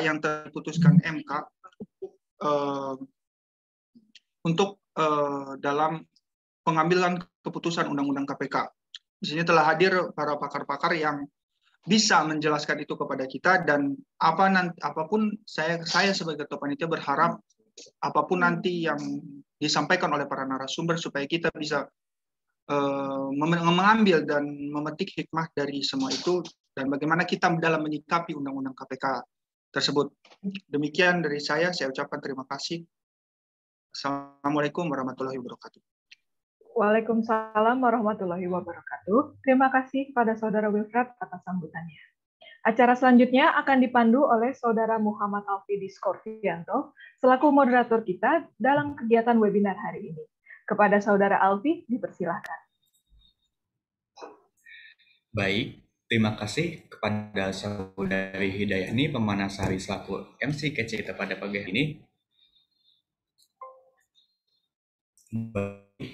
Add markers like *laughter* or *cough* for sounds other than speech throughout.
yang terputuskan MK uh, eh, untuk uh, dalam pengambilan keputusan Undang-Undang KPK. Di sini telah hadir para pakar-pakar yang bisa menjelaskan itu kepada kita dan apa nanti apapun saya saya sebagai ketua panitia berharap apapun nanti yang disampaikan oleh para narasumber supaya kita bisa uh, mengambil dan memetik hikmah dari semua itu dan bagaimana kita dalam menyikapi undang-undang KPK tersebut. Demikian dari saya, saya ucapkan terima kasih. Assalamualaikum warahmatullahi wabarakatuh. Waalaikumsalam warahmatullahi wabarakatuh. Terima kasih kepada Saudara Wilfred atas sambutannya. Acara selanjutnya akan dipandu oleh Saudara Muhammad Alfidi Skorvianto selaku moderator kita dalam kegiatan webinar hari ini. Kepada Saudara Alfi, dipersilahkan. Baik, Terima kasih kepada saudari pemanas Pemanasari selaku MC kece kita pada pagi hari ini.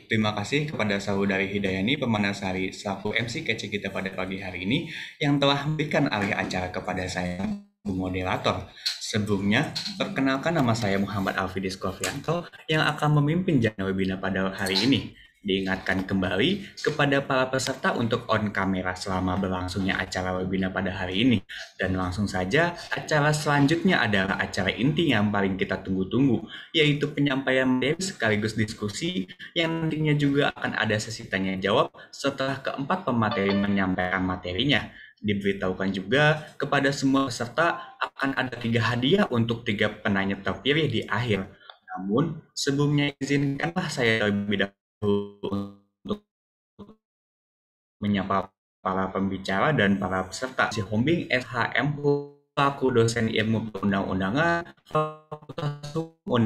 Terima kasih kepada saudari Hidayani Pemanasari selaku MC kece kita pada pagi hari ini yang telah memberikan alih acara kepada saya moderator. Sebelumnya, perkenalkan nama saya Muhammad Alfidis Kofianto yang akan memimpin jadwal webinar pada hari ini diingatkan kembali kepada para peserta untuk on kamera selama berlangsungnya acara webinar pada hari ini. Dan langsung saja, acara selanjutnya adalah acara inti yang paling kita tunggu-tunggu, yaitu penyampaian materi sekaligus diskusi yang nantinya juga akan ada sesi tanya jawab setelah keempat pemateri menyampaikan materinya. Diberitahukan juga kepada semua peserta akan ada tiga hadiah untuk tiga penanya terpilih di akhir. Namun, sebelumnya izinkanlah saya lebih dahulu untuk menyapa para pembicara dan para peserta. Si Hombing SHM aku dosen ilmu perundang-undangan Fakultas Hukum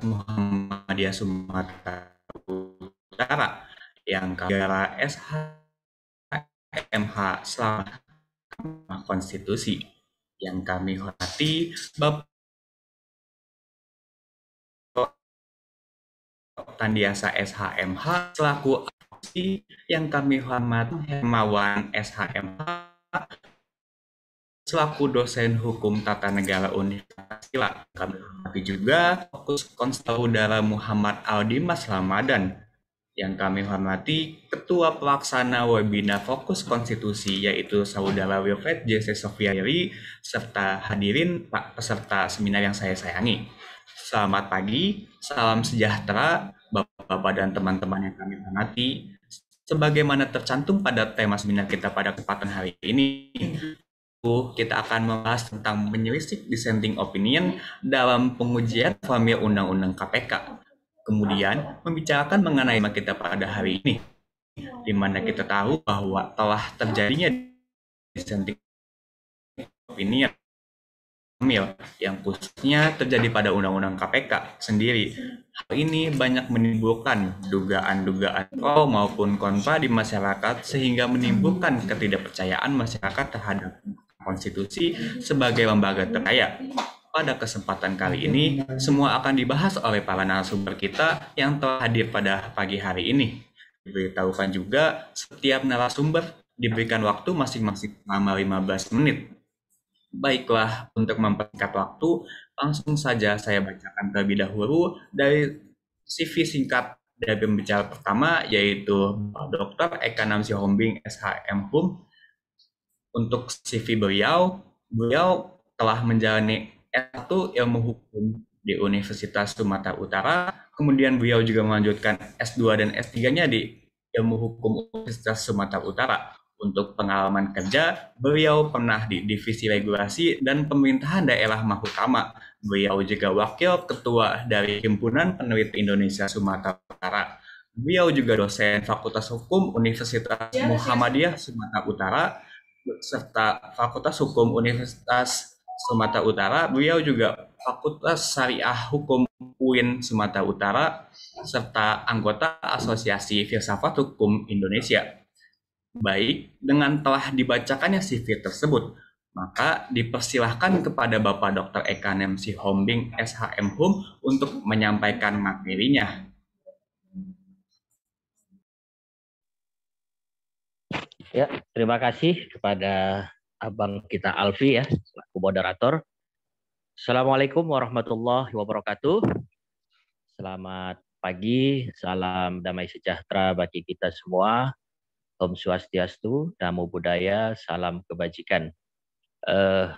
Muhammadiyah Sumatera Utara yang kagara SHMH selama konstitusi yang kami hormati Bapak Tandiasa SHMH selaku aksi yang kami hormat Hermawan SHMH selaku dosen hukum tata negara Universitas Sila. Kami hormati juga fokus konstel udara Muhammad Aldimas Ramadan yang kami hormati Ketua Pelaksana Webinar Fokus Konstitusi yaitu Saudara Wilfred J.C. Sofiari serta hadirin Pak peserta seminar yang saya sayangi. Selamat pagi, salam sejahtera, Bapak-Bapak dan teman-teman yang kami hormati. Sebagaimana tercantum pada tema seminar kita pada kesempatan hari ini, kita akan membahas tentang menyelisih dissenting opinion dalam pengujian formil Undang-Undang KPK. Kemudian, membicarakan mengenai tema kita pada hari ini, di mana kita tahu bahwa telah terjadinya dissenting opinion Mil yang khususnya terjadi pada Undang-Undang KPK sendiri. Hal ini banyak menimbulkan dugaan-dugaan pro maupun kontra di masyarakat sehingga menimbulkan ketidakpercayaan masyarakat terhadap konstitusi sebagai lembaga terkaya. Pada kesempatan kali ini, semua akan dibahas oleh para narasumber kita yang telah hadir pada pagi hari ini. Diberitahukan juga, setiap narasumber diberikan waktu masing-masing selama 15 menit Baiklah, untuk mempersingkat waktu, langsung saja saya bacakan terlebih dahulu dari CV singkat dari pembicara pertama yaitu Dr. Eka Namsi Hombing SHM Hum. Untuk CV beliau, beliau telah menjalani S1 Ilmu Hukum di Universitas Sumatera Utara, kemudian beliau juga melanjutkan S2 dan S3-nya di Ilmu Hukum Universitas Sumatera Utara. Untuk pengalaman kerja, beliau pernah di Divisi Regulasi dan Pemerintahan Daerah Mahkamah. Beliau juga Wakil Ketua dari Himpunan Peneliti Indonesia Sumatera Utara. Beliau juga dosen Fakultas Hukum Universitas ya, Muhammadiyah Sumatera Utara serta Fakultas Hukum Universitas Sumatera Utara. Beliau juga Fakultas Syariah Hukum UIN Sumatera Utara serta anggota Asosiasi Filsafat Hukum Indonesia. Baik, dengan telah dibacakannya CV tersebut, maka dipersilahkan kepada Bapak Dr. Eka Nemsi Hombing SHM Hum untuk menyampaikan materinya. Ya, terima kasih kepada abang kita Alfi ya, selaku moderator. Assalamualaikum warahmatullahi wabarakatuh. Selamat pagi, salam damai sejahtera bagi kita semua. Om Swastiastu, Namo Buddhaya, Salam Kebajikan. Eh,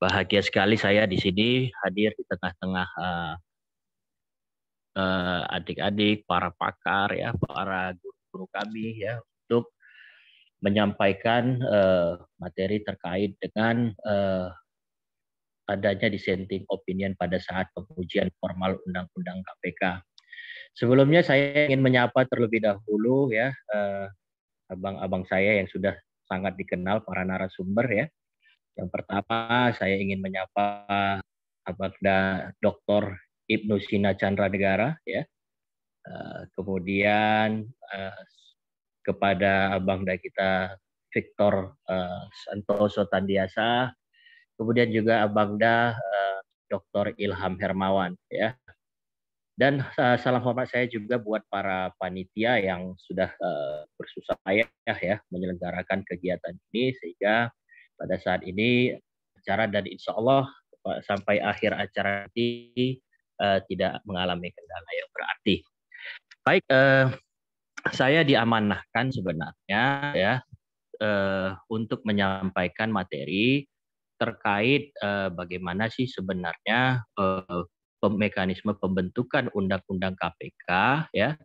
bahagia sekali saya di sini hadir di tengah-tengah adik-adik, eh, eh, adik-adik, para pakar, ya, para guru-guru kami, ya, untuk menyampaikan eh, materi terkait dengan eh, adanya dissenting opinion pada saat pengujian formal Undang-Undang KPK. Sebelumnya saya ingin menyapa terlebih dahulu ya eh, abang-abang saya yang sudah sangat dikenal para narasumber ya. Yang pertama saya ingin menyapa Abagda Dr. Ibnu Sina Chandra Negara ya. Eh, kemudian eh, kepada kepada abangda kita Victor eh, Santoso Tandiasa, kemudian juga Abang Da Dr. Ilham Hermawan ya. Dan uh, salam hormat saya juga buat para panitia yang sudah uh, bersusah payah ya menyelenggarakan kegiatan ini sehingga pada saat ini acara dan insya Allah sampai akhir acara ini uh, eh, tidak mengalami kendala yang berarti. Baik, uh, saya diamanahkan sebenarnya ya uh, untuk menyampaikan materi terkait uh, bagaimana sih sebenarnya uh, mekanisme pembentukan undang-undang KPK ya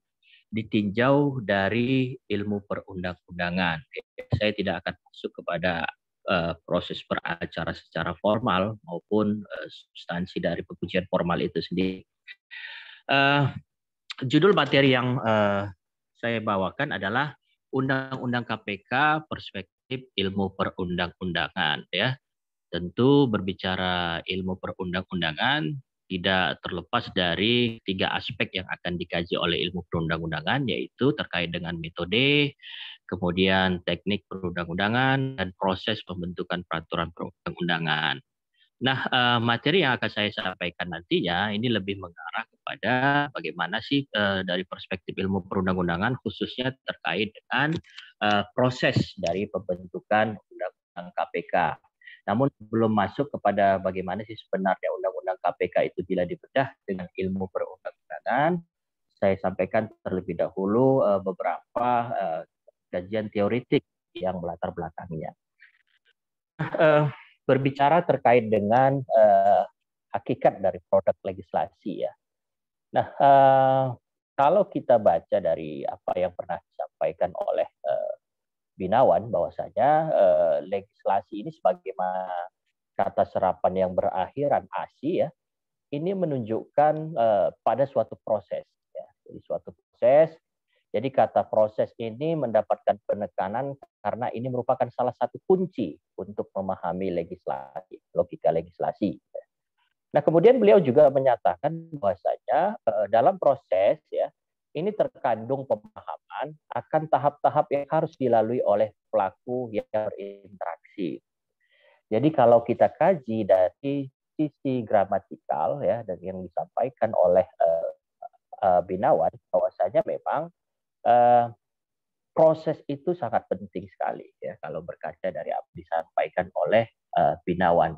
ditinjau dari ilmu perundang-undangan. Saya tidak akan masuk kepada uh, proses beracara secara formal maupun uh, substansi dari pengujian formal itu sendiri. Uh, judul materi yang uh, saya bawakan adalah Undang-Undang KPK Perspektif Ilmu Perundang-Undangan ya. Tentu berbicara ilmu perundang-undangan tidak terlepas dari tiga aspek yang akan dikaji oleh ilmu perundang-undangan, yaitu terkait dengan metode, kemudian teknik perundang-undangan, dan proses pembentukan peraturan perundang-undangan. Nah, eh, materi yang akan saya sampaikan nantinya ini lebih mengarah kepada bagaimana sih eh, dari perspektif ilmu perundang-undangan khususnya terkait dengan eh, proses dari pembentukan undang-undang KPK namun belum masuk kepada bagaimana sih sebenarnya undang-undang KPK itu bila dibedah dengan ilmu perundang-undangan. Saya sampaikan terlebih dahulu eh, beberapa eh, kajian teoritik yang melatar belakangnya. Eh, berbicara terkait dengan hakikat dari produk legislasi ya. Nah, kalau kita baca dari apa yang pernah disampaikan oleh Binawan bahwasanya eh, legislasi ini sebagaimana kata serapan yang berakhiran ASI ya ini menunjukkan eh, pada suatu proses ya. Jadi suatu proses jadi kata proses ini mendapatkan penekanan karena ini merupakan salah satu kunci untuk memahami legislasi, logika legislasi. Ya. Nah, kemudian beliau juga menyatakan bahwasanya eh, dalam proses ya ini terkandung pemahaman akan tahap-tahap yang harus dilalui oleh pelaku yang berinteraksi. Jadi kalau kita kaji dari sisi gramatikal ya dan yang disampaikan oleh uh, uh, Binawan bahwasanya memang uh, proses itu sangat penting sekali ya kalau berkaca dari apa disampaikan oleh uh, Binawan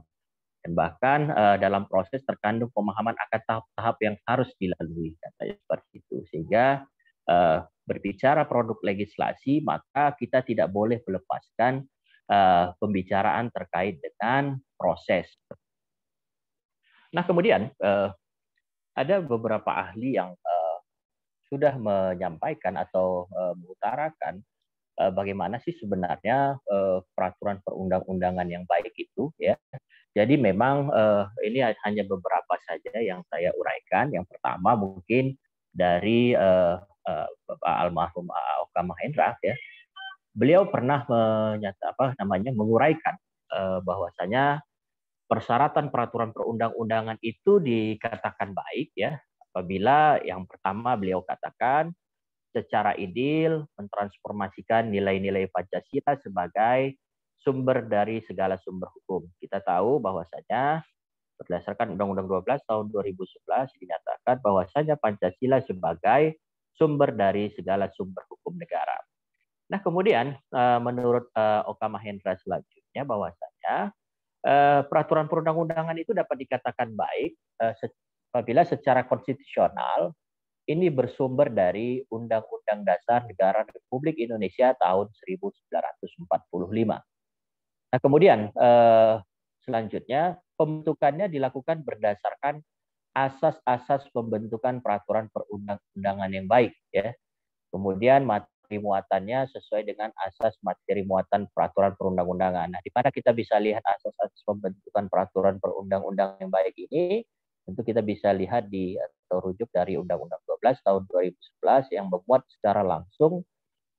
dan bahkan uh, dalam proses terkandung pemahaman akan tahap-tahap yang harus dilalui katanya seperti itu sehingga uh, berbicara produk legislasi maka kita tidak boleh melepaskan uh, pembicaraan terkait dengan proses. Nah kemudian uh, ada beberapa ahli yang uh, sudah menyampaikan atau uh, mengutarakan uh, bagaimana sih sebenarnya uh, peraturan perundang-undangan yang baik itu ya jadi memang eh, ini hanya beberapa saja yang saya uraikan. Yang pertama mungkin dari eh, eh, Bapak almarhum Oka Mahendra ya. Beliau pernah menyata apa namanya menguraikan eh, bahwasanya persyaratan peraturan perundang-undangan itu dikatakan baik ya apabila yang pertama beliau katakan secara ideal mentransformasikan nilai-nilai Pancasila sebagai sumber dari segala sumber hukum. Kita tahu bahwasanya berdasarkan Undang-Undang 12 tahun 2011 dinyatakan bahwasanya Pancasila sebagai sumber dari segala sumber hukum negara. Nah, kemudian eh, menurut eh, Oka Mahendra selanjutnya bahwasanya eh, peraturan perundang-undangan itu dapat dikatakan baik apabila secara konstitusional ini bersumber dari Undang-Undang Dasar Negara Republik Indonesia tahun 1945 Nah, kemudian eh, selanjutnya pembentukannya dilakukan berdasarkan asas-asas pembentukan peraturan perundang-undangan yang baik ya. Kemudian materi muatannya sesuai dengan asas materi muatan peraturan perundang-undangan. Nah, di mana kita bisa lihat asas-asas pembentukan peraturan perundang-undangan yang baik ini? Tentu kita bisa lihat di atau rujuk dari Undang-Undang 12 tahun 2011 yang memuat secara langsung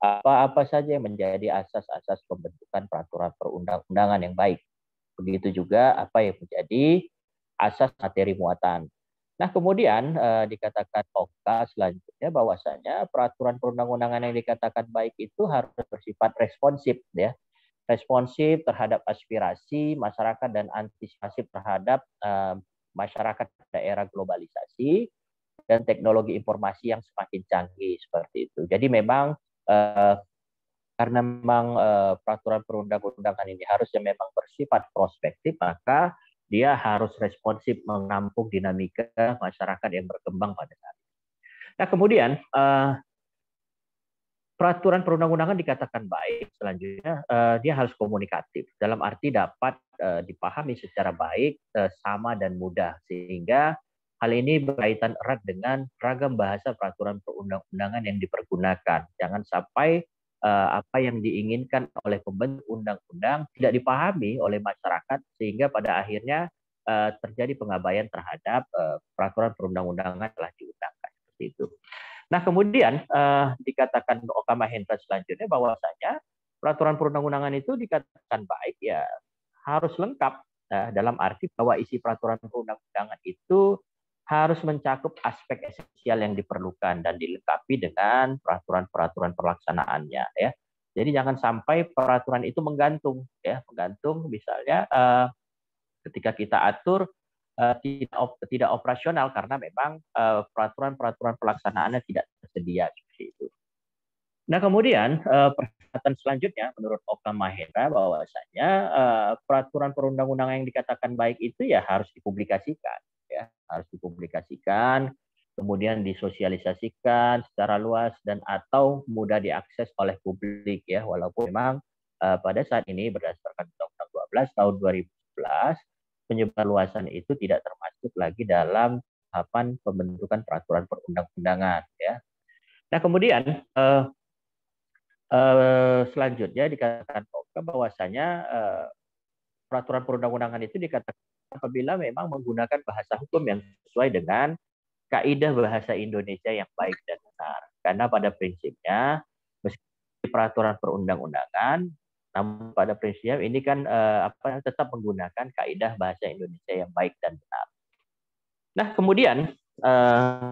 apa-apa saja yang menjadi asas-asas pembentukan peraturan perundang-undangan yang baik. Begitu juga apa yang menjadi asas materi muatan. Nah, kemudian eh, dikatakan OKA selanjutnya bahwasanya peraturan perundang-undangan yang dikatakan baik itu harus bersifat responsif ya. Responsif terhadap aspirasi masyarakat dan antisipasi terhadap eh, masyarakat daerah globalisasi dan teknologi informasi yang semakin canggih seperti itu. Jadi memang Eh, karena memang uh, peraturan perundang-undangan ini harusnya memang bersifat prospektif, maka dia harus responsif menampung dinamika masyarakat yang berkembang pada saat ini. Nah, kemudian uh, peraturan perundang-undangan dikatakan baik, selanjutnya uh, dia harus komunikatif, dalam arti dapat uh, dipahami secara baik, uh, sama dan mudah, sehingga Hal ini berkaitan erat dengan ragam bahasa peraturan perundang-undangan yang dipergunakan. Jangan sampai eh, apa yang diinginkan oleh pembentuk undang-undang tidak dipahami oleh masyarakat sehingga pada akhirnya eh, terjadi pengabaian terhadap eh, peraturan perundang-undangan telah diundangkan seperti itu. Nah kemudian dikatakan Okama Hendra selanjutnya bahwasanya peraturan perundang-undangan itu dikatakan baik ya harus lengkap uh, dalam arti bahwa isi peraturan perundang-undangan itu harus mencakup aspek esensial yang diperlukan dan dilengkapi dengan peraturan-peraturan pelaksanaannya ya. Jadi jangan sampai peraturan itu menggantung ya, menggantung misalnya eh, ketika kita atur eh, tidak tidak operasional karena memang eh, peraturan-peraturan pelaksanaannya tidak tersedia seperti itu. Nah, kemudian persyaratan selanjutnya menurut Oka Mahendra bahwasanya peraturan perundang-undangan yang dikatakan baik itu ya harus dipublikasikan ya harus dipublikasikan kemudian disosialisasikan secara luas dan atau mudah diakses oleh publik ya walaupun memang uh, pada saat ini berdasarkan Undang-Undang 12 tahun 2011 penyebar luasan itu tidak termasuk lagi dalam tahapan pembentukan peraturan perundang-undangan ya. Nah, kemudian uh, uh, selanjutnya dikatakan bahwasanya uh, peraturan perundang-undangan itu dikatakan apabila memang menggunakan bahasa hukum yang sesuai dengan kaidah bahasa Indonesia yang baik dan benar. Karena pada prinsipnya meski peraturan perundang-undangan namun pada prinsipnya ini kan eh, apa tetap menggunakan kaidah bahasa Indonesia yang baik dan benar. Nah, kemudian eh,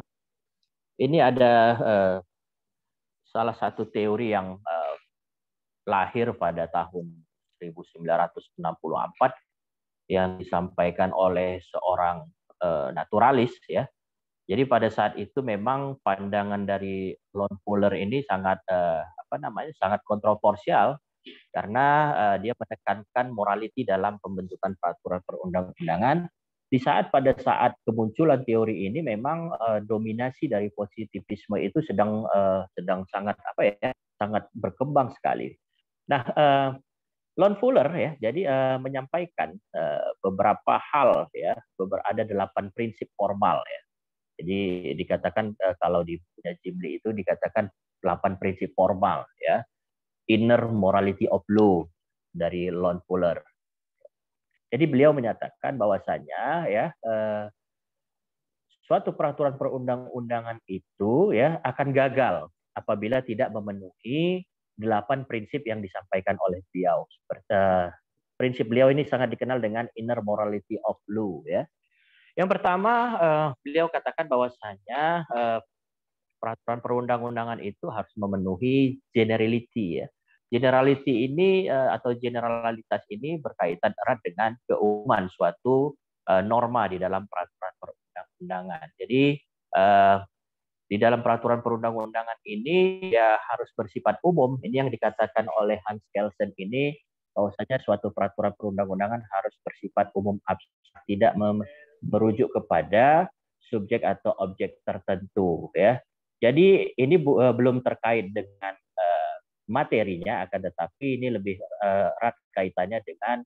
ini ada eh, salah satu teori yang eh, lahir pada tahun 1964 yang disampaikan oleh seorang eh, naturalis ya. Jadi pada saat itu memang pandangan dari lone fuller ini sangat eh, apa namanya sangat kontroversial karena eh, dia menekankan morality dalam pembentukan peraturan perundang-undangan di saat pada saat kemunculan teori ini memang dominasi dari positivisme itu sedang sedang sangat apa ya sangat berkembang sekali. Nah, Lon Fuller ya, jadi uh, menyampaikan uh, beberapa hal ya, beberapa ada delapan prinsip formal ya. Jadi dikatakan uh, kalau di punya Jimli itu dikatakan delapan prinsip formal ya, inner morality of law dari Lon Fuller. Jadi beliau menyatakan bahwasanya ya uh, suatu peraturan perundang-undangan itu ya akan gagal apabila tidak memenuhi delapan prinsip yang disampaikan oleh beliau. Eh, prinsip beliau ini sangat dikenal dengan inner morality of law. Ya. Yang pertama, eh, beliau katakan bahwasanya eh, peraturan perundang-undangan itu harus memenuhi generality. Ya. Generality ini atau generalitas ini berkaitan erat dengan keumuman suatu norma di dalam peraturan perundang-undangan. Jadi di dalam peraturan perundang-undangan ini ya harus bersifat umum. Ini yang dikatakan oleh Hans Kelsen ini bahwasanya suatu peraturan perundang-undangan harus bersifat umum abstrak, tidak merujuk kepada subjek atau objek tertentu ya. Jadi ini eh, belum terkait dengan eh, materinya akan tetapi ini lebih eh, erat kaitannya dengan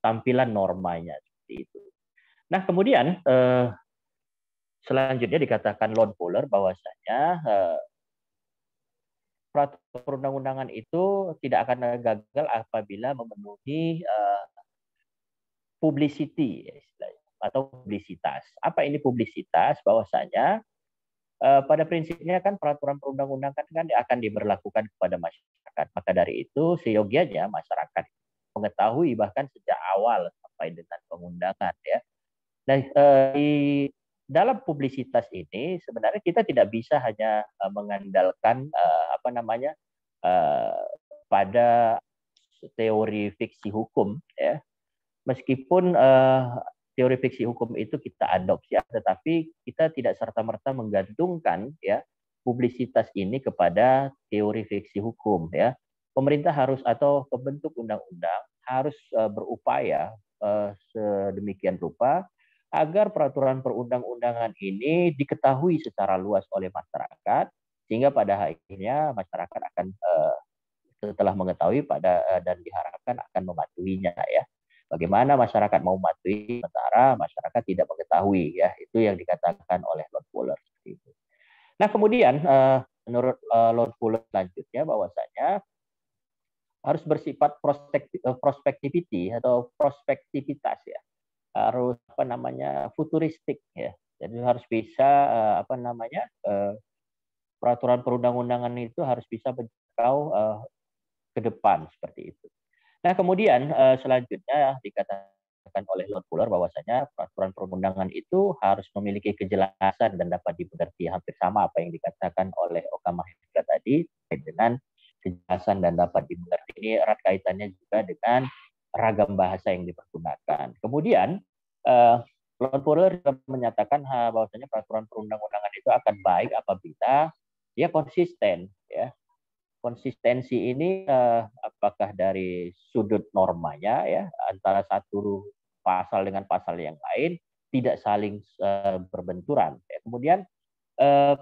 tampilan normanya seperti itu. Nah, kemudian Selanjutnya dikatakan lone polar bahwasanya eh, peraturan perundang undangan itu tidak akan gagal apabila memenuhi eh, publicity ya atau publisitas. Apa ini publisitas? Bahwasanya eh, pada prinsipnya kan peraturan perundang-undangan kan akan diberlakukan kepada masyarakat. Maka dari itu seyogianya masyarakat mengetahui bahkan sejak awal sampai dengan pengundangan ya. Nah, di dalam publisitas ini sebenarnya kita tidak bisa hanya eh, mengandalkan eh, apa namanya eh, pada teori fiksi hukum ya meskipun teori fiksi hukum itu kita adopsi ya, tetapi kita tidak serta merta menggantungkan ya publisitas ini kepada teori fiksi hukum ya pemerintah harus atau pembentuk undang-undang harus berupaya sedemikian rupa agar peraturan perundang-undangan ini diketahui secara luas oleh masyarakat sehingga pada akhirnya masyarakat akan eh, setelah mengetahui pada eh, dan diharapkan akan mematuhinya ya. Bagaimana masyarakat mau mematuhi sementara masyarakat tidak mengetahui ya itu yang dikatakan oleh Lord Fuller. Itu. Nah kemudian eh, menurut Lord Fuller selanjutnya bahwasanya harus bersifat prospektiviti atau prospektivitas ya harus apa namanya futuristik ya. Jadi harus bisa eh, apa namanya eh, peraturan perundang-undangan itu harus bisa menjangkau eh, ke depan seperti itu. Nah kemudian selanjutnya dikatakan oleh Lord Fuller bahwasanya peraturan perundangan itu harus memiliki kejelasan dan dapat dimengerti hampir sama apa yang dikatakan oleh Oka Mahendra tadi dengan kejelasan dan dapat dimengerti ini erat kaitannya juga dengan ragam bahasa yang dipergunakan. Kemudian eh, Lord menyatakan bahwasanya peraturan perundang-undangan itu akan baik apabila dia konsisten ya. Konsistensi ini eh, apakah dari sudut normanya ya antara satu pasal dengan pasal yang lain tidak saling eh, berbenturan. Ya. Kemudian eh,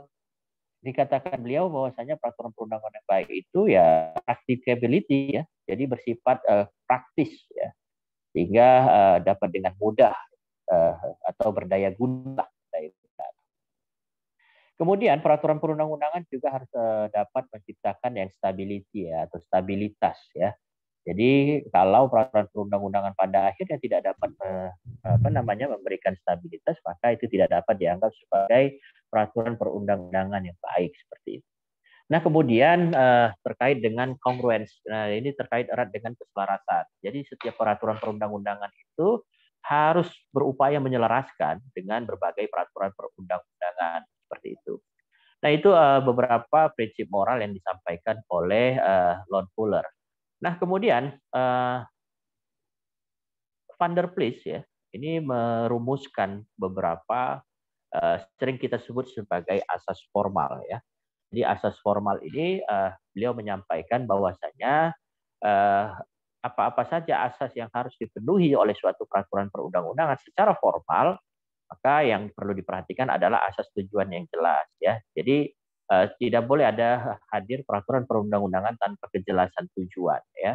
dikatakan beliau bahwasanya peraturan perundangan yang baik itu ya practicability ya, jadi bersifat uh, praktis ya, sehingga uh, dapat dengan mudah uh, atau berdaya guna. Kemudian peraturan perundang-undangan juga harus dapat menciptakan yang stability ya atau stabilitas ya jadi kalau peraturan perundang-undangan pada akhirnya tidak dapat apa namanya memberikan stabilitas, maka itu tidak dapat dianggap sebagai peraturan perundang-undangan yang baik seperti itu. Nah, kemudian eh, terkait dengan kongruens, nah ini terkait erat dengan keselarasan. Jadi setiap peraturan perundang-undangan itu harus berupaya menyelaraskan dengan berbagai peraturan perundang-undangan seperti itu. Nah, itu eh, beberapa prinsip moral yang disampaikan oleh eh, Lord Fuller. Nah, kemudian uh, Van der ya, ini merumuskan beberapa uh, sering kita sebut sebagai asas formal ya. Jadi asas formal ini uh, beliau menyampaikan bahwasanya apa-apa saja asas yang harus dipenuhi oleh suatu peraturan perundang-undangan secara formal, maka yang perlu diperhatikan adalah asas tujuan yang jelas ya. Jadi Eh, tidak boleh ada hadir peraturan perundang-undangan tanpa kejelasan tujuan ya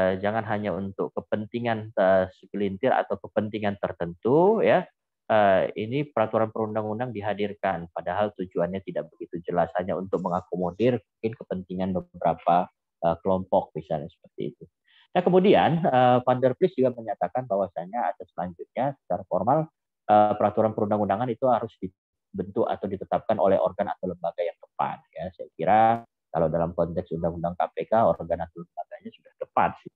eh, jangan hanya untuk kepentingan eh, segelintir atau kepentingan tertentu ya ini peraturan perundang-undang dihadirkan padahal tujuannya tidak begitu jelas hanya untuk mengakomodir mungkin kepentingan beberapa kelompok misalnya seperti itu nah kemudian Van der Plis juga menyatakan bahwasanya ada selanjutnya secara formal peraturan perundang-undangan itu harus dibentuk atau ditetapkan oleh organ atau lembaga yang tepat ya saya kira kalau dalam konteks undang-undang KPK organ atau lembaganya sudah tepat sih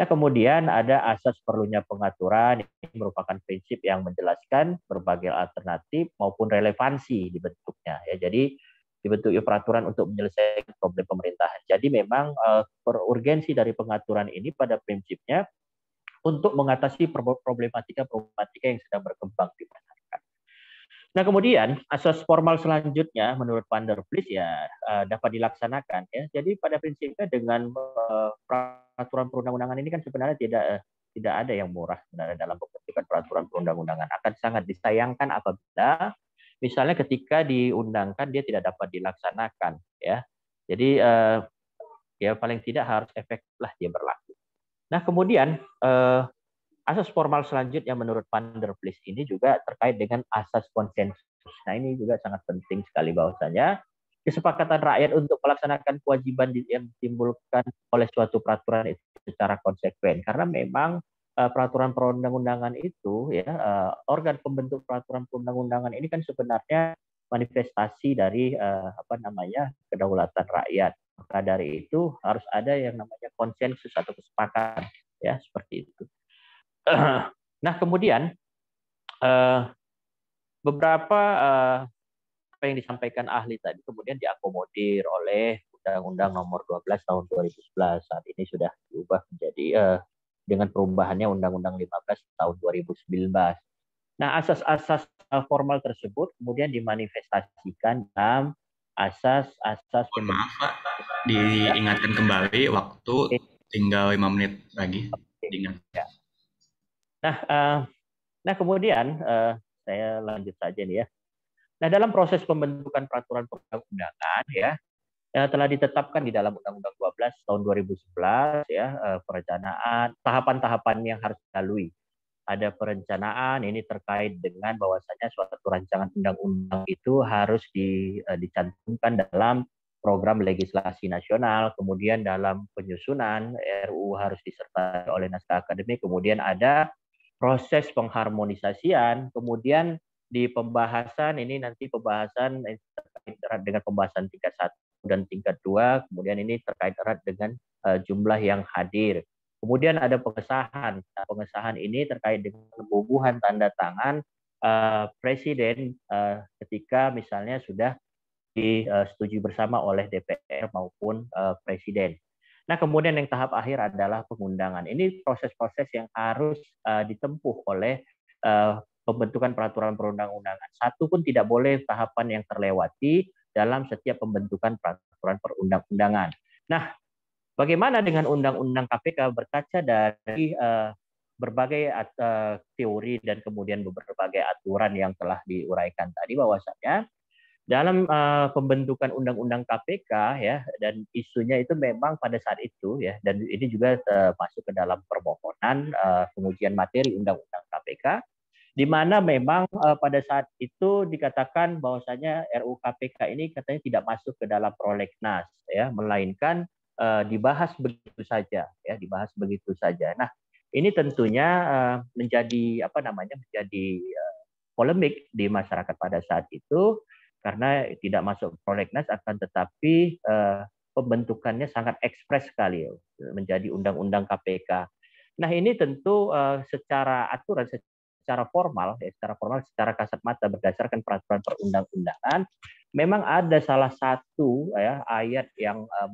Nah, kemudian ada asas perlunya pengaturan ini merupakan prinsip yang menjelaskan berbagai alternatif maupun relevansi dibentuknya ya. Jadi dibentuknya peraturan untuk menyelesaikan problem pemerintahan. Jadi memang perurgensi eh, urgensi dari pengaturan ini pada prinsipnya untuk mengatasi problematika-problematika yang sedang berkembang di masyarakat. Nah kemudian asas formal selanjutnya menurut Van ya eh, dapat dilaksanakan ya. Jadi pada prinsipnya dengan eh, peraturan perundang-undangan ini kan sebenarnya tidak eh, tidak ada yang murah sebenarnya dalam pembentukan peraturan perundang-undangan. Akan sangat disayangkan apabila misalnya ketika diundangkan dia tidak dapat dilaksanakan ya. Jadi ya paling tidak harus efek dia berlaku. Nah kemudian asas formal selanjutnya menurut Van der Vlis ini juga terkait dengan asas konsensus. Nah ini juga sangat penting sekali bahwasanya kesepakatan rakyat untuk melaksanakan kewajiban yang ditimbulkan oleh suatu peraturan itu secara konsekuen karena memang eh, peraturan perundang-undangan itu ya eh, organ pembentuk peraturan perundang-undangan ini kan sebenarnya manifestasi dari eh, apa namanya kedaulatan rakyat maka dari itu harus ada yang namanya konsensus atau kesepakatan ya seperti itu *clears throat* Nah, kemudian eh, beberapa eh, apa yang disampaikan ahli tadi kemudian diakomodir oleh Undang-Undang Nomor 12 Tahun 2011. Saat ini sudah diubah menjadi eh, dengan perubahannya Undang-Undang 15 Tahun 2019. Nah, asas-asas formal tersebut kemudian dimanifestasikan dalam asas-asas oh, ya. diingatkan kembali waktu tinggal lima menit lagi. Diingatkan. Ya. Nah, uh, nah kemudian uh, saya lanjut saja nih ya. Nah, dalam proses pembentukan peraturan perundang-undangan ya, ya telah ditetapkan di dalam Undang-Undang 12 tahun 2011 ya perencanaan tahapan-tahapan yang harus dilalui. Ada perencanaan ini terkait dengan bahwasanya suatu rancangan undang-undang itu harus di, dicantumkan dalam program legislasi nasional, kemudian dalam penyusunan RUU harus disertai oleh naskah akademik, kemudian ada proses pengharmonisasian, kemudian di pembahasan ini nanti pembahasan eh, terkait erat dengan pembahasan tingkat satu dan tingkat dua, kemudian ini terkait erat dengan eh, jumlah yang hadir. Kemudian ada pengesahan. Nah, pengesahan ini terkait dengan bubuhan tanda tangan eh, presiden ketika misalnya sudah disetujui bersama oleh DPR maupun presiden. Nah, kemudian yang tahap akhir adalah pengundangan. Ini proses-proses yang harus uh, ditempuh oleh uh, pembentukan peraturan perundang-undangan. Satu pun tidak boleh tahapan yang terlewati dalam setiap pembentukan peraturan perundang-undangan. Nah, bagaimana dengan undang-undang KPK berkaca dari uh, berbagai uh, teori dan kemudian berbagai aturan yang telah diuraikan tadi bahwasanya dalam uh, pembentukan undang-undang KPK ya dan isunya itu memang pada saat itu ya dan ini juga uh, masuk ke dalam permohonan uh, pengujian materi undang-undang KPK di mana memang uh, pada saat itu dikatakan bahwasanya RUU KPK ini katanya tidak masuk ke dalam prolegnas ya melainkan uh, dibahas begitu saja ya dibahas begitu saja. Nah, ini tentunya uh, menjadi apa namanya menjadi uh, polemik di masyarakat pada saat itu karena tidak masuk prolegnas akan tetapi eh, pembentukannya sangat ekspres sekali ya, menjadi undang-undang KPK. Nah ini tentu eh, secara aturan secara formal ya secara formal secara kasat mata berdasarkan peraturan perundang-undangan memang ada salah satu ya ayat yang eh,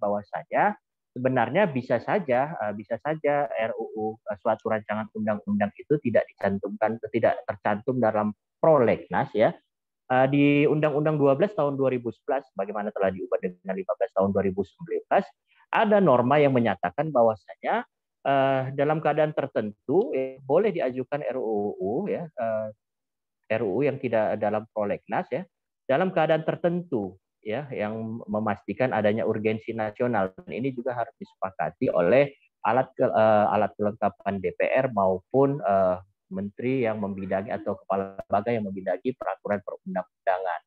bahwa saja sebenarnya bisa saja eh, bisa saja RUU eh, suatu rancangan undang-undang itu tidak dicantumkan tidak tercantum dalam prolegnas ya Eh, di Undang-Undang 12 tahun 2011 bagaimana telah diubah dengan 15 tahun 2019 ada norma yang menyatakan bahwasanya uh, dalam keadaan tertentu ya, boleh diajukan RUU ya uh, eh, RUU yang tidak dalam prolegnas ya dalam keadaan tertentu ya yang memastikan adanya urgensi nasional dan ini juga harus disepakati oleh alat ke, uh, alat kelengkapan DPR maupun uh, menteri yang membidangi atau kepala lembaga yang membidangi peraturan perundang-undangan.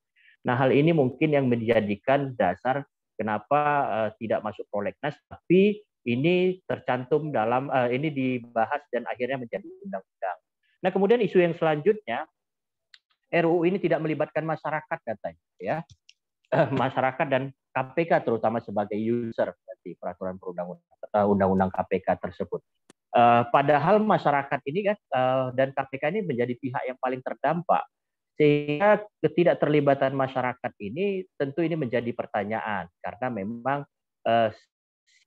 Nah, hal ini mungkin yang menjadikan dasar kenapa uh, tidak masuk prolegnas tapi ini tercantum dalam uh, ini dibahas dan akhirnya menjadi undang-undang. Nah, kemudian isu yang selanjutnya RUU ini tidak melibatkan masyarakat katanya ya. Eh, masyarakat dan KPK terutama sebagai user dari peraturan perundang-undang KPK tersebut. Uh, padahal masyarakat ini kan uh, dan KPK ini menjadi pihak yang paling terdampak sehingga ketidakterlibatan masyarakat ini tentu ini menjadi pertanyaan karena memang uh,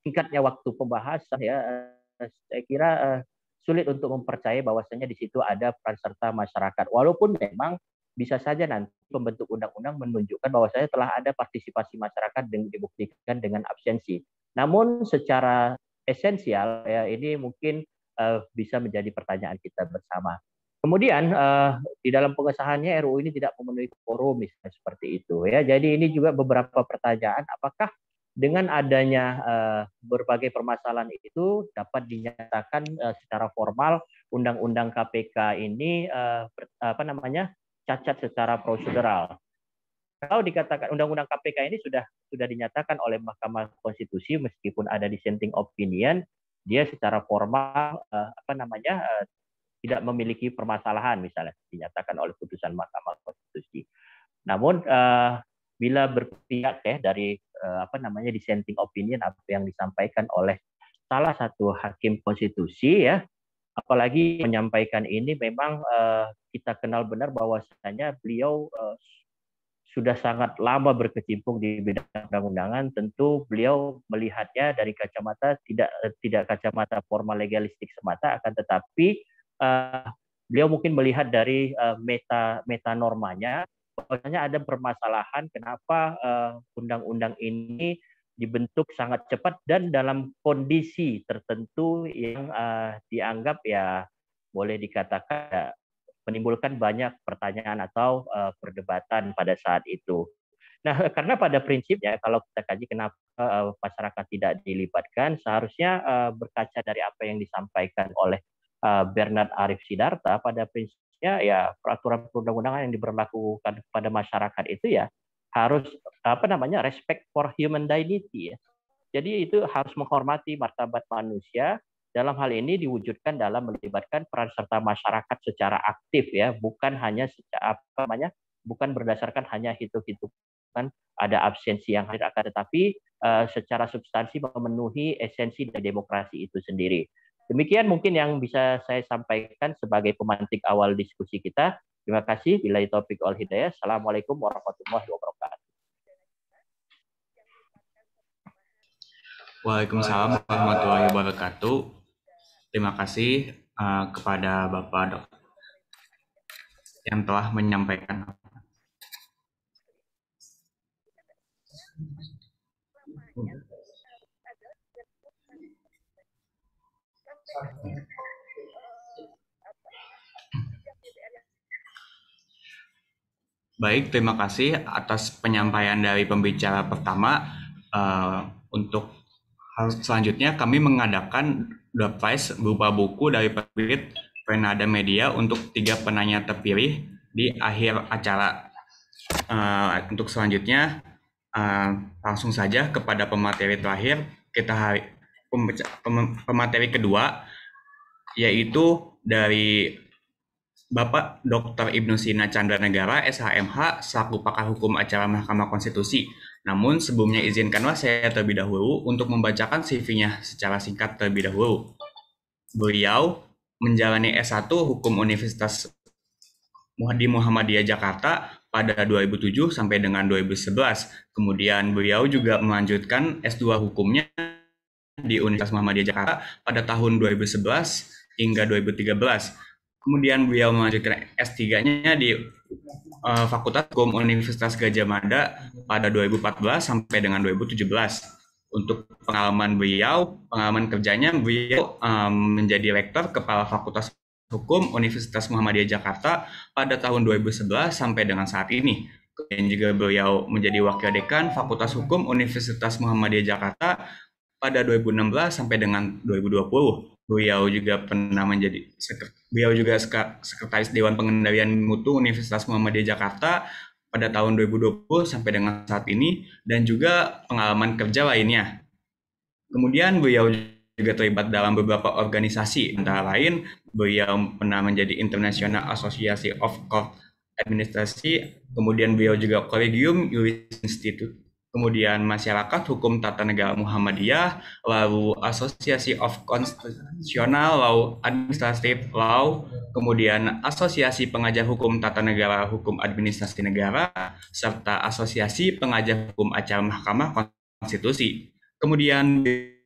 singkatnya waktu pembahasan ya uh, saya kira uh, sulit untuk mempercayai bahwasanya di situ ada peran serta masyarakat walaupun memang bisa saja nanti pembentuk undang-undang menunjukkan bahwasanya telah ada partisipasi masyarakat dengan dibuktikan dengan absensi namun secara esensial ya ini mungkin uh, bisa menjadi pertanyaan kita bersama. Kemudian uh, di dalam pengesahannya RUU ini tidak memenuhi quorum misalnya seperti itu ya. Jadi ini juga beberapa pertanyaan apakah dengan adanya uh, berbagai permasalahan itu dapat dinyatakan uh, secara formal undang-undang KPK ini uh, apa namanya cacat secara prosedural kalau dikatakan undang-undang KPK ini sudah sudah dinyatakan oleh Mahkamah Konstitusi meskipun ada dissenting opinion dia secara formal eh, apa namanya eh, tidak memiliki permasalahan misalnya dinyatakan oleh putusan Mahkamah Konstitusi. Namun eh, bila berpihak ya dari eh, apa namanya dissenting opinion apa yang disampaikan oleh salah satu hakim konstitusi ya apalagi menyampaikan ini memang eh, kita kenal benar bahwasanya beliau eh, sudah sangat lama berkecimpung di bidang undang-undangan, tentu beliau melihatnya dari kacamata tidak eh, tidak kacamata formal legalistik semata, akan tetapi uh, beliau mungkin melihat dari uh, meta meta normanya, bahwasanya ada permasalahan kenapa undang-undang uh, ini dibentuk sangat cepat dan dalam kondisi tertentu yang uh, dianggap ya boleh dikatakan ya menimbulkan banyak pertanyaan atau eh, perdebatan pada saat itu. Nah, *laughs* karena pada prinsipnya kalau kita kaji kenapa eh, masyarakat tidak dilibatkan, seharusnya eh, berkaca dari apa yang disampaikan oleh Bernard Arif Sidarta pada prinsipnya ya peraturan perundang-undangan yang diberlakukan kepada masyarakat itu ya harus apa namanya respect for human dignity ya. Jadi itu harus menghormati martabat manusia dalam hal ini diwujudkan dalam melibatkan peran serta masyarakat secara aktif ya, bukan hanya secara, apa namanya, bukan berdasarkan hanya hitung-hitungan ada absensi yang hadir akan tetapi uh, secara substansi memenuhi esensi dari demokrasi itu sendiri. Demikian mungkin yang bisa saya sampaikan sebagai pemantik awal diskusi kita. Terima kasih. Bila topik oleh hidayah. Assalamualaikum warahmatullahi wabarakatuh. Waalaikumsalam warahmatullahi wabarakatuh. Terima kasih uh, kepada Bapak Dok yang telah menyampaikan. Baik, terima kasih atas penyampaian dari pembicara pertama. Uh, untuk hal selanjutnya kami mengadakan dua berupa buku dari penerbit Renada Media untuk tiga penanya terpilih di akhir acara. Uh, untuk selanjutnya, uh, langsung saja kepada pemateri terakhir, kita hari, pem, pemateri kedua, yaitu dari Bapak Dr. Ibnu Sina Chandra Negara, SHMH, selaku pakar hukum acara Mahkamah Konstitusi. Namun sebelumnya izinkanlah saya terlebih dahulu untuk membacakan CV-nya secara singkat terlebih dahulu. Beliau menjalani S1 Hukum Universitas di Muhammadiyah Jakarta pada 2007 sampai dengan 2011. Kemudian beliau juga melanjutkan S2 hukumnya di Universitas Muhammadiyah Jakarta pada tahun 2011 hingga 2013 kemudian beliau melanjutkan S3-nya di uh, Fakultas Hukum Universitas Gajah Mada pada 2014 sampai dengan 2017. Untuk pengalaman beliau, pengalaman kerjanya beliau um, menjadi rektor kepala Fakultas Hukum Universitas Muhammadiyah Jakarta pada tahun 2011 sampai dengan saat ini. Kemudian juga beliau menjadi wakil dekan Fakultas Hukum Universitas Muhammadiyah Jakarta pada 2016 sampai dengan 2020. Beliau juga pernah menjadi sekretaris Beliau juga sekretaris Dewan Pengendalian Mutu Universitas Muhammadiyah Jakarta pada tahun 2020 sampai dengan saat ini dan juga pengalaman kerja lainnya. Kemudian beliau juga terlibat dalam beberapa organisasi, antara lain beliau pernah menjadi International Association of Court Administrasi, kemudian beliau juga Kolegium Juris Institute kemudian masyarakat hukum tata negara Muhammadiyah, lalu Asosiasi of Constitutional Law Administrative Law, kemudian Asosiasi Pengajar Hukum Tata Negara Hukum Administrasi Negara, serta Asosiasi Pengajar Hukum Acara Mahkamah Konstitusi. Kemudian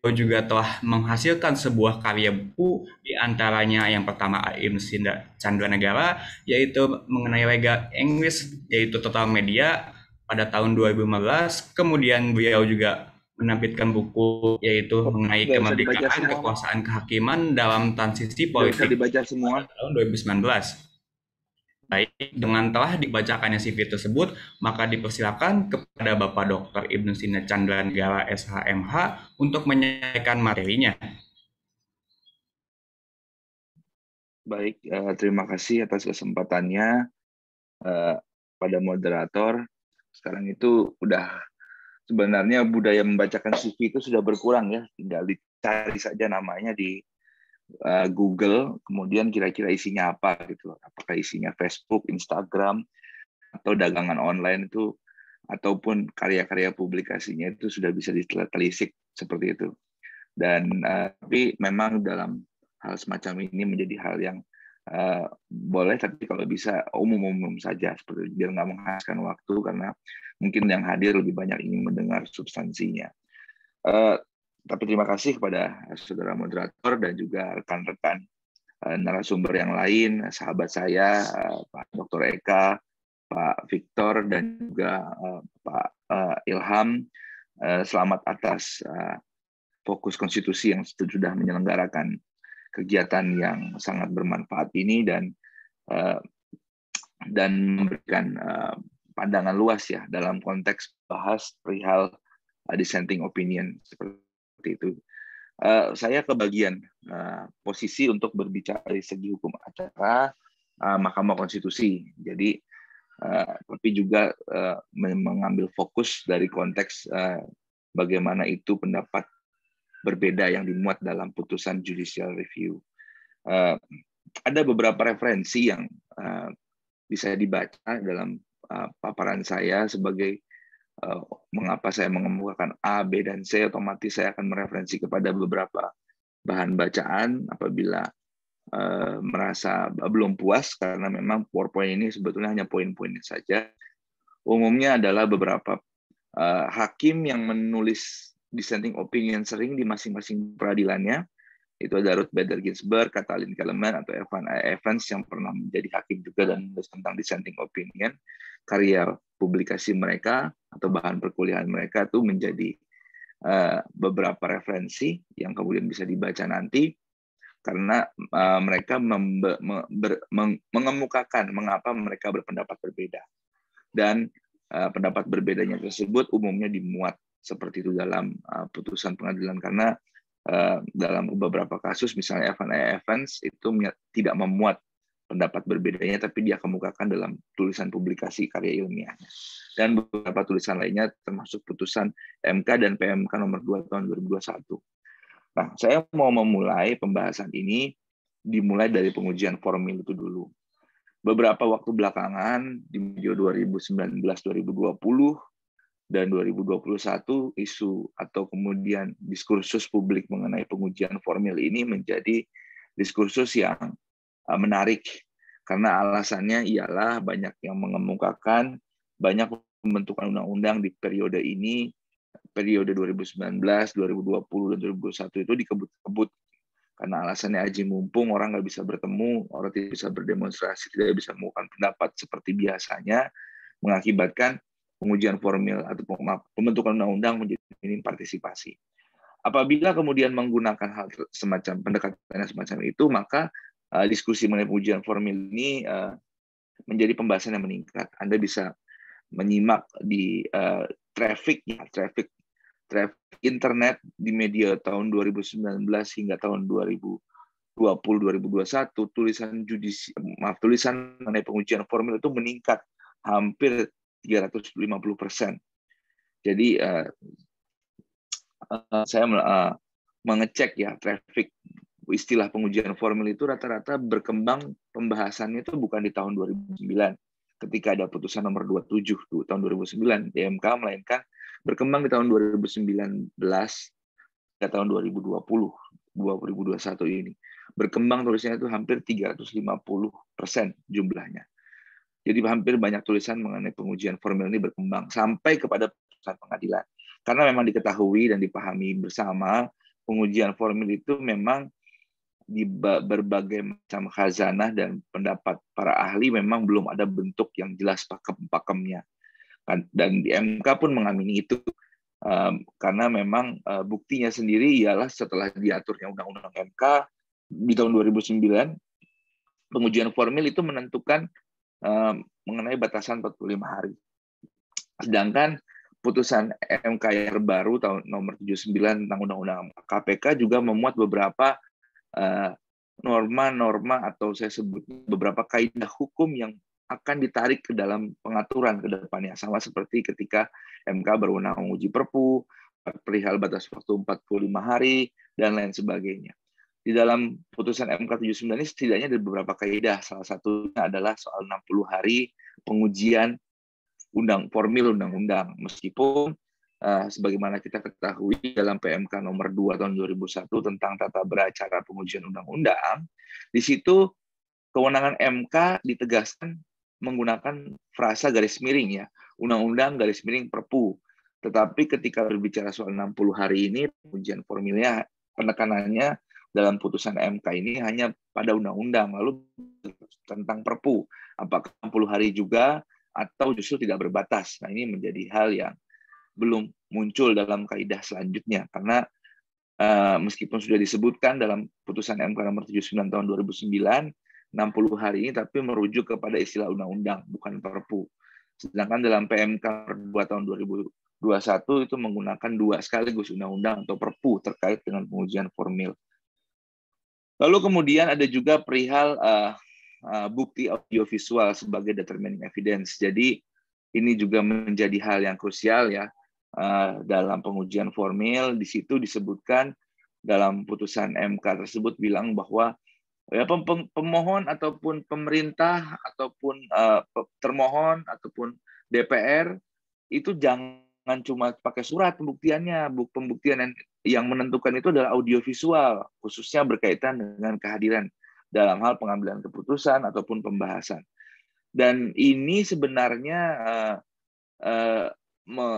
juga telah menghasilkan sebuah karya buku di antaranya yang pertama Aim Sinda Chandra Negara yaitu mengenai legal English yaitu total media pada tahun 2015. Kemudian beliau juga menampilkan buku yaitu oh, mengenai kemerdekaan, kekuasaan, kehakiman dalam transisi politik. dibaca semua. Tahun 2019. Baik, dengan telah dibacakannya CV tersebut, maka dipersilakan kepada Bapak Dr. Ibnu Sina Chandra Negara SHMH untuk menyampaikan materinya. Baik, eh, terima kasih atas kesempatannya eh, pada moderator sekarang itu udah sebenarnya budaya membacakan CV itu sudah berkurang ya, tinggal dicari saja namanya di uh, Google, kemudian kira-kira isinya apa gitu. Apakah isinya Facebook, Instagram, atau dagangan online itu ataupun karya-karya publikasinya itu sudah bisa ditelisik seperti itu. Dan uh, tapi memang dalam hal semacam ini menjadi hal yang Uh, boleh tapi kalau bisa umum-umum saja seperti biar nggak menghabiskan waktu karena mungkin yang hadir lebih banyak ingin mendengar substansinya. Uh, tapi terima kasih kepada saudara moderator dan juga rekan-rekan eh, narasumber yang lain, sahabat saya Pak Dr. Eka, Pak Victor dan juga Pak Ilham. selamat atas fokus konstitusi yang sudah menyelenggarakan kegiatan yang sangat bermanfaat ini dan eh, dan memberikan eh, pandangan luas ya dalam konteks bahas perihal eh, dissenting opinion seperti itu. saya kebagian posisi untuk berbicara dari segi hukum acara Mahkamah Konstitusi. Jadi uh, tapi juga mengambil fokus dari konteks bagaimana itu pendapat berbeda yang dimuat dalam putusan judicial review. Uh, ada beberapa referensi yang uh, bisa dibaca dalam uh, paparan saya sebagai uh, mengapa saya mengemukakan A, B, dan C. Otomatis saya akan mereferensi kepada beberapa bahan bacaan apabila uh, merasa belum puas karena memang PowerPoint ini sebetulnya hanya poin-poinnya saja. Umumnya adalah beberapa uh, hakim yang menulis dissenting opinion sering di masing-masing peradilannya. Itu ada Ruth Bader Ginsburg, Katalin Kellerman, atau Evan eh, Evans yang pernah menjadi hakim juga dan menulis tentang dissenting opinion. Karya publikasi mereka atau bahan perkuliahan mereka itu menjadi eh, beberapa referensi yang kemudian bisa dibaca nanti karena eh, mereka mengemukakan mengapa mereka berpendapat berbeda dan pendapat berbedanya tersebut umumnya dimuat seperti itu dalam uh, putusan pengadilan karena uh, dalam beberapa kasus misalnya Evan A. Evans itu tidak memuat pendapat berbedanya tapi dia kemukakan dalam tulisan publikasi karya ilmiahnya dan beberapa tulisan lainnya termasuk putusan MK dan PMK nomor 2 tahun 2021. Nah, saya mau memulai pembahasan ini dimulai dari pengujian formil itu dulu. Beberapa waktu belakangan di video 2019 2020 dan 2021 isu atau kemudian diskursus publik mengenai pengujian formil ini menjadi diskursus yang eh, menarik karena alasannya ialah banyak yang mengemukakan banyak pembentukan undang-undang di periode ini periode 2019, 2020 dan 2021 itu dikebut-kebut karena alasannya aji mumpung orang nggak bisa bertemu, orang tidak bisa berdemonstrasi, tidak bisa melakukan pendapat seperti biasanya mengakibatkan pengujian formil atau pembentukan undang-undang menjadi minim partisipasi. Apabila kemudian menggunakan hal semacam pendekatan semacam itu, maka uh, diskusi mengenai pengujian formil ini uh, menjadi pembahasan yang meningkat. Anda bisa menyimak di uh, traffic ya, traffic traffic internet di media tahun 2019 hingga tahun 2020 2021 tulisan judisi maaf tulisan mengenai pengujian formil itu meningkat hampir 350 persen. Jadi uh, uh, saya uh, mengecek ya traffic istilah pengujian formal itu rata-rata berkembang pembahasannya itu bukan di tahun 2009 ketika ada putusan nomor 27 tuh, tahun 2009 di melainkan berkembang di tahun 2019 ke tahun 2020 2021 ini berkembang tulisannya itu hampir 350 persen jumlahnya jadi hampir banyak tulisan mengenai pengujian formil ini berkembang sampai kepada putusan pengadilan. Karena memang diketahui dan dipahami bersama pengujian formil itu memang di berbagai macam khazanah dan pendapat para ahli memang belum ada bentuk yang jelas pakem-pakemnya. Kan, dan di MK pun mengamini itu um, karena memang uh, buktinya sendiri ialah setelah diaturnya Undang-Undang MK di tahun 2009 pengujian formil itu menentukan Eh, mengenai batasan 45 hari. Sedangkan putusan MK yang baru tahun nomor 79 tentang undang-undang KPK juga memuat beberapa eh, norma-norma atau saya sebut beberapa kaidah hukum yang akan ditarik ke dalam pengaturan ke depannya sama seperti ketika MK berwenang menguji perpu perihal batas waktu 45 hari dan lain sebagainya di dalam putusan MK 79 ini setidaknya ada beberapa kaidah. Salah satunya adalah soal 60 hari pengujian undang formil undang-undang. Meskipun uh, sebagaimana kita ketahui dalam PMK nomor 2 tahun 2001 tentang tata beracara pengujian undang-undang, di situ kewenangan MK ditegaskan menggunakan frasa garis miring ya, undang-undang garis miring Perpu. Tetapi ketika berbicara soal 60 hari ini pengujian formilnya penekanannya dalam putusan MK ini hanya pada undang-undang lalu tentang Perpu apakah 60 hari juga atau justru tidak berbatas. Nah, ini menjadi hal yang belum muncul dalam kaidah selanjutnya karena uh, meskipun sudah disebutkan dalam putusan MK nomor 79 tahun 2009 60 hari ini tapi merujuk kepada istilah undang-undang bukan perpu. Sedangkan dalam PMK 2 tahun 2021 itu menggunakan dua sekaligus undang-undang atau perpu terkait dengan pengujian formil. Lalu kemudian ada juga perihal uh, uh, bukti audiovisual sebagai determining evidence. Jadi ini juga menjadi hal yang krusial ya uh, dalam pengujian formil. Di situ disebutkan dalam putusan MK tersebut bilang bahwa ya pemohon ataupun pemerintah ataupun uh, termohon ataupun DPR itu jangan jangan cuma pakai surat pembuktiannya, bukti pembuktian yang, yang menentukan itu adalah audiovisual, khususnya berkaitan dengan kehadiran dalam hal pengambilan keputusan ataupun pembahasan. Dan ini sebenarnya uh, uh, me,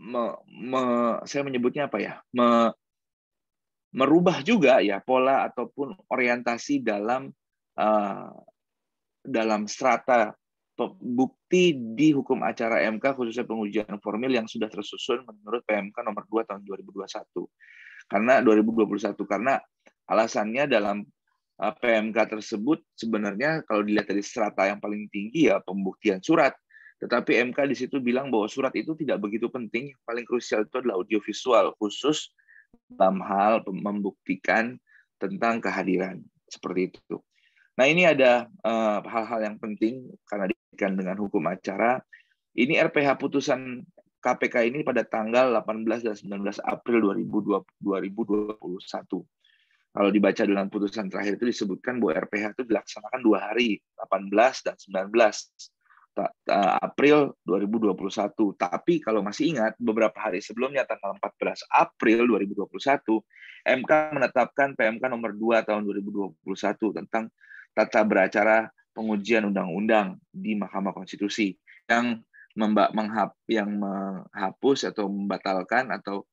me, me, saya menyebutnya apa ya? Me, merubah juga ya pola ataupun orientasi dalam uh, dalam strata bukti di hukum acara MK khususnya pengujian formil yang sudah tersusun menurut PMK nomor 2 tahun 2021. Karena 2021 karena alasannya dalam eh, PMK tersebut sebenarnya kalau dilihat dari strata yang paling tinggi ya pembuktian surat. Tetapi MK di situ bilang bahwa surat itu tidak begitu penting, yang paling krusial itu adalah audiovisual khusus dalam hal membuktikan tentang kehadiran seperti itu. Nah ini ada eh, hal-hal uh, yang penting karena dikaitkan dengan hukum acara. Ini RPH putusan KPK ini pada tanggal 18 dan 19 April 2020, 2021. Kalau dibaca dalam putusan terakhir itu disebutkan bahwa RPH itu dilaksanakan dua hari, 18 dan 19 April 2021. Tapi kalau masih ingat, beberapa hari sebelumnya tanggal 14 April 2021, MK menetapkan PMK nomor 2 tahun 2021 tentang tata beracara pengujian undang-undang di Mahkamah Konstitusi yang yang menghapus atau membatalkan atau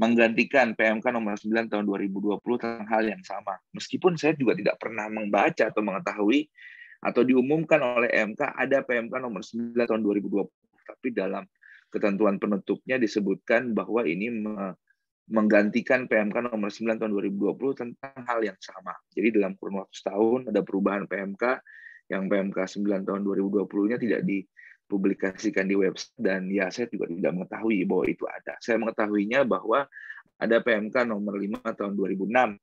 menggantikan PMK nomor 9 tahun 2020 tentang hal yang sama. Meskipun saya juga tidak pernah membaca atau mengetahui atau diumumkan oleh MK ada PMK nomor 9 tahun 2020 tapi dalam ketentuan penutupnya disebutkan bahwa ini menggantikan PMK nomor 9 tahun 2020 tentang hal yang sama. Jadi dalam kurun waktu setahun ada perubahan PMK yang PMK 9 tahun 2020-nya tidak dipublikasikan di website dan ya saya juga tidak mengetahui bahwa itu ada. Saya mengetahuinya bahwa ada PMK nomor 5 tahun 2006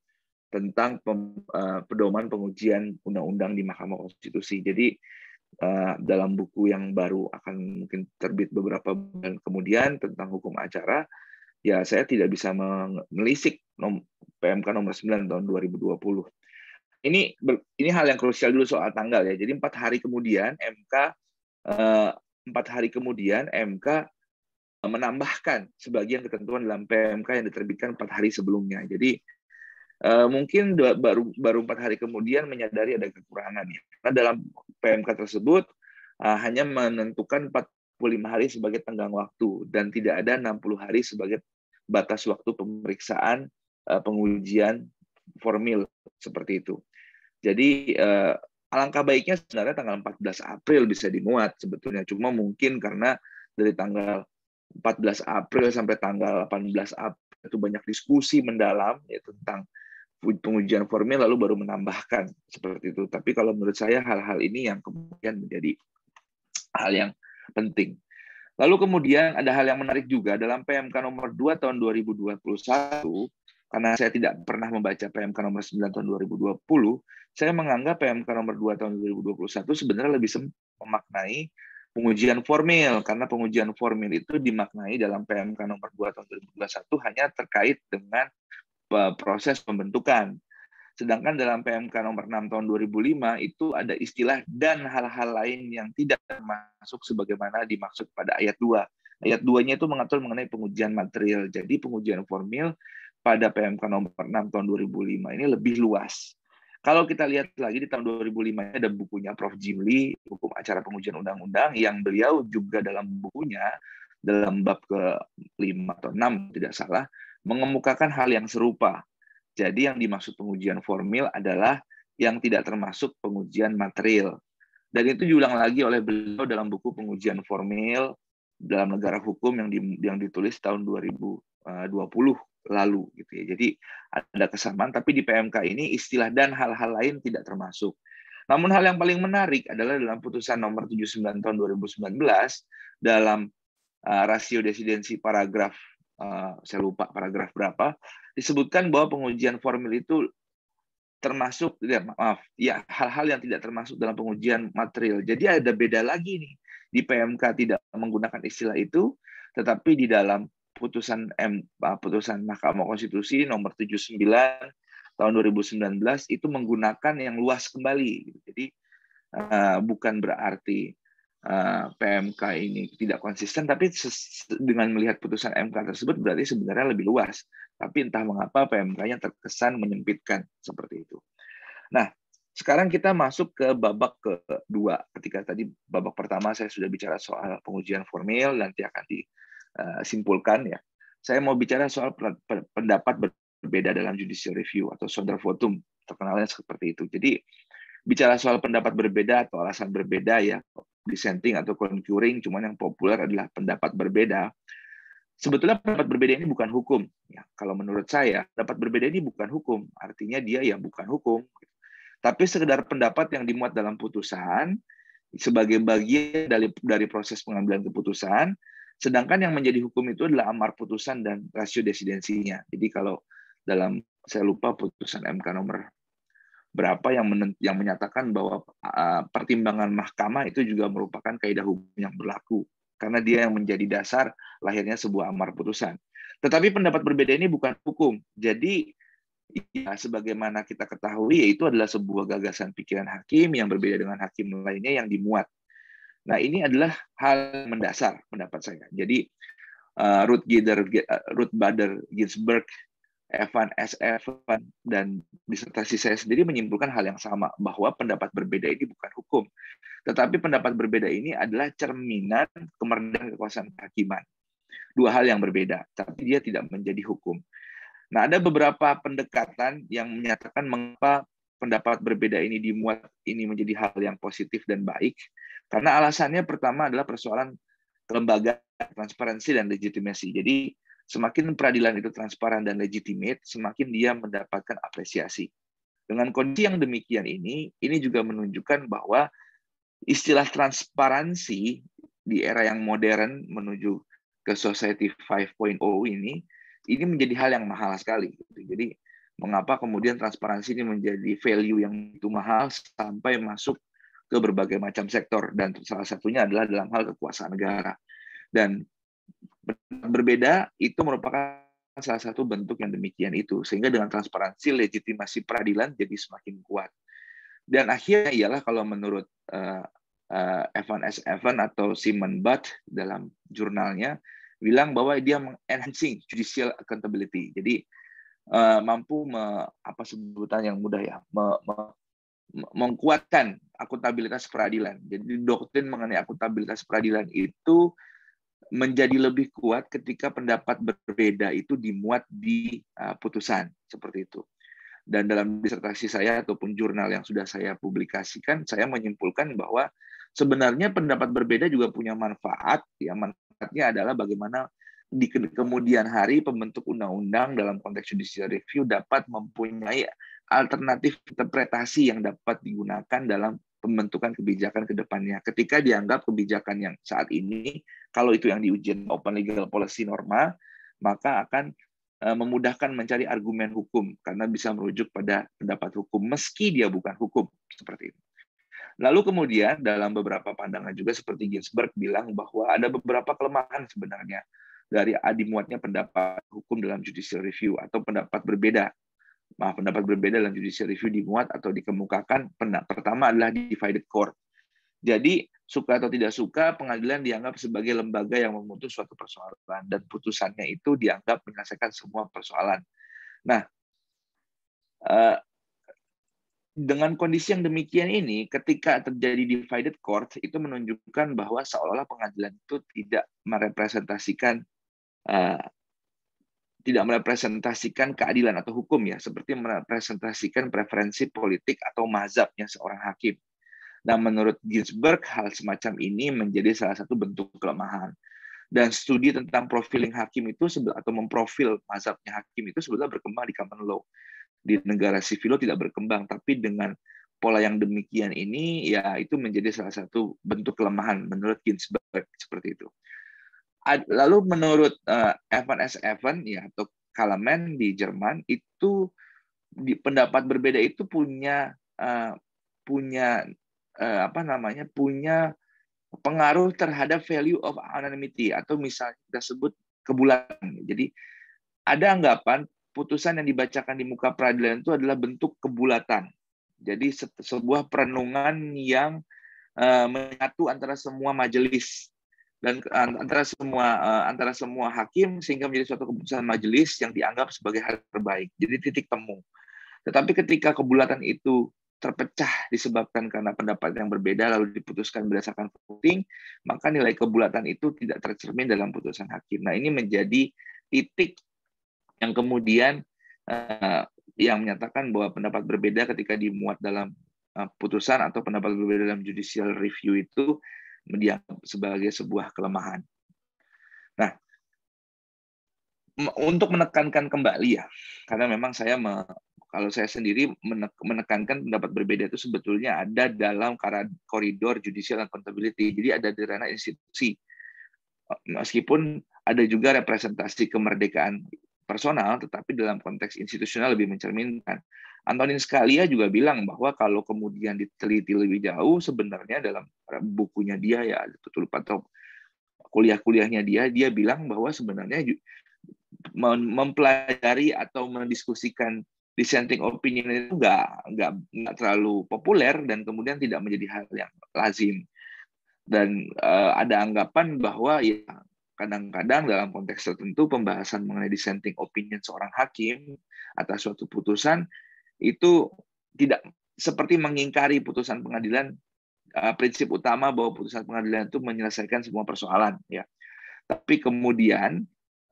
tentang pem, uh, pedoman pengujian undang-undang di Mahkamah Konstitusi. Jadi uh, dalam buku yang baru akan mungkin terbit beberapa bulan kemudian tentang hukum acara ya saya tidak bisa nom PMK nomor 9 tahun 2020. Ini ini hal yang krusial dulu soal tanggal ya. Jadi empat hari kemudian MK eh, empat hari kemudian MK eh, menambahkan sebagian ketentuan dalam PMK yang diterbitkan empat hari sebelumnya. Jadi eh, mungkin baru baru empat hari kemudian menyadari ada kekurangan ya. Karena dalam PMK tersebut hanya menentukan 45 hari sebagai tenggang waktu dan tidak ada 60 hari sebagai batas waktu pemeriksaan eh, pengujian formil seperti itu. Jadi eh, alangkah baiknya sebenarnya tanggal 14 April bisa dimuat sebetulnya. Cuma mungkin karena dari tanggal 14 April sampai tanggal 18 April itu banyak diskusi mendalam ya tentang pengujian formil lalu baru menambahkan seperti itu. Tapi kalau menurut saya hal-hal ini yang kemudian menjadi hal yang penting. Lalu kemudian ada hal yang menarik juga dalam PMK nomor 2 tahun 2021, karena saya tidak pernah membaca PMK nomor 9 tahun 2020, saya menganggap PMK nomor 2 tahun 2021 sebenarnya lebih memaknai pengujian formil, karena pengujian formil itu dimaknai dalam PMK nomor 2 tahun 2021 hanya terkait dengan proses pembentukan. Sedangkan dalam PMK nomor 6 tahun 2005 itu ada istilah dan hal-hal lain yang tidak termasuk sebagaimana dimaksud pada ayat 2. Ayat 2-nya itu mengatur mengenai pengujian material. Jadi pengujian formil pada PMK nomor 6 tahun 2005 ini lebih luas. Kalau kita lihat lagi di tahun 2005 ada bukunya Prof. Jim Lee, Hukum Acara Pengujian Undang-Undang, yang beliau juga dalam bukunya, dalam bab ke-5 atau 6 tidak salah, mengemukakan hal yang serupa. Jadi yang dimaksud pengujian formil adalah yang tidak termasuk pengujian material. Dan itu diulang lagi oleh beliau dalam buku pengujian formil dalam negara hukum yang di, yang ditulis tahun 2020 eh, lalu gitu ya. Jadi ada kesamaan tapi di PMK ini istilah dan hal-hal lain tidak termasuk. Namun hal yang paling menarik adalah dalam putusan nomor 79 tahun 2019 dalam eh, rasio desidensi paragraf eh, saya lupa paragraf berapa disebutkan bahwa pengujian formil itu termasuk ya, maaf ya hal-hal yang tidak termasuk dalam pengujian material. Jadi ada beda lagi nih di PMK tidak menggunakan istilah itu, tetapi di dalam putusan M ah, putusan Mahkamah Konstitusi nomor 79 tahun 2019 itu menggunakan yang luas kembali. Jadi ah, bukan berarti Eh, PMK ini tidak konsisten, tapi dengan melihat putusan MK tersebut berarti sebenarnya lebih luas. Tapi entah mengapa PMK-nya terkesan menyempitkan seperti itu. Nah, sekarang kita masuk ke babak kedua. Ketika tadi babak pertama saya sudah bicara soal pengujian formil, nanti akan disimpulkan eh, ya. Saya mau bicara soal pendapat berbeda dalam judicial review atau sonder votum, terkenalnya seperti itu. Jadi bicara soal pendapat berbeda atau alasan berbeda ya dissenting atau concurring, cuman yang populer adalah pendapat berbeda. Sebetulnya pendapat berbeda ini bukan hukum. Ya, kalau menurut saya, pendapat berbeda ini bukan hukum. Artinya dia ya bukan hukum. Tapi sekedar pendapat yang dimuat dalam putusan sebagai bagian dari dari proses pengambilan keputusan. Sedangkan yang menjadi hukum itu adalah amar putusan dan rasio desidensinya. Jadi kalau dalam saya lupa putusan MK nomor berapa yang men yang menyatakan bahwa uh, pertimbangan mahkamah itu juga merupakan kaidah hukum yang berlaku karena dia yang menjadi dasar lahirnya sebuah amar putusan. Tetapi pendapat berbeda ini bukan hukum. Jadi ya sebagaimana kita ketahui yaitu adalah sebuah gagasan pikiran hakim yang berbeda dengan hakim lainnya yang dimuat. Nah, ini adalah hal mendasar pendapat saya. Jadi uh, Ruth, Gider, uh, Ruth Bader Ginsburg Evan S. Evan dan disertasi saya sendiri menyimpulkan hal yang sama bahwa pendapat berbeda ini bukan hukum, tetapi pendapat berbeda ini adalah cerminan kemerdekaan kekuasaan kehakiman. Dua hal yang berbeda, tapi dia tidak menjadi hukum. Nah, ada beberapa pendekatan yang menyatakan mengapa pendapat berbeda ini dimuat ini menjadi hal yang positif dan baik karena alasannya pertama adalah persoalan kelembagaan transparansi dan legitimasi. Jadi Semakin peradilan itu transparan dan legitimate, semakin dia mendapatkan apresiasi. Dengan kondisi yang demikian ini, ini juga menunjukkan bahwa istilah transparansi di era yang modern menuju ke society 5.0 ini, ini menjadi hal yang mahal sekali. Jadi mengapa kemudian transparansi ini menjadi value yang itu mahal sampai masuk ke berbagai macam sektor dan salah satunya adalah dalam hal kekuasaan negara. Dan berbeda itu merupakan salah satu bentuk yang demikian itu sehingga dengan transparansi legitimasi peradilan jadi semakin kuat dan akhirnya ialah kalau menurut uh, uh, Evan S. Evan atau Simon Butt dalam jurnalnya bilang bahwa dia enhancing judicial accountability jadi uh, mampu me, apa sebutan yang mudah ya me, me, mengkuatkan akuntabilitas peradilan jadi doktrin mengenai akuntabilitas peradilan itu menjadi lebih kuat ketika pendapat berbeda itu dimuat di uh, putusan seperti itu. Dan dalam disertasi saya ataupun jurnal yang sudah saya publikasikan, saya menyimpulkan bahwa sebenarnya pendapat berbeda juga punya manfaat. Ya, manfaatnya adalah bagaimana di kemudian hari pembentuk undang-undang dalam konteks judicial review dapat mempunyai alternatif interpretasi yang dapat digunakan dalam pembentukan kebijakan ke depannya. Ketika dianggap kebijakan yang saat ini, kalau itu yang diuji open legal policy norma, maka akan eh, memudahkan mencari argumen hukum karena bisa merujuk pada pendapat hukum meski dia bukan hukum seperti itu. Lalu kemudian dalam beberapa pandangan juga seperti Ginsberg bilang bahwa ada beberapa kelemahan sebenarnya dari adimuatnya pendapat hukum dalam judicial review atau pendapat berbeda maaf pendapat berbeda dalam judicial review dimuat atau dikemukakan pertama adalah divided court. Jadi suka atau tidak suka pengadilan dianggap sebagai lembaga yang memutus suatu persoalan dan putusannya itu dianggap menyelesaikan semua persoalan. Nah, eh, dengan kondisi yang demikian ini, ketika terjadi divided court, itu menunjukkan bahwa seolah-olah pengadilan itu tidak merepresentasikan eh, tidak merepresentasikan keadilan atau hukum ya, seperti merepresentasikan preferensi politik atau mazhabnya seorang hakim. Dan nah, menurut Ginsberg, hal semacam ini menjadi salah satu bentuk kelemahan. Dan studi tentang profiling hakim itu atau memprofil mazhabnya hakim itu sebetulnya berkembang di common law. Di negara sivil law tidak berkembang, tapi dengan pola yang demikian ini ya itu menjadi salah satu bentuk kelemahan menurut Ginsberg seperti itu lalu menurut uh, Evan S. Evan ya atau Kalemen di Jerman itu di pendapat berbeda itu punya uh, punya uh, apa namanya punya pengaruh terhadap value of anonymity atau misalnya kita sebut kebulatan. Jadi ada anggapan putusan yang dibacakan di muka peradilan itu adalah bentuk kebulatan. Jadi sebuah perenungan yang uh, menyatu antara semua majelis dan antara semua eh, antara semua hakim sehingga menjadi suatu keputusan majelis yang dianggap sebagai hal terbaik. Jadi titik temu. Tetapi ketika kebulatan itu terpecah disebabkan karena pendapat yang berbeda lalu diputuskan berdasarkan voting, maka nilai kebulatan itu tidak tercermin dalam putusan hakim. Nah, ini menjadi titik yang kemudian eh, yang menyatakan bahwa pendapat berbeda ketika dimuat dalam eh, putusan atau pendapat berbeda dalam judicial review itu mendiam sebagai sebuah kelemahan. Nah, untuk menekankan kembali ya, karena memang saya me, kalau saya sendiri menekankan pendapat berbeda itu sebetulnya ada dalam koridor judicial accountability. Jadi ada di ranah institusi. Meskipun ada juga representasi kemerdekaan personal, tetapi dalam konteks institusional lebih mencerminkan Antonin Scalia juga bilang bahwa kalau kemudian diteliti lebih jauh, sebenarnya dalam bukunya dia ya lupa atau kuliah-kuliahnya dia, dia bilang bahwa sebenarnya mempelajari atau mendiskusikan dissenting opinion itu enggak nggak nggak terlalu populer dan kemudian tidak menjadi hal yang lazim dan uh, ada anggapan bahwa ya kadang-kadang dalam konteks tertentu pembahasan mengenai dissenting opinion seorang hakim atas suatu putusan itu tidak seperti mengingkari putusan pengadilan eh, prinsip utama bahwa putusan pengadilan itu menyelesaikan semua persoalan ya tapi kemudian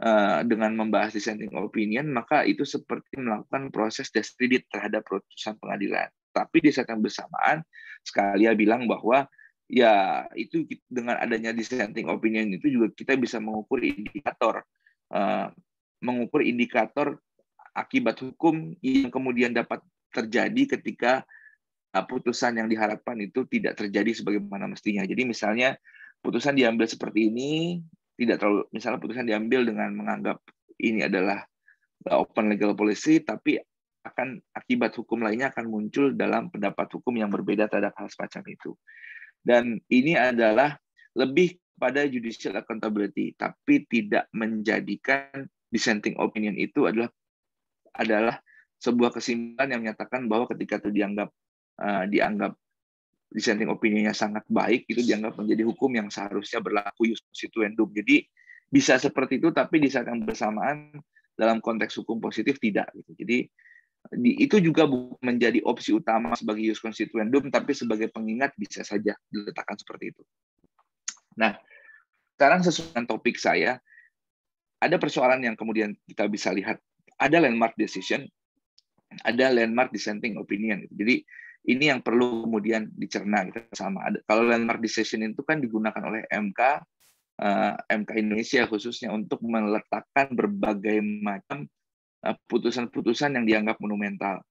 eh, dengan membahas dissenting opinion maka itu seperti melakukan proses deskredit terhadap putusan pengadilan tapi di saat yang bersamaan sekali bilang bahwa ya itu dengan adanya dissenting opinion itu juga kita bisa mengukur indikator eh, mengukur indikator akibat hukum yang kemudian dapat terjadi ketika uh, putusan yang diharapkan itu tidak terjadi sebagaimana mestinya. Jadi misalnya putusan diambil seperti ini, tidak terlalu misalnya putusan diambil dengan menganggap ini adalah uh, open legal policy tapi akan akibat hukum lainnya akan muncul dalam pendapat hukum yang berbeda terhadap hal semacam itu. Dan ini adalah lebih pada judicial accountability, tapi tidak menjadikan dissenting opinion itu adalah adalah sebuah kesimpulan yang menyatakan bahwa ketika itu dianggap uh, dianggap dissenting opinionnya sangat baik itu dianggap menjadi hukum yang seharusnya berlaku jus situendum. Jadi bisa seperti itu tapi di saat yang bersamaan dalam konteks hukum positif tidak gitu. Jadi di, itu juga menjadi opsi utama sebagai jus constituendum tapi sebagai pengingat bisa saja diletakkan seperti itu. Nah, sekarang sesuai dengan topik saya ada persoalan yang kemudian kita bisa lihat ada landmark decision, ada landmark dissenting opinion. Gitu. Jadi ini yang perlu kemudian dicerna gitu sama. kalau landmark decision itu kan digunakan oleh MK, uh, eh, MK Indonesia khususnya untuk meletakkan berbagai macam eh, putusan-putusan yang dianggap monumental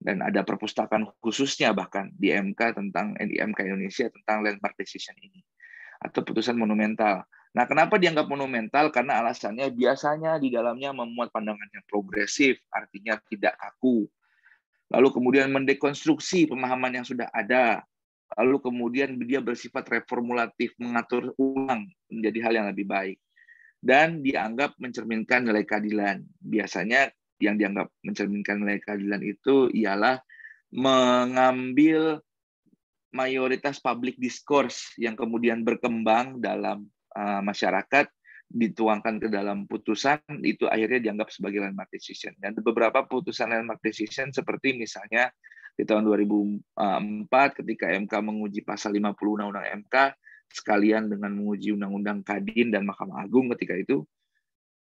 dan ada perpustakaan khususnya bahkan di MK tentang eh, di MK Indonesia tentang landmark decision ini atau putusan monumental Nah, kenapa dianggap monumental? Karena alasannya biasanya di dalamnya memuat pandangan yang progresif, artinya tidak kaku. Lalu kemudian mendekonstruksi pemahaman yang sudah ada. Lalu kemudian dia bersifat reformulatif, mengatur ulang menjadi hal yang lebih baik. Dan dianggap mencerminkan nilai keadilan. Biasanya yang dianggap mencerminkan nilai keadilan itu ialah mengambil mayoritas public discourse yang kemudian berkembang dalam Eh, masyarakat dituangkan ke dalam putusan itu akhirnya dianggap sebagai landmark decision dan beberapa putusan landmark decision seperti misalnya di tahun 2004 ketika MK menguji pasal 50 Undang-Undang MK sekalian dengan menguji Undang-Undang Kadin dan Mahkamah Agung ketika itu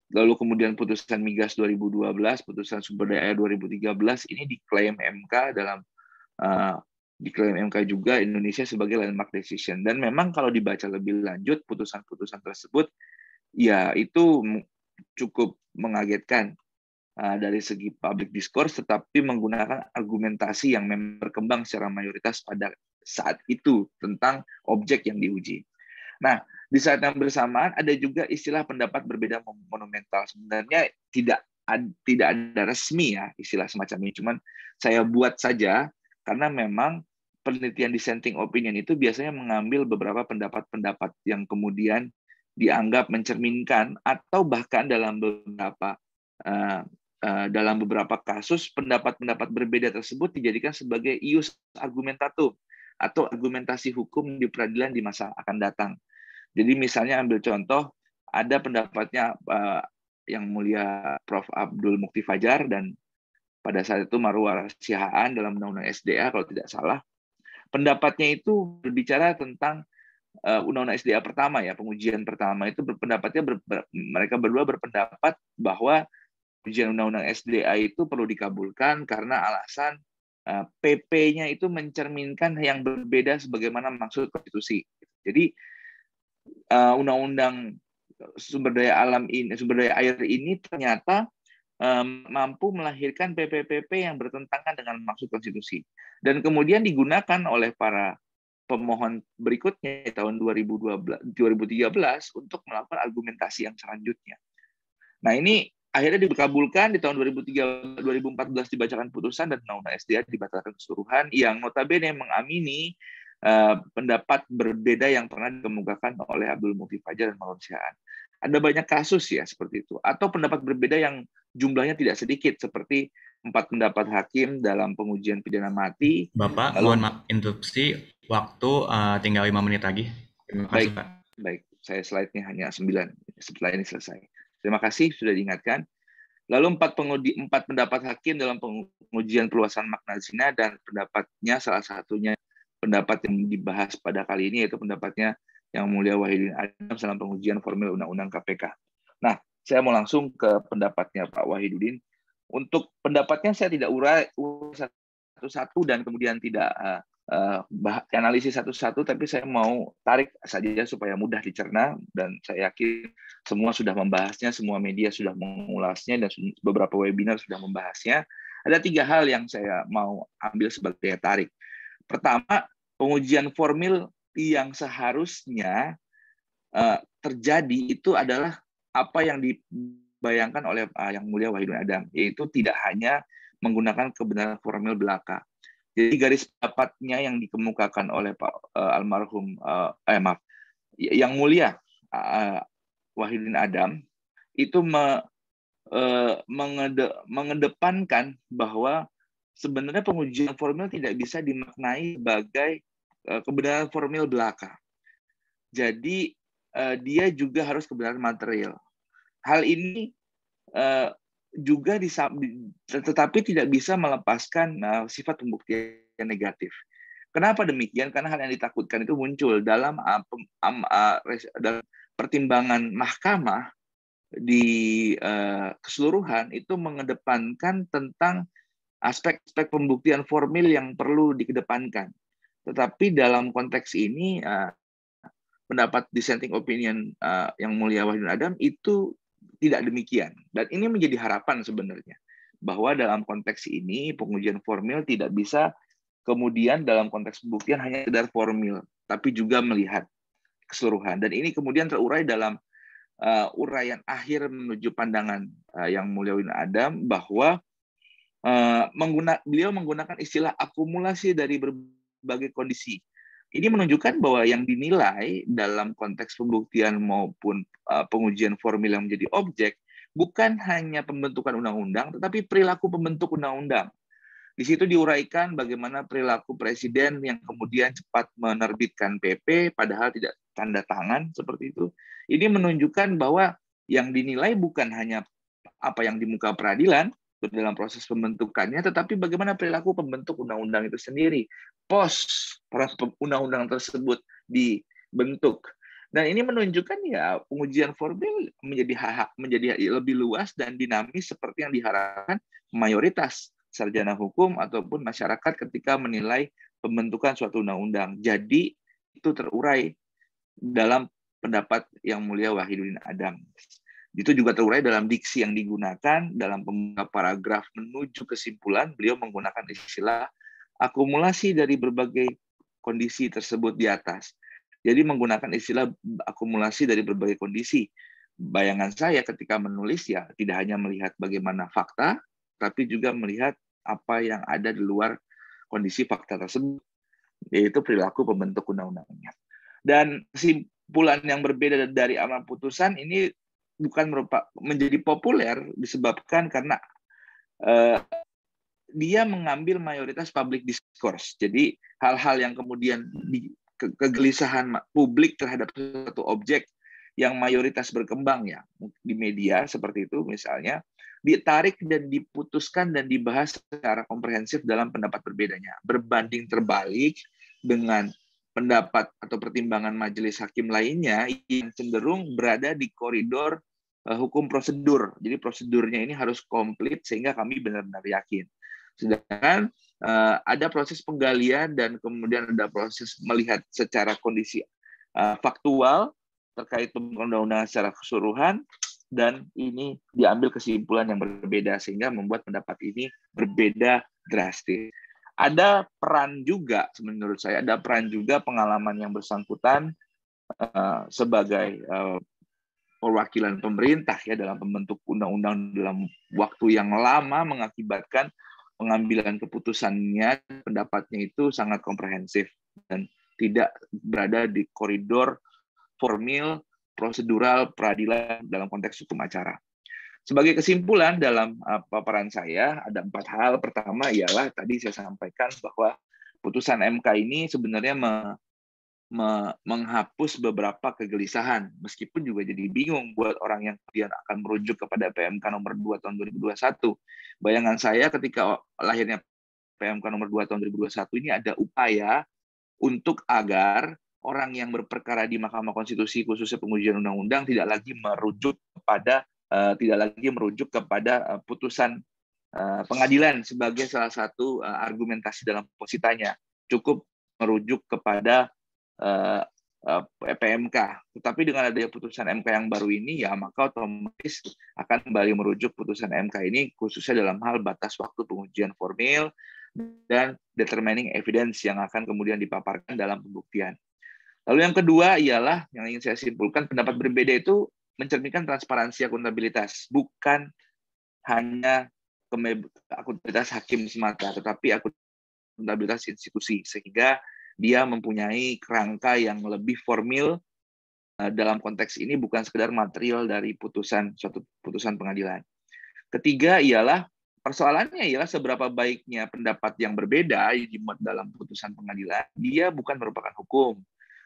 lalu kemudian putusan Migas 2012 putusan sumber daya 2013 ini diklaim MK dalam eh, diklaim MK juga Indonesia sebagai landmark decision dan memang kalau dibaca lebih lanjut putusan-putusan tersebut ya itu cukup mengagetkan uh, dari segi public discourse tetapi menggunakan argumentasi yang memang berkembang secara mayoritas pada saat itu tentang objek yang diuji. Nah, di saat yang bersamaan ada juga istilah pendapat berbeda monumental. Sebenarnya tidak tidak ada resmi ya istilah semacam ini, cuman saya buat saja karena memang penelitian dissenting opinion itu biasanya mengambil beberapa pendapat-pendapat yang kemudian dianggap mencerminkan atau bahkan dalam beberapa uh, uh, dalam beberapa kasus pendapat-pendapat berbeda tersebut dijadikan sebagai ius argumentatum atau argumentasi hukum di peradilan di masa akan datang. Jadi misalnya ambil contoh ada pendapatnya uh, yang mulia Prof Abdul Mukti Fajar dan pada saat itu Marwah Sihaan dalam Undang-Undang SDA kalau tidak salah pendapatnya itu berbicara tentang eh, Undang-Undang SDA pertama ya pengujian pertama itu berpendapatnya ber, ber, mereka berdua berpendapat bahwa ujian Undang-Undang SDA itu perlu dikabulkan karena alasan eh, PP-nya itu mencerminkan yang berbeda sebagaimana maksud konstitusi. Jadi eh, undang-undang sumber daya alam ini sumber daya air ini ternyata mampu melahirkan PPPP yang bertentangan dengan maksud konstitusi dan kemudian digunakan oleh para pemohon berikutnya tahun 2012 2013 untuk melakukan argumentasi yang selanjutnya. Nah, ini akhirnya dikabulkan di tahun 2013 2014 dibacakan putusan dan undang-undang SDA dibatalkan keseluruhan yang notabene mengamini uh, pendapat berbeda yang pernah dikemukakan oleh Abdul Mufi Fajar dan Malon Siaan ada banyak kasus ya seperti itu atau pendapat berbeda yang jumlahnya tidak sedikit seperti empat pendapat hakim dalam pengujian pidana mati. Bapak, Lalu, mohon maaf interupsi, waktu uh, tinggal lima menit lagi. Terima kasih, baik, Pak. baik, saya slide-nya hanya sembilan setelah ini selesai. Terima kasih sudah diingatkan. Lalu empat, pengudi, empat pendapat hakim dalam pengujian perluasan makna zina dan pendapatnya salah satunya pendapat yang dibahas pada kali ini yaitu pendapatnya yang Mulia Wahidin Adam dalam pengujian formil Undang-Undang KPK. Nah, saya mau langsung ke pendapatnya Pak Wahidudin. Untuk pendapatnya saya tidak urai satu-satu dan kemudian tidak uh, uh, analisis satu-satu, tapi saya mau tarik saja supaya mudah dicerna dan saya yakin semua sudah membahasnya, semua media sudah mengulasnya dan beberapa webinar sudah membahasnya. Ada tiga hal yang saya mau ambil sebagai tarik. Pertama, pengujian formil bukti yang seharusnya uh, terjadi itu adalah apa yang dibayangkan oleh uh, yang mulia Wahidun Adam, yaitu tidak hanya menggunakan kebenaran formil belaka. Jadi garis dapatnya yang dikemukakan oleh Pak uh, almarhum uh, eh maaf, yang mulia uh, Wahidin Adam itu me, uh, mengede, mengedepankan bahwa sebenarnya pengujian formil tidak bisa dimaknai sebagai Eh, kebenaran formil belaka. Jadi eh, dia juga harus kebenaran material. Hal ini eh, juga tetapi tidak bisa melepaskan sifat pembuktian negatif. Kenapa demikian? Karena hal yang ditakutkan itu muncul dalam dalam pertimbangan mahkamah di keseluruhan itu mengedepankan tentang aspek-aspek pembuktian formil yang perlu dikedepankan tetapi dalam konteks ini eh, pendapat dissenting opinion eh, yang mulia Wahidun Adam itu tidak demikian. Dan ini menjadi harapan sebenarnya bahwa dalam konteks ini pengujian formil tidak bisa kemudian dalam konteks pembuktian hanya sekedar formil, tapi juga melihat keseluruhan. Dan ini kemudian terurai dalam uh, uraian akhir menuju pandangan uh, yang mulia Wahidun Adam bahwa uh, mengguna, beliau menggunakan istilah akumulasi dari berbagai sebagai kondisi. Ini menunjukkan bahwa yang dinilai dalam konteks pembuktian maupun uh, pengujian formil yang menjadi objek bukan hanya pembentukan undang-undang, tetapi perilaku pembentuk undang-undang. Di situ diuraikan bagaimana perilaku presiden yang kemudian cepat menerbitkan PP padahal tidak tanda tangan seperti itu. Ini menunjukkan bahwa yang dinilai bukan hanya apa yang di muka peradilan, dalam proses pembentukannya, tetapi bagaimana perilaku pembentuk undang-undang itu sendiri. Pos undang-undang tersebut dibentuk. Dan ini menunjukkan ya pengujian formil menjadi hak menjadi lebih luas dan dinamis seperti yang diharapkan mayoritas sarjana hukum ataupun masyarakat ketika menilai pembentukan suatu undang-undang. Jadi itu terurai dalam pendapat yang mulia Wahidudin Adam. Itu juga terurai dalam diksi yang digunakan dalam paragraf menuju kesimpulan, beliau menggunakan istilah akumulasi dari berbagai kondisi tersebut di atas. Jadi menggunakan istilah akumulasi dari berbagai kondisi. Bayangan saya ketika menulis ya tidak hanya melihat bagaimana fakta, tapi juga melihat apa yang ada di luar kondisi fakta tersebut, yaitu perilaku pembentuk undang-undangnya. Dan simpulan yang berbeda dari amar putusan ini bukan merupakan menjadi populer disebabkan karena eh, dia mengambil mayoritas public discourse. Jadi hal-hal yang kemudian di, ke, kegelisahan publik terhadap suatu objek yang mayoritas berkembang ya di media seperti itu misalnya ditarik dan diputuskan dan dibahas secara komprehensif dalam pendapat berbedanya berbanding terbalik dengan pendapat atau pertimbangan majelis hakim lainnya yang cenderung berada di koridor eh, hukum prosedur. Jadi prosedurnya ini harus komplit sehingga kami benar-benar yakin. Sedangkan eh, ada proses penggalian dan kemudian ada proses melihat secara kondisi eh, faktual terkait undang-undang secara keseluruhan dan ini diambil kesimpulan yang berbeda sehingga membuat pendapat ini berbeda drastis ada peran juga menurut saya ada peran juga pengalaman yang bersangkutan uh, sebagai uh, perwakilan pemerintah ya dalam pembentuk undang-undang dalam waktu yang lama mengakibatkan pengambilan keputusannya pendapatnya itu sangat komprehensif dan tidak berada di koridor formil prosedural peradilan dalam konteks hukum acara. Sebagai kesimpulan dalam eh, paparan saya ada empat hal. Pertama ialah tadi saya sampaikan bahwa putusan MK ini sebenarnya me, me, menghapus beberapa kegelisahan meskipun juga jadi bingung buat orang yang kemudian akan merujuk kepada PMK nomor 2 tahun 2021. Bayangan saya ketika lahirnya PMK nomor 2 tahun 2021 ini ada upaya untuk agar orang yang berperkara di Mahkamah Konstitusi khususnya pengujian undang-undang tidak lagi merujuk kepada Eh, tidak lagi merujuk kepada eh, putusan eh, pengadilan sebagai salah satu argumentasi dalam positanya cukup merujuk kepada PMK. Tetapi dengan adanya putusan MK yang baru ini, ya maka otomatis akan kembali merujuk putusan MK ini khususnya dalam hal batas waktu pengujian formil dan determining evidence yang akan kemudian dipaparkan dalam pembuktian. Lalu yang kedua ialah yang ingin saya simpulkan pendapat berbeda itu mencerminkan transparansi akuntabilitas, bukan hanya akuntabilitas hakim semata, tetapi akuntabilitas institusi, sehingga dia mempunyai kerangka yang lebih formil eh, dalam konteks ini bukan sekedar material dari putusan suatu putusan pengadilan. Ketiga ialah persoalannya ialah seberapa baiknya pendapat yang berbeda di dalam putusan pengadilan, dia bukan merupakan hukum,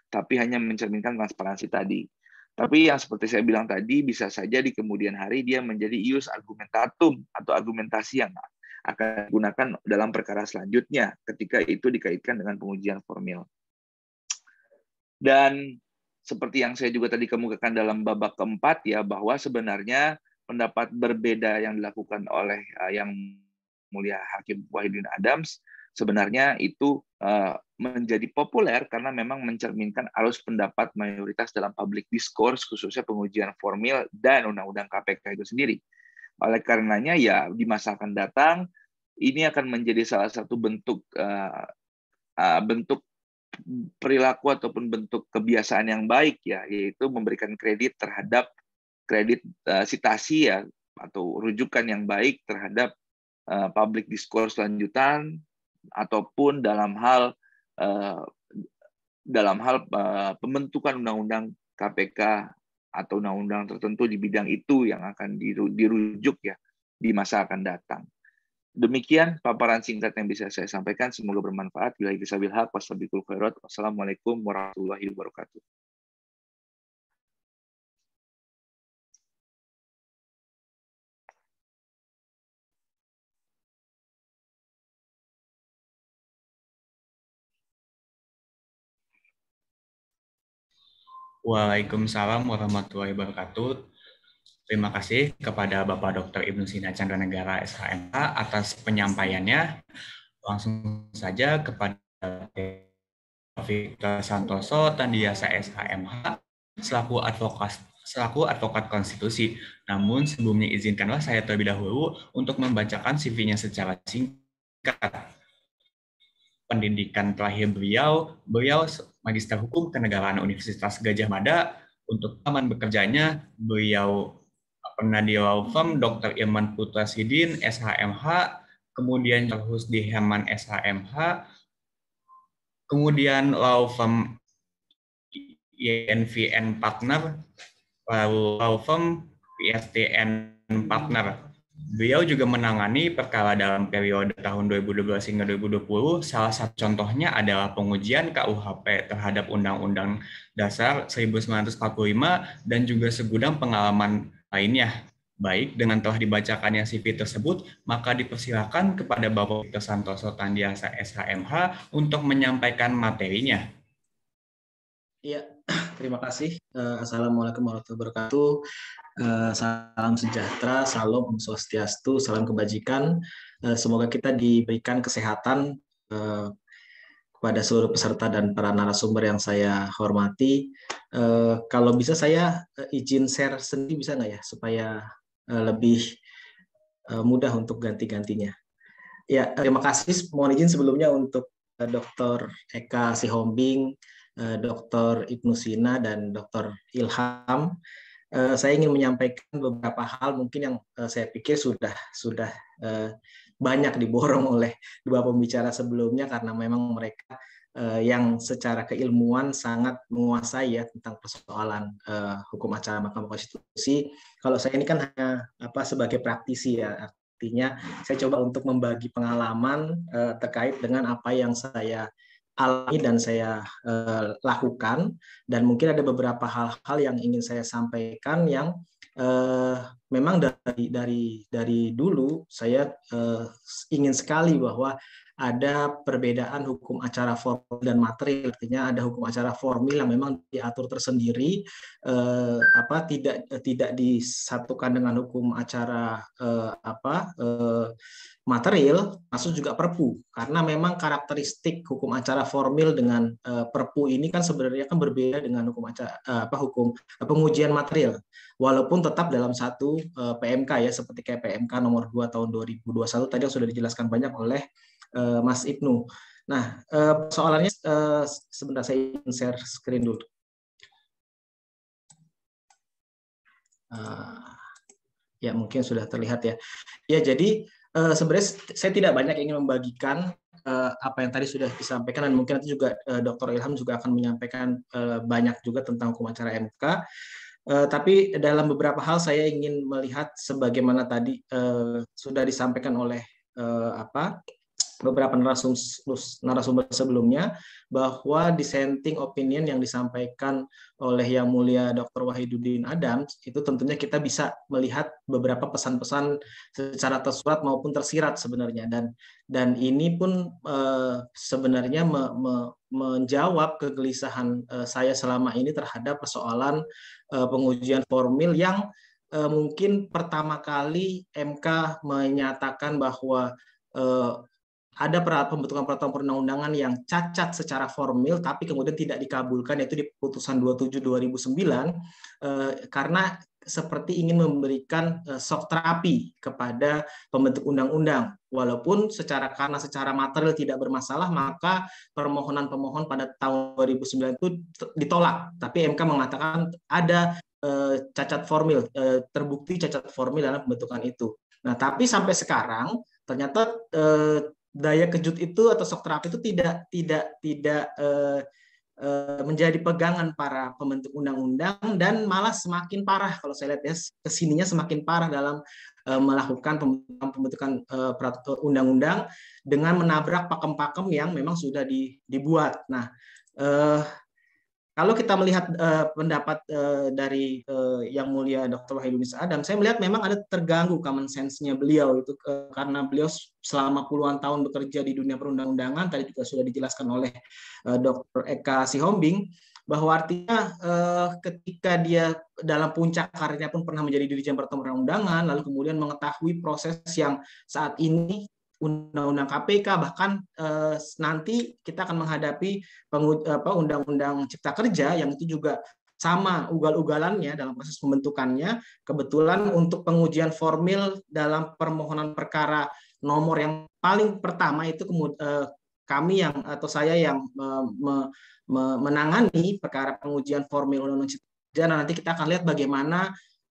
tapi hanya mencerminkan transparansi tadi. Tapi yang seperti saya bilang tadi, bisa saja di kemudian hari dia menjadi ius argumentatum atau argumentasi yang akan digunakan dalam perkara selanjutnya ketika itu dikaitkan dengan pengujian formil. Dan seperti yang saya juga tadi kemukakan dalam babak keempat ya bahwa sebenarnya pendapat berbeda yang dilakukan oleh eh, yang mulia Hakim Wahidin Adams sebenarnya itu eh, menjadi populer karena memang mencerminkan arus pendapat mayoritas dalam public discourse khususnya pengujian formil dan undang-undang KPK itu sendiri. Oleh karenanya ya di masa akan datang ini akan menjadi salah satu bentuk eh, eh, bentuk perilaku ataupun bentuk kebiasaan yang baik ya yaitu memberikan kredit terhadap kredit sitasi ya atau rujukan yang baik terhadap uh, public discourse lanjutan ataupun dalam hal uh, dalam hal uh, pembentukan undang-undang KPK atau undang-undang tertentu di bidang itu yang akan dirujuk ya di masa akan datang. Demikian paparan singkat yang bisa saya sampaikan. Semoga bermanfaat. Bila bisa saya wassalamualaikum warahmatullahi wabarakatuh. Waalaikumsalam warahmatullahi wabarakatuh. Terima kasih kepada Bapak Dr. Ibnu Sina Negara SHMK atas penyampaiannya. Langsung saja kepada Victor Santoso Tandiasa SHMH selaku advokat selaku advokat konstitusi. Namun sebelumnya izinkanlah saya terlebih dahulu untuk membacakan CV-nya secara singkat pendidikan terakhir beliau, beliau magister hukum kenegaraan Universitas Gajah Mada. Untuk taman bekerjanya, beliau eh, pernah di law firm Dr. Iman Putra Sidin, SHMH, kemudian terus di Heman SHMH, kemudian law firm INVN Partner, lalu law firm PSTN Partner beliau juga menangani perkara dalam periode tahun 2012 hingga 2020. Salah satu contohnya adalah pengujian KUHP terhadap Undang-Undang Dasar 1945 dan juga segudang pengalaman lainnya. Baik, dengan telah dibacakannya CV tersebut, maka dipersilakan kepada Bapak Victor Santoso Tandiasa SHMH untuk menyampaikan materinya. Iya, *clears throat* terima kasih. Eh, Assalamualaikum warahmatullahi wabarakatuh. Salam sejahtera, salam om swastiastu, salam kebajikan. Eh, semoga kita diberikan kesehatan eh, kepada seluruh peserta dan para narasumber yang saya hormati. Eh, kalau bisa saya izin share sendiri bisa nggak ya, supaya lebih mudah untuk ganti-gantinya. Ya, terima kasih. Mohon izin sebelumnya untuk Dr. Eka Sihombing, Dr. Ibnu Sina, dan Dr. Ilham Eh, saya ingin menyampaikan beberapa hal mungkin yang eh, saya pikir sudah sudah eh, banyak diborong *laughs* oleh dua pembicara sebelumnya karena memang mereka yang secara keilmuan sangat menguasai ya tentang persoalan hukum acara Mahkamah Konstitusi. Kalau saya ini kan hanya apa sebagai praktisi ya artinya saya coba untuk membagi pengalaman terkait dengan apa yang saya alami dan saya uh, lakukan dan mungkin ada beberapa hal-hal yang ingin saya sampaikan yang uh, memang dari dari dari dulu saya uh, ingin sekali bahwa ada perbedaan hukum acara formal dan material artinya ada hukum acara formal yang memang diatur tersendiri eh, apa tidak tidak disatukan dengan hukum acara eh, apa eh, material masuk juga perpu karena memang karakteristik hukum acara formal dengan uh, perpu ini kan sebenarnya kan berbeda dengan hukum acara uh, eh, apa hukum uh, pengujian material walaupun tetap dalam satu Eh, PMK ya seperti kayak PMK nomor 2 tahun 2021 tadi yang sudah dijelaskan banyak oleh eh, Mas Ibnu. Nah, uh, soalannya uh, sebentar saya share screen dulu. ya mungkin sudah terlihat ya. Ya jadi sebenarnya saya tidak banyak ingin membagikan apa yang tadi sudah disampaikan dan mungkin nanti juga uh, Dr. Ilham juga akan menyampaikan banyak juga tentang hukum acara MK. Eh, tapi dalam beberapa hal saya ingin melihat sebagaimana tadi uh, sudah disampaikan oleh uh, apa beberapa narasumber, narasumber sebelumnya bahwa dissenting opinion yang disampaikan oleh Yang Mulia Dr. Wahiduddin Adam itu tentunya kita bisa melihat beberapa pesan-pesan secara tersurat maupun tersirat sebenarnya dan dan ini pun eh, sebenarnya me, me, menjawab kegelisahan eh, saya selama ini terhadap persoalan eh, pengujian formil yang mungkin pertama kali MK menyatakan bahwa ada pembentukan peraturan perundang-undangan yang cacat secara formil tapi kemudian tidak dikabulkan yaitu di putusan 27 2009 eh, karena seperti ingin memberikan eh, soft terapi kepada pembentuk undang-undang walaupun secara karena secara material tidak bermasalah maka permohonan pemohon pada tahun 2009 itu ditolak tapi MK mengatakan ada eh, cacat formil terbukti cacat formil dalam pembentukan itu. Nah, tapi sampai sekarang ternyata daya kejut itu atau shock terapi itu tidak tidak tidak uh, uh, menjadi pegangan para pembentuk undang-undang dan malah semakin parah kalau saya lihat ya kesininya semakin parah dalam eh, melakukan pembentukan undang-undang dengan menabrak pakem-pakem yang memang sudah dibuat. Nah, kalau kita melihat uh, pendapat uh, dari uh, yang mulia Dr. Wahidunisa Adam, saya melihat memang ada terganggu common sense-nya beliau itu uh, karena beliau selama puluhan tahun bekerja di dunia perundang-undangan tadi juga sudah dijelaskan oleh uh, Dr. Eka Sihombing bahwa artinya eh, ketika dia dalam puncak karirnya pun pernah menjadi dirijen pertemuan undangan lalu kemudian mengetahui proses yang saat ini undang-undang KPK bahkan eh, nanti kita akan menghadapi undang-undang cipta kerja yang itu juga sama ugal-ugalannya dalam proses pembentukannya. Kebetulan untuk pengujian formil dalam permohonan perkara nomor yang paling pertama itu eh, kami yang atau saya yang me, me, me, menangani perkara pengujian formil undang-undang cipta kerja. Nah, nanti kita akan lihat bagaimana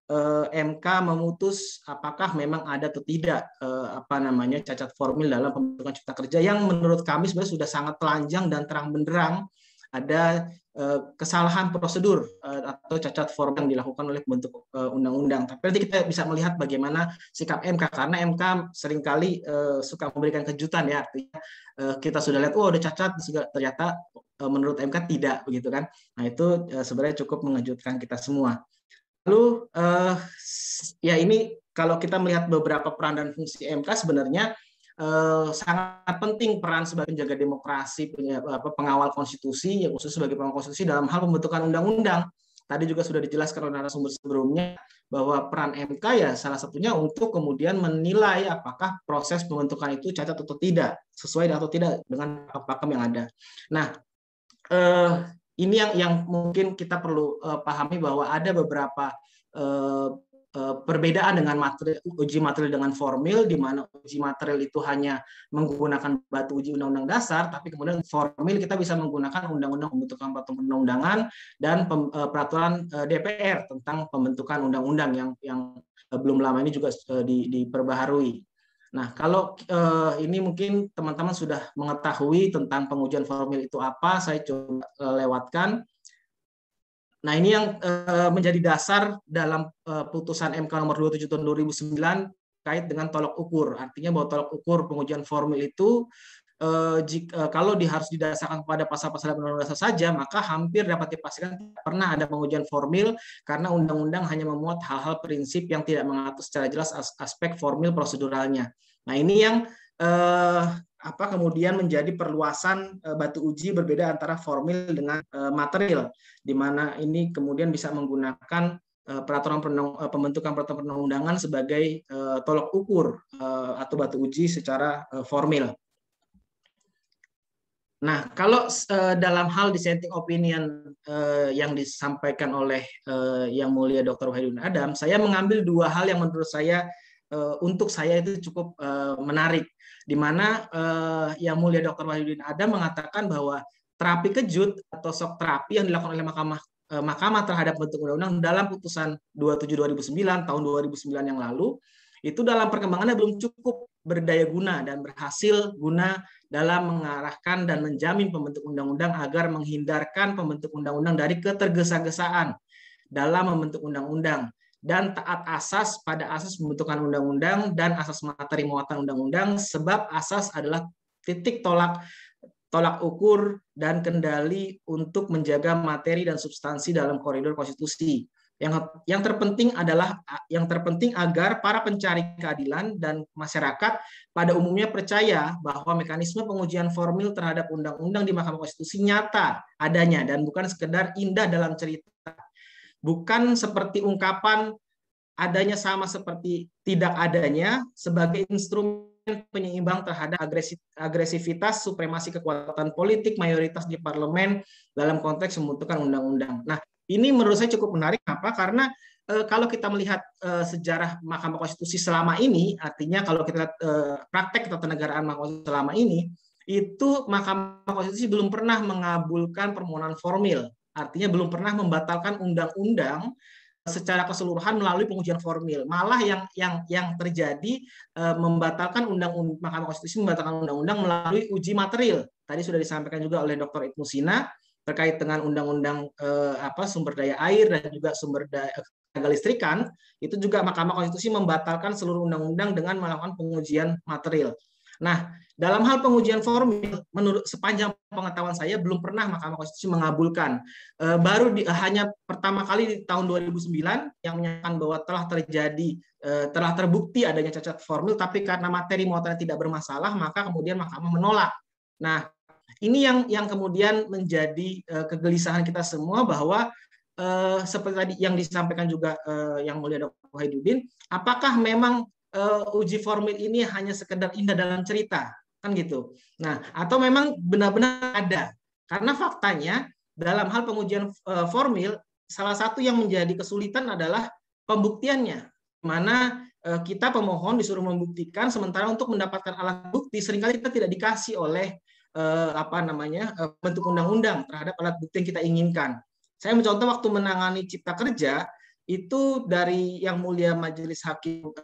eh, MK memutus apakah memang ada atau tidak eh, apa namanya cacat formil dalam pembentukan cipta kerja yang menurut kami sebenarnya sudah sangat telanjang dan terang benderang ada eh, kesalahan prosedur eh, atau cacat formal yang dilakukan oleh pembentuk eh, undang-undang. Tapi nanti kita bisa melihat bagaimana sikap MK karena MK seringkali eh, suka memberikan kejutan ya artinya eh, kita sudah lihat oh ada cacat ternyata eh, menurut MK tidak begitu kan. Nah itu eh, sebenarnya cukup mengejutkan kita semua. Lalu uh, eh, ya ini kalau kita melihat beberapa peran dan fungsi MK sebenarnya uh, sangat penting peran sebagai penjaga demokrasi, pengawal konstitusi, ya khusus sebagai pengawal konstitusi dalam hal pembentukan undang-undang. Tadi juga sudah dijelaskan oleh narasumber sebelumnya bahwa peran MK ya salah satunya untuk kemudian menilai apakah proses pembentukan itu cacat atau tidak, sesuai atau tidak dengan pakem yang ada. Nah, eh, ini yang yang mungkin kita perlu uh, pahami bahwa ada beberapa uh, perbedaan dengan materi, uji materi dengan formil di mana uji material itu hanya menggunakan batu uji undang-undang dasar tapi kemudian formil kita bisa menggunakan undang-undang pembentukan perundang-undangan dan pem, uh, peraturan uh, DPR tentang pembentukan undang-undang yang yang belum lama ini juga diperbaharui. Nah, kalau eh, ini mungkin teman-teman sudah mengetahui tentang pengujian formil itu apa, saya coba eh, lewatkan. Nah, ini yang eh, menjadi dasar dalam eh, putusan MK nomor 27 tahun 2009 kait dengan tolok ukur. Artinya bahwa tolok ukur pengujian formil itu eh, jika, eh, kalau di, harus didasarkan kepada pasal-pasal undang-undang dasar saja, maka hampir dapat dipastikan tidak pernah ada pengujian formil karena undang-undang hanya memuat hal-hal prinsip yang tidak mengatur secara jelas as aspek formil proseduralnya. Nah ini yang eh, apa kemudian menjadi perluasan eh, batu uji berbeda antara formil dengan eh, material, di mana ini kemudian bisa menggunakan eh, peraturan eh, pembentukan peraturan perundang-undangan sebagai uh, tolok ukur uh, atau batu uji secara uh, formil. Nah, kalau uh, dalam hal dissenting opinion uh, yang disampaikan oleh uh, Yang Mulia Dr. Wahidun Adam, saya mengambil dua hal yang menurut saya uh, untuk saya itu cukup uh, menarik. Di mana uh, Yang Mulia Dr. Wahidun Adam mengatakan bahwa terapi kejut atau shock terapi yang dilakukan oleh Mahkamah Mahkamah terhadap bentuk undang-undang dalam putusan 27 2009 tahun 2009 yang lalu itu dalam perkembangannya belum cukup berdaya guna dan berhasil guna dalam mengarahkan dan menjamin pembentuk undang-undang agar menghindarkan pembentuk undang-undang dari ketergesa-gesaan dalam membentuk undang-undang dan taat asas pada asas pembentukan undang-undang dan asas materi muatan undang-undang sebab asas adalah titik tolak tolak ukur dan kendali untuk menjaga materi dan substansi dalam koridor konstitusi. Yang yang terpenting adalah yang terpenting agar para pencari keadilan dan masyarakat pada umumnya percaya bahwa mekanisme pengujian formil terhadap undang-undang di Mahkamah Konstitusi nyata adanya dan bukan sekedar indah dalam cerita. Bukan seperti ungkapan adanya sama seperti tidak adanya sebagai instrumen penyeimbang terhadap agresivitas supremasi kekuatan politik mayoritas di parlemen dalam konteks pembentukan undang-undang. Nah, ini menurut saya cukup menarik apa? Karena e, kalau kita melihat e, sejarah Mahkamah Konstitusi selama ini, artinya kalau kita lihat e, praktek ketatanegaraan Mahkamah Konstitusi selama ini, itu Mahkamah Konstitusi belum pernah mengabulkan permohonan formil, artinya belum pernah membatalkan undang-undang secara keseluruhan melalui pengujian formil. Malah yang yang yang terjadi e, membatalkan undang, undang Mahkamah Konstitusi membatalkan undang-undang melalui uji material. Tadi sudah disampaikan juga oleh Dr. Ibnu Sina terkait dengan undang-undang eh, apa sumber daya air dan juga sumber daya eh, tenaga listrikan itu juga Mahkamah Konstitusi membatalkan seluruh undang-undang dengan melakukan pengujian material. Nah, dalam hal pengujian formil, menurut sepanjang pengetahuan saya belum pernah Mahkamah Konstitusi mengabulkan. Eh, baru di, eh, hanya pertama kali di tahun 2009 yang menyatakan bahwa telah terjadi eh, telah terbukti adanya cacat formil, tapi karena materi muatannya tidak bermasalah, maka kemudian Mahkamah menolak. Nah, ini yang yang kemudian menjadi uh, kegelisahan kita semua bahwa uh, seperti tadi yang disampaikan juga uh, yang mulia Dr. Wahidudin, apakah memang uh, uji formil ini hanya sekedar indah dalam cerita kan gitu. Nah, atau memang benar-benar ada. Karena faktanya dalam hal pengujian uh, formil salah satu yang menjadi kesulitan adalah pembuktiannya. Mana kita pemohon disuruh membuktikan sementara untuk mendapatkan alat bukti seringkali kita tidak dikasih oleh eh, apa namanya eh, bentuk undang-undang terhadap alat bukti yang kita inginkan. Saya mencontoh waktu menangani cipta kerja itu dari yang mulia majelis hakim eh,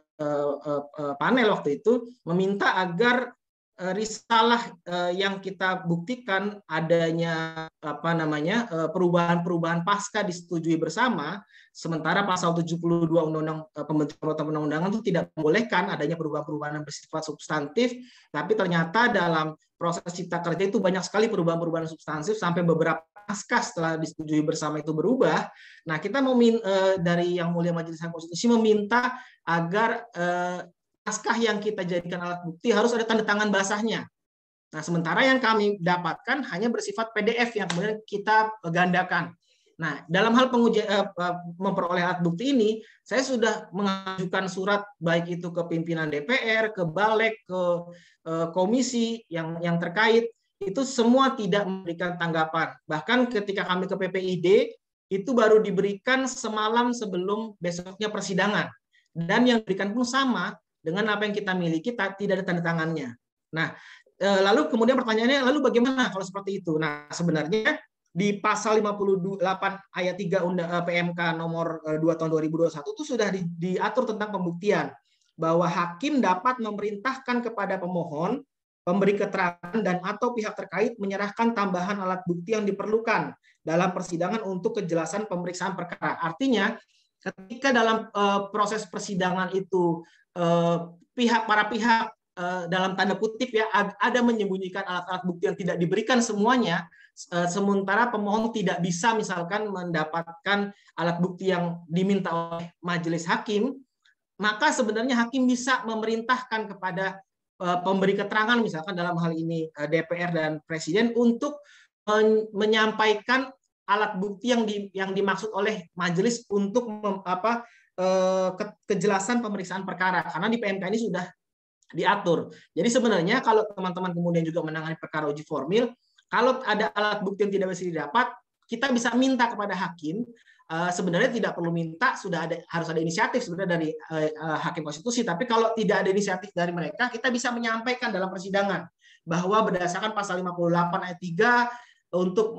eh, eh panel waktu itu meminta agar eh, risalah eh, yang kita buktikan adanya apa namanya perubahan-perubahan pasca disetujui bersama sementara pasal 72 Undang-Undang pembentuk Peraturan Undang-Undangan itu tidak membolehkan adanya perubahan-perubahan yang bersifat substantif, tapi ternyata dalam proses cipta kerja itu banyak sekali perubahan-perubahan substansif sampai beberapa naskah setelah disetujui bersama itu berubah. Nah, kita min, eh, dari yang mulia Majelis Hakim Konstitusi meminta agar eh, naskah yang kita jadikan alat bukti harus ada tanda tangan basahnya. Nah, sementara yang kami dapatkan hanya bersifat PDF yang kemudian kita gandakan. Nah, dalam hal penguji, eh, eh, memperoleh alat bukti ini, saya sudah mengajukan surat baik itu ke pimpinan DPR, ke Balek, ke eh, komisi yang yang terkait, itu semua tidak memberikan tanggapan. Bahkan ketika kami ke PPID, itu baru diberikan semalam sebelum besoknya persidangan. Dan yang diberikan pun sama dengan apa yang kita miliki, tak tidak ada tanda tangannya. Nah, lalu kemudian pertanyaannya, lalu bagaimana kalau seperti itu? Nah, sebenarnya di pasal 58 ayat 3 undang eh, PMK nomor 2 eh, tahun 2021 itu sudah di, diatur tentang pembuktian bahwa hakim dapat memerintahkan kepada pemohon pemberi keterangan dan atau pihak terkait menyerahkan tambahan alat bukti yang diperlukan dalam persidangan untuk kejelasan pemeriksaan perkara. Artinya ketika dalam uh, proses persidangan itu uh, pihak para pihak dalam tanda kutip ya ada menyembunyikan alat-alat bukti yang tidak diberikan semuanya Eh, sementara pemohon tidak bisa misalkan mendapatkan alat bukti yang diminta oleh majelis hakim, maka sebenarnya hakim bisa memerintahkan kepada eh, pemberi keterangan misalkan dalam hal ini eh, DPR dan presiden untuk menyampaikan alat bukti yang di, yang dimaksud oleh majelis untuk mem, apa ke, kejelasan pemeriksaan perkara karena di PMK ini sudah diatur. Jadi sebenarnya kalau teman-teman kemudian juga menangani perkara uji formil, kalau ada alat bukti yang tidak bisa didapat, kita bisa minta kepada hakim. Eh, sebenarnya tidak perlu minta, sudah ada harus ada inisiatif sebenarnya dari eh, eh, hakim konstitusi. Tapi kalau tidak ada inisiatif dari mereka, kita bisa menyampaikan dalam persidangan bahwa berdasarkan pasal 58 ayat 3 untuk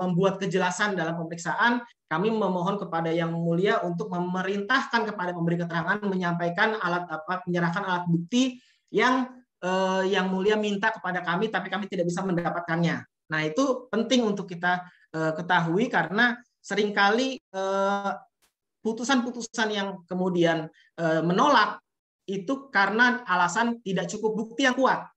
membuat kejelasan dalam pemeriksaan, kami memohon kepada Yang Mulia untuk memerintahkan kepada pemberi keterangan menyampaikan alat apa menyerahkan alat bukti yang eh, yang mulia minta kepada kami tapi kami tidak bisa mendapatkannya. Nah, itu penting untuk kita eh, ketahui karena seringkali putusan eh, putusan-putusan yang kemudian eh, menolak itu karena alasan tidak cukup bukti yang kuat.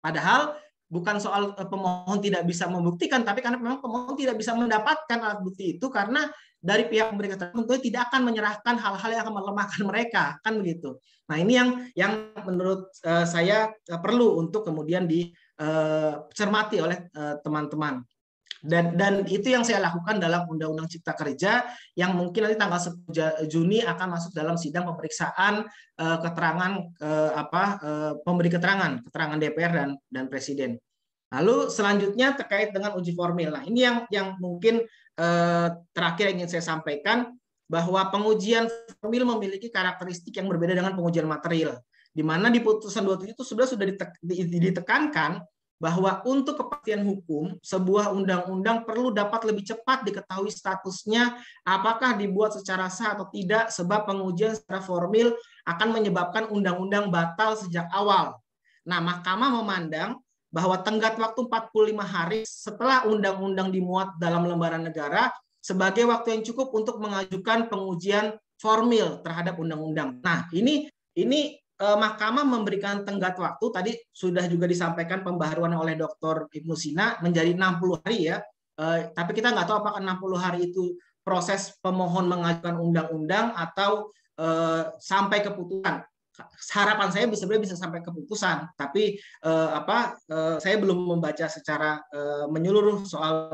Padahal bukan soal e, pemohon tidak bisa membuktikan, tapi karena memang pemohon tidak bisa mendapatkan alat bukti itu karena dari pihak mereka tertentu tidak akan menyerahkan hal-hal yang akan melemahkan *laughs* mereka, kan begitu. Nah ini yang yang menurut e, saya e, perlu untuk kemudian dicermati oleh teman-teman dan dan itu yang saya lakukan dalam Undang-Undang Cipta Kerja yang mungkin nanti tanggal 10 eh, Juni akan masuk dalam sidang pemeriksaan uh, keterangan uh, apa uh, pemberi keterangan keterangan DPR dan dan presiden. Lalu selanjutnya terkait dengan uji formil. Nah, ini yang yang mungkin uh, terakhir ingin saya sampaikan bahwa pengujian formil memiliki karakteristik yang berbeda dengan pengujian material. Di mana di putusan 27 itu sebenarnya sudah ditekankan bahwa untuk kepastian hukum, sebuah undang-undang perlu dapat lebih cepat diketahui statusnya apakah dibuat secara sah atau tidak sebab pengujian secara formil akan menyebabkan undang-undang batal sejak awal. Nah, Mahkamah memandang bahwa tenggat waktu 45 hari setelah undang-undang dimuat dalam lembaran negara sebagai waktu yang cukup untuk mengajukan pengujian formil terhadap undang-undang. Nah, ini ini Eh, mahkamah memberikan tenggat waktu tadi sudah juga disampaikan pembaharuan oleh Dr. Ibnu Sina menjadi 60 hari ya. Eh, tapi kita nggak tahu apakah 60 hari itu proses pemohon mengajukan undang-undang atau eh, sampai keputusan. Harapan saya sebenarnya bisa sampai keputusan, tapi eh, apa eh, saya belum membaca secara eh, menyeluruh soal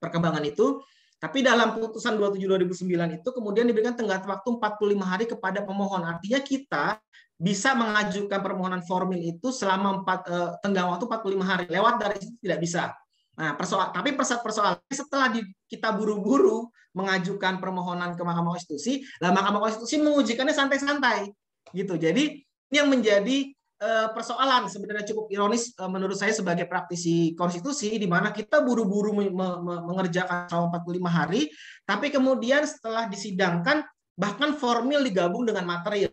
perkembangan itu. Tapi dalam putusan 27 2009 itu kemudian diberikan tenggat waktu 45 hari kepada pemohon. Artinya kita bisa mengajukan permohonan formil itu selama empat eh, tenggang waktu 45 hari. Lewat dari situ tidak bisa. Nah, persoal tapi persoalan setelah di, kita buru-buru mengajukan permohonan ke Mahkamah Konstitusi, lah Mahkamah Konstitusi mengujikannya santai-santai gitu. Jadi ini yang menjadi eh, persoalan sebenarnya cukup ironis eh, menurut saya sebagai praktisi konstitusi di mana kita buru-buru me me mengerjakan selama 45 hari, tapi kemudian setelah disidangkan bahkan formil digabung dengan material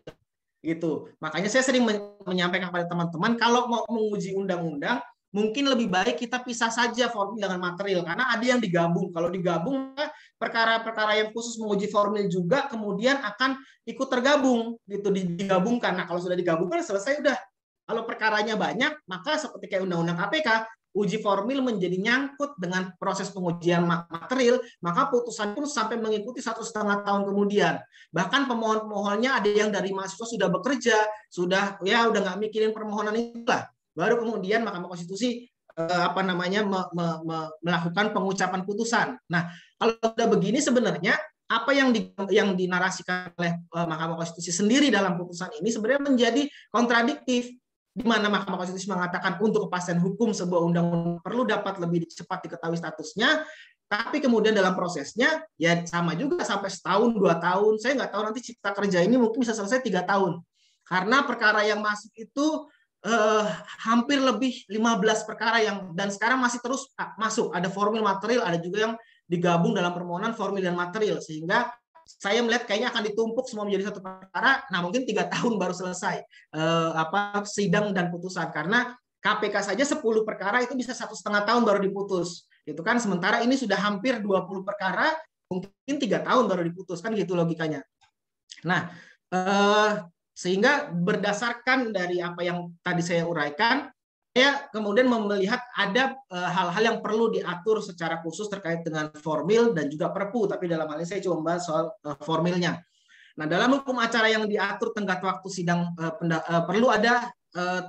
gitu. Makanya saya sering menyampaikan kepada teman-teman kalau mau menguji undang-undang mungkin lebih baik kita pisah saja formil dengan material karena ada yang digabung. Kalau digabung perkara-perkara yang khusus menguji formil juga kemudian akan ikut tergabung gitu digabungkan. Nah, kalau sudah digabungkan selesai udah. Kalau perkaranya banyak, maka seperti kayak undang-undang KPK, uji formil menjadi nyangkut dengan proses pengujian material, maka putusan pun sampai mengikuti satu setengah tahun kemudian. Bahkan pemohon-pemohonnya ada yang dari mahasiswa sudah bekerja, sudah ya udah nggak mikirin permohonan itu lah. Baru kemudian Mahkamah Konstitusi eh, apa namanya me, me, me, melakukan pengucapan putusan. Nah, kalau sudah begini sebenarnya apa yang di, yang dinarasikan oleh eh, Mahkamah Konstitusi sendiri dalam putusan ini sebenarnya menjadi kontradiktif di mana Mahkamah Konstitusi mengatakan untuk kepastian hukum sebuah undang-undang perlu dapat lebih cepat diketahui statusnya, tapi kemudian dalam prosesnya ya sama juga sampai setahun dua tahun saya nggak tahu nanti cipta kerja ini mungkin bisa selesai tiga tahun karena perkara yang masuk itu eh, hampir lebih 15 perkara yang dan sekarang masih terus ah, masuk ada formil material ada juga yang digabung dalam permohonan formil dan material sehingga saya melihat kayaknya akan ditumpuk semua menjadi satu perkara. Nah, mungkin tiga tahun baru selesai eh, apa sidang dan putusan karena KPK saja 10 perkara itu bisa satu setengah tahun baru diputus. Itu kan sementara ini sudah hampir 20 perkara mungkin tiga tahun baru diputus kan gitu logikanya. Nah, eh, sehingga berdasarkan dari apa yang tadi saya uraikan saya kemudian melihat ada eh, hal-hal yang perlu diatur secara khusus terkait dengan formil dan juga perpu, tapi dalam hal ini saya cuma membahas soal eh, formilnya. Nah, dalam hukum acara yang diatur tenggat waktu sidang eh, perlu ada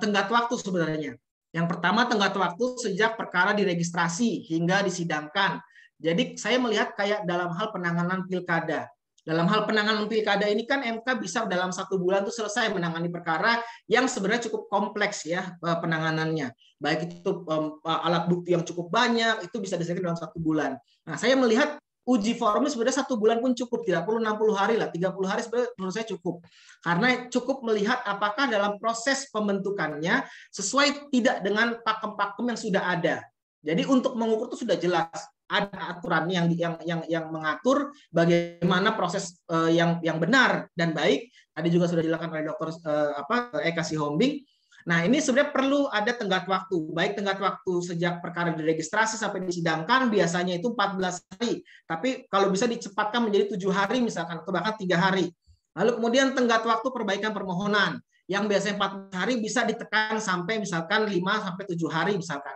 tenggat waktu sebenarnya. Yang pertama tenggat waktu sejak perkara diregistrasi hingga disidangkan. Jadi saya melihat kayak dalam hal penanganan pilkada. Dalam hal penanganan pilkada ini kan MK bisa dalam satu bulan itu selesai menangani perkara yang sebenarnya cukup kompleks ya eh, penanganannya. Baik itu eh, alat bukti yang cukup banyak itu bisa diselesaikan dalam satu bulan. Nah, saya melihat uji formil sebenarnya satu bulan pun cukup, tidak perlu 60 hari lah, 30 hari sebenarnya menurut saya cukup. Karena cukup melihat apakah dalam proses pembentukannya sesuai tidak dengan pakem-pakem yang sudah ada. Jadi untuk mengukur itu sudah jelas ada aturan yang yang yang yang mengatur bagaimana proses uh, yang yang benar dan baik. Tadi juga sudah dilakukan oleh dokter uh, apa Eka Sihombing. Nah, ini sebenarnya perlu ada tenggat waktu. Baik tenggat waktu sejak perkara diregistrasi sampai disidangkan biasanya itu 14 hari. Tapi kalau bisa dicepatkan menjadi tujuh hari misalkan atau bahkan tiga hari. Lalu kemudian tenggat waktu perbaikan permohonan yang biasanya 4 hari bisa ditekan sampai misalkan 5 sampai 7 hari misalkan.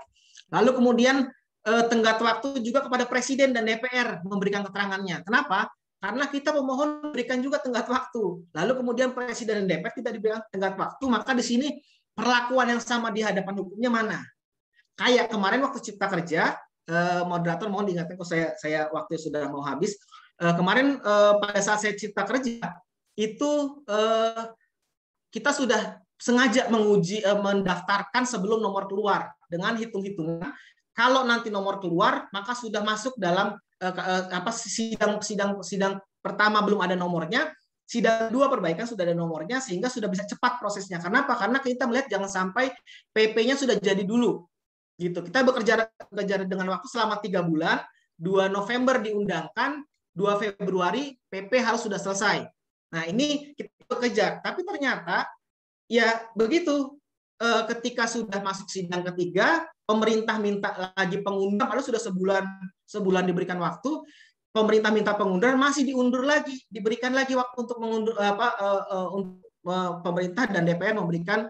Lalu kemudian Eh, tenggat waktu juga kepada Presiden dan DPR memberikan keterangannya. Kenapa? Karena kita pemohon berikan juga tenggat waktu. Lalu kemudian Presiden dan DPR tidak diberikan tenggat waktu, maka di sini perlakuan yang sama di hadapan hukumnya mana? Kayak kemarin waktu cipta kerja, eh, moderator mohon diingatkan kok saya, saya waktu sudah mau habis. Eh, kemarin pada saat saya cipta kerja, itu kita sudah sengaja menguji mendaftarkan sebelum nomor keluar dengan hitung-hitungan kalau nanti nomor keluar, maka sudah masuk dalam eh, eh, apa sidang sidang sidang pertama belum ada nomornya, sidang dua perbaikan sudah ada nomornya sehingga sudah bisa cepat prosesnya. Kenapa? Karena kita melihat jangan sampai PP-nya sudah jadi dulu. Gitu. Kita bekerja bekerja dengan waktu selama tiga bulan. 2 November diundangkan, 2 Februari PP harus sudah selesai. Nah, ini kita bekerja. Tapi ternyata ya begitu Eh, ketika sudah masuk sidang ketiga, pemerintah minta lagi pengunduran, padahal sudah sebulan sebulan diberikan waktu, pemerintah minta pengunduran masih diundur lagi, diberikan lagi waktu untuk mengundur eh, apa eh, untuk pemerintah dan DPR memberikan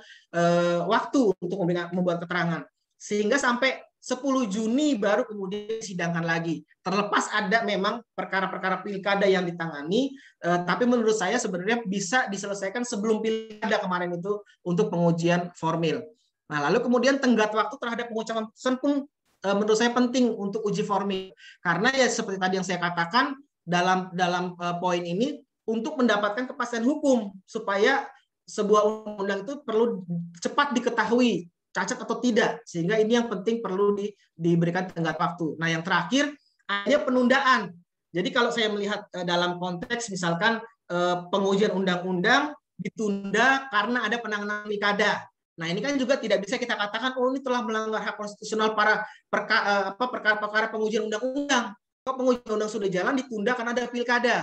waktu untuk membuat keterangan, sehingga sampai 10 Juni baru kemudian sidangkan lagi. Terlepas ada memang perkara-perkara pilkada yang ditangani, eh, tapi menurut saya sebenarnya bisa diselesaikan sebelum pilkada kemarin itu untuk pengujian formil. Nah, lalu kemudian tenggat waktu terhadap pengucapan putusan pun eh, menurut saya penting untuk uji formil. Karena ya seperti tadi yang saya katakan dalam dalam eh, poin ini untuk mendapatkan kepastian hukum supaya sebuah undang-undang itu perlu cepat diketahui cacat atau tidak. Sehingga ini yang penting perlu di, diberikan tenggat waktu. Nah, yang terakhir ada penundaan. Jadi kalau saya melihat eh, dalam konteks misalkan eh, pengujian undang-undang ditunda karena ada penanganan pilkada. Nah, ini kan juga tidak bisa kita katakan oh ini telah melanggar hak konstitusional para perka, eh, apa perkara-perkara pengujian undang-undang. Kalau pengujian undang sudah jalan ditunda karena ada pilkada.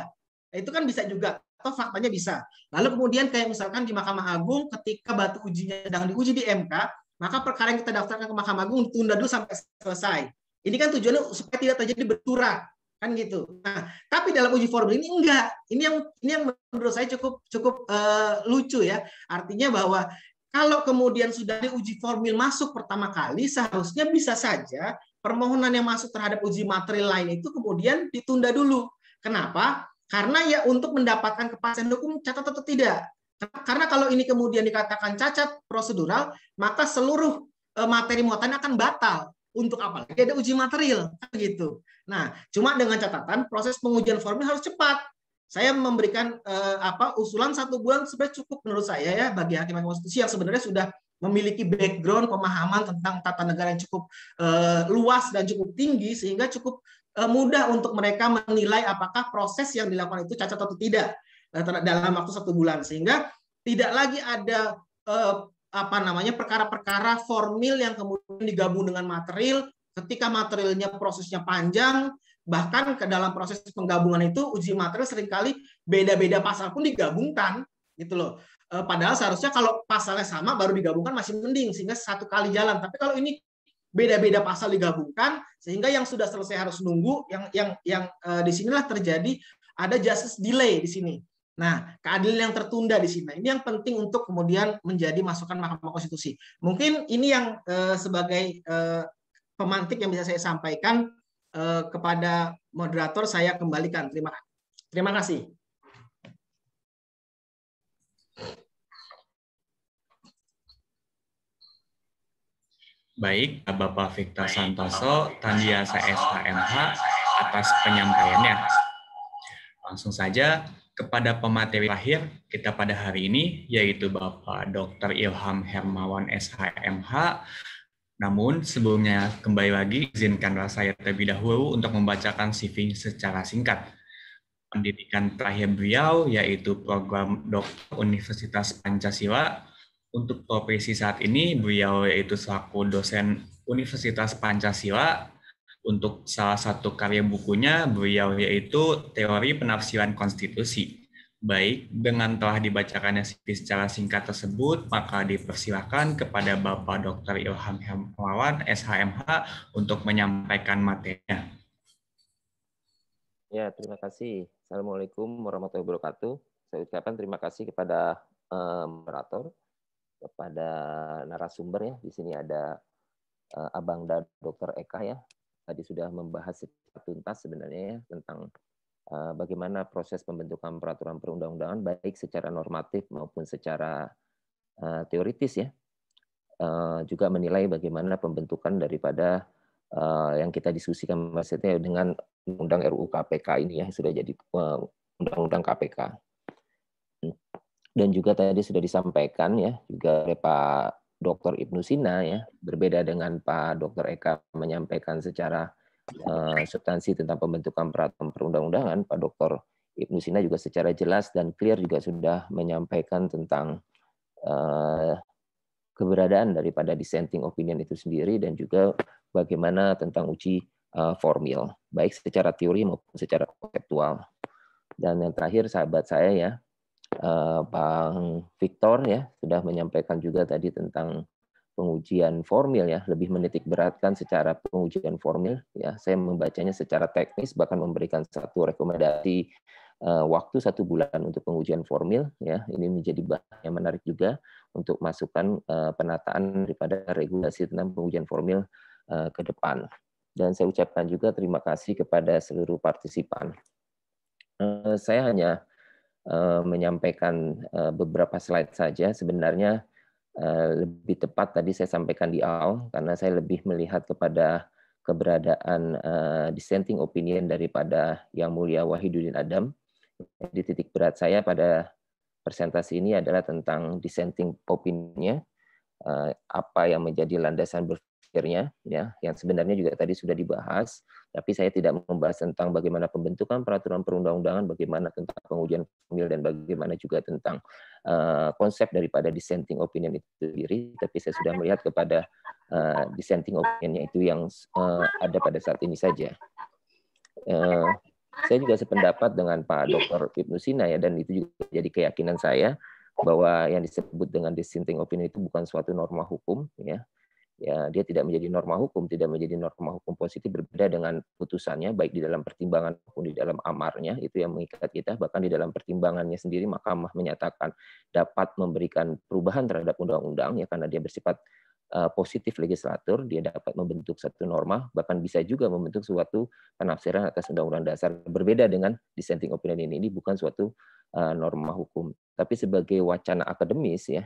Nah, itu kan bisa juga atau faktanya bisa. Lalu kemudian kayak misalkan di Mahkamah Agung ketika batu ujinya sedang diuji di MK, maka perkara yang kita daftarkan ke Mahkamah Agung tunda dulu sampai selesai. Ini kan tujuannya supaya tidak terjadi berturah kan gitu. Nah, tapi dalam uji formil ini enggak. Ini yang ini yang menurut saya cukup cukup uh, lucu ya. Artinya bahwa kalau kemudian sudah diuji formil masuk pertama kali, seharusnya bisa saja permohonan yang masuk terhadap uji materi lain itu kemudian ditunda dulu. Kenapa? Karena ya untuk mendapatkan kepastian hukum catat atau tidak. Karena kalau ini kemudian dikatakan cacat prosedural, maka seluruh e, materi muatan akan batal untuk apa? Jadi ada uji material kan gitu. Nah, cuma dengan catatan proses pengujian formil harus cepat. Saya memberikan eh, apa usulan satu bulan sebenarnya cukup menurut saya ya bagi hakim konstitusi yang sebenarnya sudah memiliki background pemahaman tentang tata negara yang cukup eh, luas dan cukup tinggi sehingga cukup eh, mudah untuk mereka menilai apakah proses yang dilakukan itu cacat atau tidak. Eh, dalam waktu satu bulan sehingga tidak lagi ada eh, apa namanya perkara-perkara formil yang kemudian digabung dengan material ketika materialnya prosesnya panjang bahkan ke dalam proses penggabungan itu uji material seringkali beda-beda pasal pun digabungkan gitu loh eh, padahal seharusnya kalau pasalnya sama baru digabungkan masih mending sehingga satu kali jalan tapi kalau ini beda-beda pasal digabungkan sehingga yang sudah selesai harus nunggu yang yang yang eh, disinilah terjadi ada justice delay di sini Nah, keadilan yang tertunda di sini. Nah, ini yang penting untuk kemudian menjadi masukan Mahkamah Konstitusi. Mungkin ini yang eh, sebagai eh, pemantik yang bisa saya sampaikan eh, kepada moderator saya kembalikan. Terima terima kasih. Baik, Bapak Fikta Santoso, Tandiasa SHMH atas penyampaiannya. Langsung saja kepada pemateri lahir kita pada hari ini yaitu Bapak Dr. Ilham Hermawan SHMH. Namun sebelumnya kembali lagi izinkanlah saya terlebih dahulu untuk membacakan CV secara singkat. Pendidikan terakhir beliau yaitu program dokter Universitas Pancasila. Untuk profesi saat ini beliau yaitu selaku dosen Universitas Pancasila untuk salah satu karya bukunya beliau yaitu teori penafsiran konstitusi. Baik, dengan telah dibacakannya secara singkat tersebut, maka dipersilakan kepada Bapak Dr. Ilham Hermawan, SHMH, untuk menyampaikan materinya. Ya, terima kasih. Assalamualaikum warahmatullahi wabarakatuh. Saya ucapkan terima kasih kepada eh, moderator, kepada narasumber ya. Di sini ada eh, Abang dan Dr. Eka ya, tadi sudah membahas secara tuntas sebenarnya ya, tentang uh, bagaimana proses pembentukan peraturan perundang-undangan baik secara normatif maupun secara uh, teoritis ya. Uh, juga menilai bagaimana pembentukan daripada uh, yang kita diskusikan maksudnya dengan undang RUU KPK ini ya sudah jadi undang-undang KPK. Dan juga tadi sudah disampaikan ya juga oleh Pak Dr. Ibnu Sina ya, berbeda dengan Pak Dr. Eka menyampaikan secara uh, substansi tentang pembentukan peraturan perundang-undangan, Pak Dr. Ibnu Sina juga secara jelas dan clear juga sudah menyampaikan tentang uh, keberadaan daripada dissenting opinion itu sendiri dan juga bagaimana tentang uji uh, formil, baik secara teori maupun secara konseptual. Dan yang terakhir sahabat saya ya, Eh, Bang Victor ya sudah menyampaikan juga tadi tentang pengujian formil ya lebih menitik beratkan secara pengujian formil ya saya membacanya secara teknis bahkan memberikan satu rekomendasi eh, waktu satu bulan untuk pengujian formil ya ini menjadi bahan yang menarik juga untuk masukan eh, penataan daripada regulasi tentang pengujian formil ke depan dan saya ucapkan juga terima kasih kepada seluruh partisipan saya hanya Eh, menyampaikan eh, beberapa slide saja. Sebenarnya eh, lebih tepat tadi saya sampaikan di awal karena saya lebih melihat kepada keberadaan dissenting opinion daripada Yang Mulia Wahiduddin Adam. di titik berat saya pada presentasi ini adalah tentang dissenting uh, apa yang menjadi landasan akhirnya ya yang sebenarnya juga tadi sudah dibahas tapi saya tidak membahas tentang bagaimana pembentukan peraturan perundang-undangan bagaimana tentang pengujian pemilu dan bagaimana juga tentang uh, konsep daripada dissenting opinion itu sendiri tapi saya sudah melihat kepada uh, dissenting opinionnya itu yang uh, ada pada saat ini saja uh, saya juga sependapat dengan Pak Dr. Ibnu Sina ya dan itu juga jadi keyakinan saya bahwa yang disebut dengan dissenting opinion itu bukan suatu norma hukum ya ya dia tidak menjadi norma hukum, tidak menjadi norma hukum positif berbeda dengan putusannya baik di dalam pertimbangan maupun di dalam amarnya itu yang mengikat kita bahkan di dalam pertimbangannya sendiri Mahkamah menyatakan dapat memberikan perubahan terhadap undang-undang ya karena dia bersifat eh, positif legislatur dia dapat membentuk satu norma bahkan bisa juga membentuk suatu penafsiran atas undang-undang dasar berbeda dengan dissenting opinion ini ini bukan suatu eh, norma hukum tapi sebagai wacana akademis ya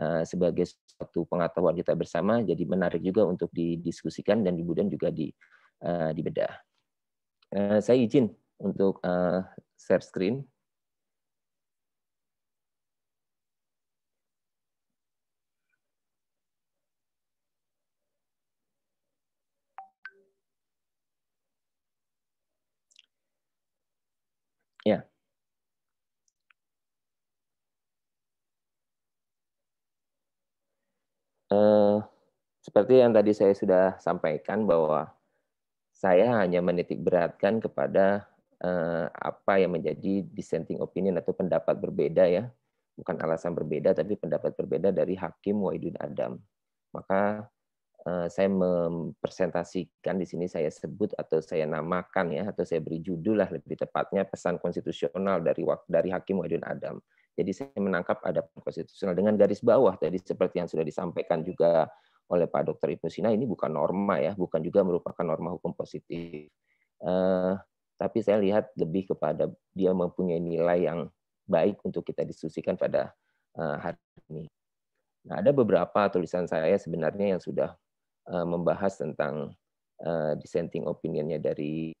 Eh, sebagai suatu pengetahuan kita bersama. Jadi menarik juga untuk didiskusikan dan kemudian juga di eh, dibedah. Eh, saya izin untuk share screen. eh, seperti yang tadi saya sudah sampaikan bahwa saya hanya menitik beratkan kepada eh, apa yang menjadi dissenting opinion atau pendapat berbeda ya bukan alasan berbeda tapi pendapat berbeda dari Hakim Wahidun Adam maka eh, saya mempresentasikan di sini saya sebut atau saya namakan ya atau saya beri judul lah lebih tepatnya pesan konstitusional dari dari Hakim Wahidun Adam jadi saya menangkap ada konstitusional dengan garis bawah tadi seperti yang sudah disampaikan juga oleh Pak Dr. Ibnu Sina ini bukan norma ya, bukan juga merupakan norma hukum positif. Uh, tapi saya lihat lebih kepada dia mempunyai nilai yang baik untuk kita diskusikan pada uh, hari ini. Nah, ada beberapa tulisan saya sebenarnya yang sudah uh, membahas tentang dissenting opinionnya dari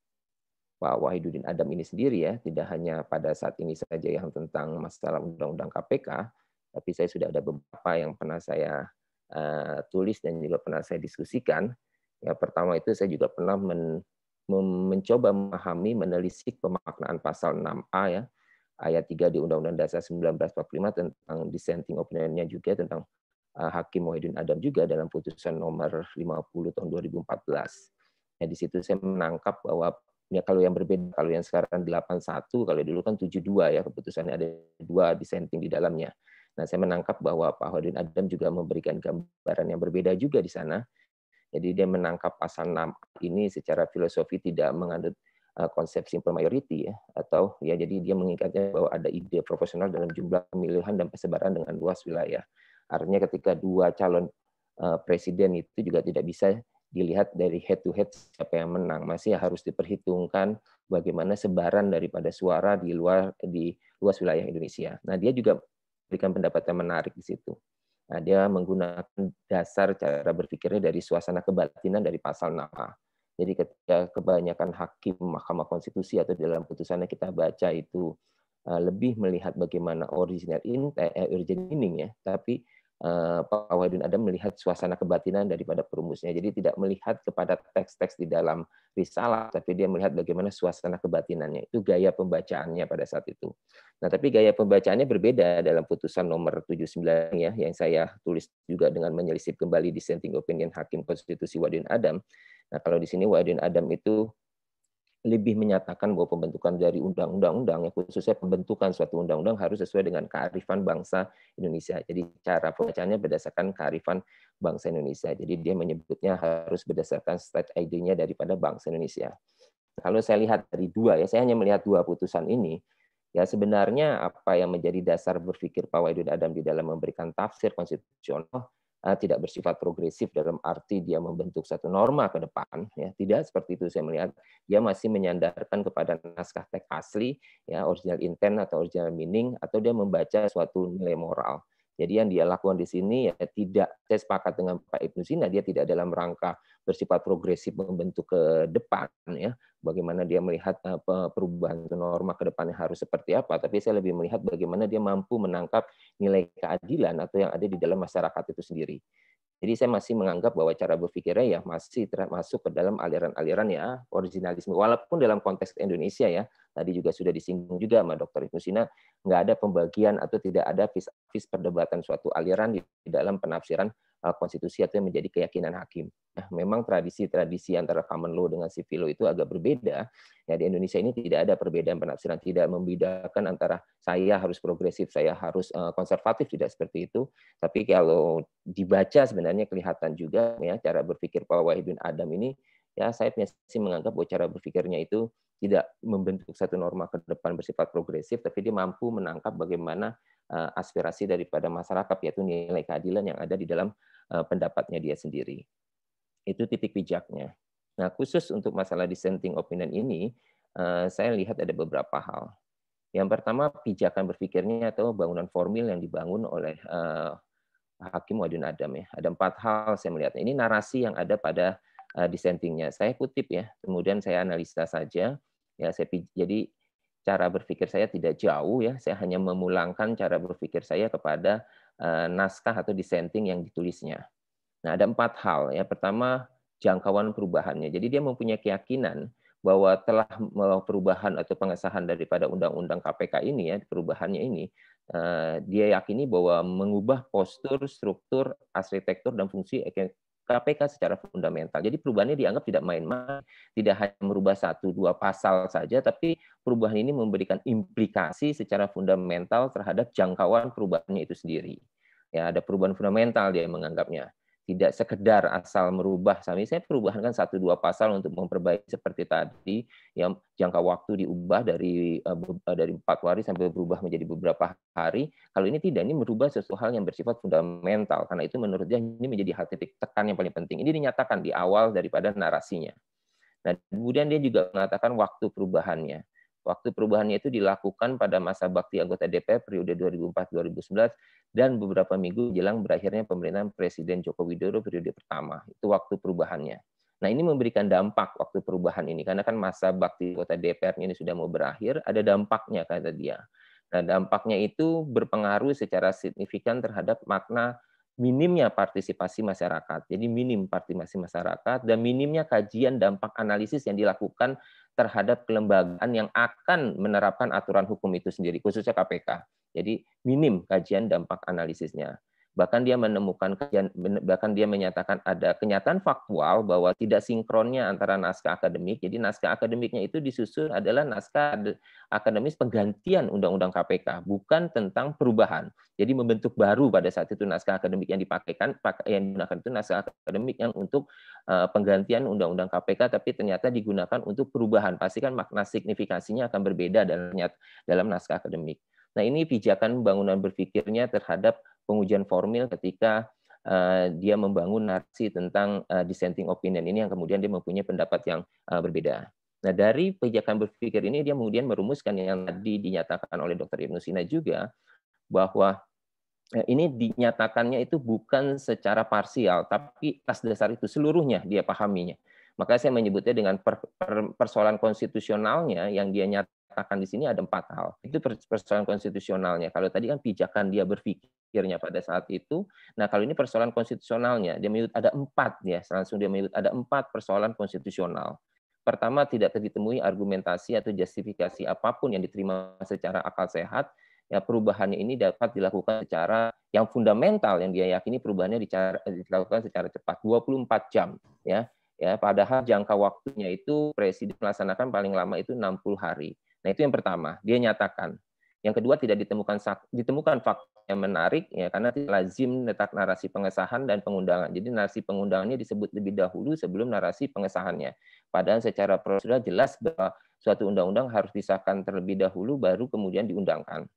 Pak Wahidudin Adam ini sendiri ya, tidak hanya pada saat ini saja yang tentang masalah undang-undang KPK, tapi saya sudah ada beberapa yang pernah saya uh, tulis dan juga pernah saya diskusikan. Ya, pertama itu saya juga pernah men, mencoba memahami, menelisik pemaknaan pasal 6A ya, ayat 3 di Undang-Undang Dasar 1945 tentang dissenting opinionnya juga tentang eh, Hakim Wahidin Adam juga dalam putusan nomor 50 tahun 2014. Ya, nah, di situ saya menangkap bahwa ya kalau yang berbeda kalau yang sekarang 81 kalau dulu kan 72 ya keputusannya ada dua dissenting di dalamnya. Nah, saya menangkap bahwa Pak Hodin Adam juga memberikan gambaran yang berbeda juga di sana. Jadi dia menangkap pasal 6 ini secara filosofi tidak mengandung eh, konsep simple majority ya atau ya jadi dia mengingatnya bahwa ada ide proporsional dalam jumlah pemilihan dan persebaran dengan luas wilayah. Artinya ketika dua calon eh, presiden itu juga tidak bisa dilihat dari head to head siapa yang menang masih harus diperhitungkan bagaimana sebaran daripada suara di luar di luas wilayah Indonesia. Nah dia juga berikan pendapat yang menarik di situ. Nah, dia menggunakan dasar cara berpikirnya dari suasana kebatinan dari pasal 6 Jadi ketika kebanyakan hakim Mahkamah Konstitusi atau dalam putusannya kita baca itu eh, lebih melihat bagaimana original intent, eh, eh, origin meaning ya, tapi Eh, Pak Wahidin Adam melihat suasana kebatinan daripada perumusnya. Jadi tidak melihat kepada teks-teks di dalam risalah, tapi dia melihat bagaimana suasana kebatinannya. Itu gaya pembacaannya pada saat itu. Nah, tapi gaya pembacaannya berbeda dalam putusan nomor 79 ya, yang saya tulis juga dengan menyelisip kembali dissenting opinion Hakim Konstitusi Wahidin Adam. Nah, kalau di sini Wahidin Adam itu lebih menyatakan bahwa pembentukan dari undang-undang ya khususnya pembentukan suatu undang-undang harus sesuai dengan kearifan bangsa Indonesia. Jadi cara pembacanya berdasarkan kearifan bangsa Indonesia. Jadi dia menyebutnya harus berdasarkan state ID-nya daripada bangsa Indonesia. Kalau saya lihat dari dua ya, saya hanya melihat dua putusan ini. Ya sebenarnya apa yang menjadi dasar berpikir Pak Waidud Adam di dalam memberikan tafsir konstitusional Eh, tidak bersifat progresif dalam arti dia membentuk satu norma ke depan ya tidak seperti itu saya melihat dia masih menyandarkan kepada naskah teks asli ya original intent atau original meaning atau dia membaca suatu nilai moral jadi yang dia lakukan di sini ya tidak saya sepakat dengan Pak Ibnu Sina dia tidak dalam rangka bersifat progresif membentuk ke depan ya bagaimana dia melihat eh, perubahan norma ke depannya harus seperti apa, tapi saya lebih melihat bagaimana dia mampu menangkap nilai keadilan atau yang ada di dalam masyarakat itu sendiri. Jadi saya masih menganggap bahwa cara berpikirnya ya masih masuk ke dalam aliran-aliran ya originalisme. Walaupun dalam konteks Indonesia ya, tadi juga sudah disinggung juga sama Dr. Ibnu Sina, nggak ada pembagian atau tidak ada vis-vis perdebatan suatu aliran di dalam penafsiran Eh, konstitusi atau yang menjadi keyakinan hakim. Nah, memang tradisi-tradisi antara common law dengan civil law itu agak berbeda. Ya, di Indonesia ini tidak ada perbedaan penafsiran, tidak membedakan antara saya harus progresif, saya harus eh, konservatif, tidak seperti itu. Tapi kalau dibaca sebenarnya kelihatan juga ya cara berpikir Pak Wahidun Adam ini ya saya biasanya menganggap bahwa cara berpikirnya itu tidak membentuk satu norma ke depan bersifat progresif, tapi dia mampu menangkap bagaimana eh, aspirasi daripada masyarakat, yaitu nilai keadilan yang ada di dalam eh, pendapatnya dia sendiri. Itu titik pijaknya. Nah, khusus untuk masalah dissenting opinion ini, eh, saya lihat ada beberapa hal. Yang pertama, pijakan berpikirnya atau bangunan formil yang dibangun oleh Hakim Wadun Adam. ya Ada empat hal saya melihat. Ini narasi yang ada pada uh, dissentingnya. Saya kutip ya, kemudian saya analisa saja. Ya, saya jadi cara berpikir saya tidak jauh ya. Saya hanya memulangkan cara berpikir saya kepada uh, naskah atau dissenting yang ditulisnya. Nah, ada empat hal ya. Pertama, jangkauan perubahannya. Jadi dia mempunyai keyakinan bahwa telah perubahan atau pengesahan daripada undang-undang KPK ini ya, perubahannya ini eh, dia yakini bahwa mengubah postur, struktur, arsitektur dan fungsi KPK secara fundamental. Jadi perubahannya dianggap tidak main-main, tidak hanya merubah satu dua pasal saja, tapi perubahan ini memberikan implikasi secara fundamental terhadap jangkauan perubahannya itu sendiri. Ya, ada perubahan fundamental dia menganggapnya tidak sekedar asal merubah saya perubahan kan satu dua pasal untuk memperbaiki seperti tadi yang jangka waktu diubah dari eh, eh, dari empat hari sampai berubah menjadi beberapa hari kalau ini tidak ini merubah sesuatu hal yang bersifat fundamental karena itu menurut dia ini menjadi hal titik tekan yang paling penting ini dinyatakan di awal daripada narasinya nah kemudian dia juga mengatakan waktu perubahannya Waktu perubahannya itu dilakukan pada masa bakti anggota DPR periode 2004-2011 dan beberapa minggu jelang berakhirnya pemerintahan Presiden Joko Widodo periode pertama. Itu waktu perubahannya. Nah ini memberikan dampak waktu perubahan ini karena kan masa bakti anggota DPR ini sudah mau berakhir, ada dampaknya kata dia. Nah dampaknya itu berpengaruh secara signifikan terhadap makna minimnya partisipasi masyarakat. Jadi minim partisipasi masyarakat dan minimnya kajian dampak analisis yang dilakukan terhadap kelembagaan yang akan menerapkan aturan hukum itu sendiri, khususnya KPK. Jadi minim kajian dampak analisisnya bahkan dia menemukan bahkan dia menyatakan ada kenyataan faktual bahwa tidak sinkronnya antara naskah akademik jadi naskah akademiknya itu disusun adalah naskah akademis penggantian undang-undang KPK bukan tentang perubahan jadi membentuk baru pada saat itu naskah akademik yang dipakaikan yang digunakan itu naskah akademik yang untuk eh, penggantian undang-undang KPK tapi ternyata digunakan untuk perubahan pastikan makna signifikasinya akan berbeda dalam dalam naskah akademik nah ini pijakan bangunan berpikirnya terhadap pengujian formil ketika eh, dia membangun narasi tentang eh, dissenting opinion ini yang kemudian dia mempunyai pendapat yang eh, berbeda. Nah, dari pijakan berpikir ini dia kemudian merumuskan yang tadi dinyatakan oleh Dr. Ibnu Sina juga bahwa ini dinyatakannya itu bukan secara parsial, tapi atas dasar itu seluruhnya dia pahaminya. Maka saya menyebutnya dengan persoalan konstitusionalnya yang dia nyatakan di sini ada empat hal. Itu persoalan konstitusionalnya. Kalau tadi kan pijakan dia berpikir, akhirnya pada saat itu. Nah kalau ini persoalan konstitusionalnya, dia menyebut ada empat ya, langsung dia menyebut ada empat persoalan konstitusional. Pertama tidak ditemui argumentasi atau justifikasi apapun yang diterima secara akal sehat. Ya perubahannya ini dapat dilakukan secara yang fundamental yang dia yakini perubahannya dilakukan secara cepat 24 jam ya. Ya, padahal jangka waktunya itu presiden melaksanakan paling lama itu 60 hari. Nah, itu yang pertama, dia nyatakan yang kedua tidak ditemukan ditemukan fakta yang menarik ya karena lazim letak narasi pengesahan dan pengundangan. Jadi narasi pengundangannya disebut lebih dahulu sebelum narasi pengesahannya. Padahal secara prosedural jelas bahwa suatu undang-undang harus disahkan terlebih dahulu baru kemudian diundangkan.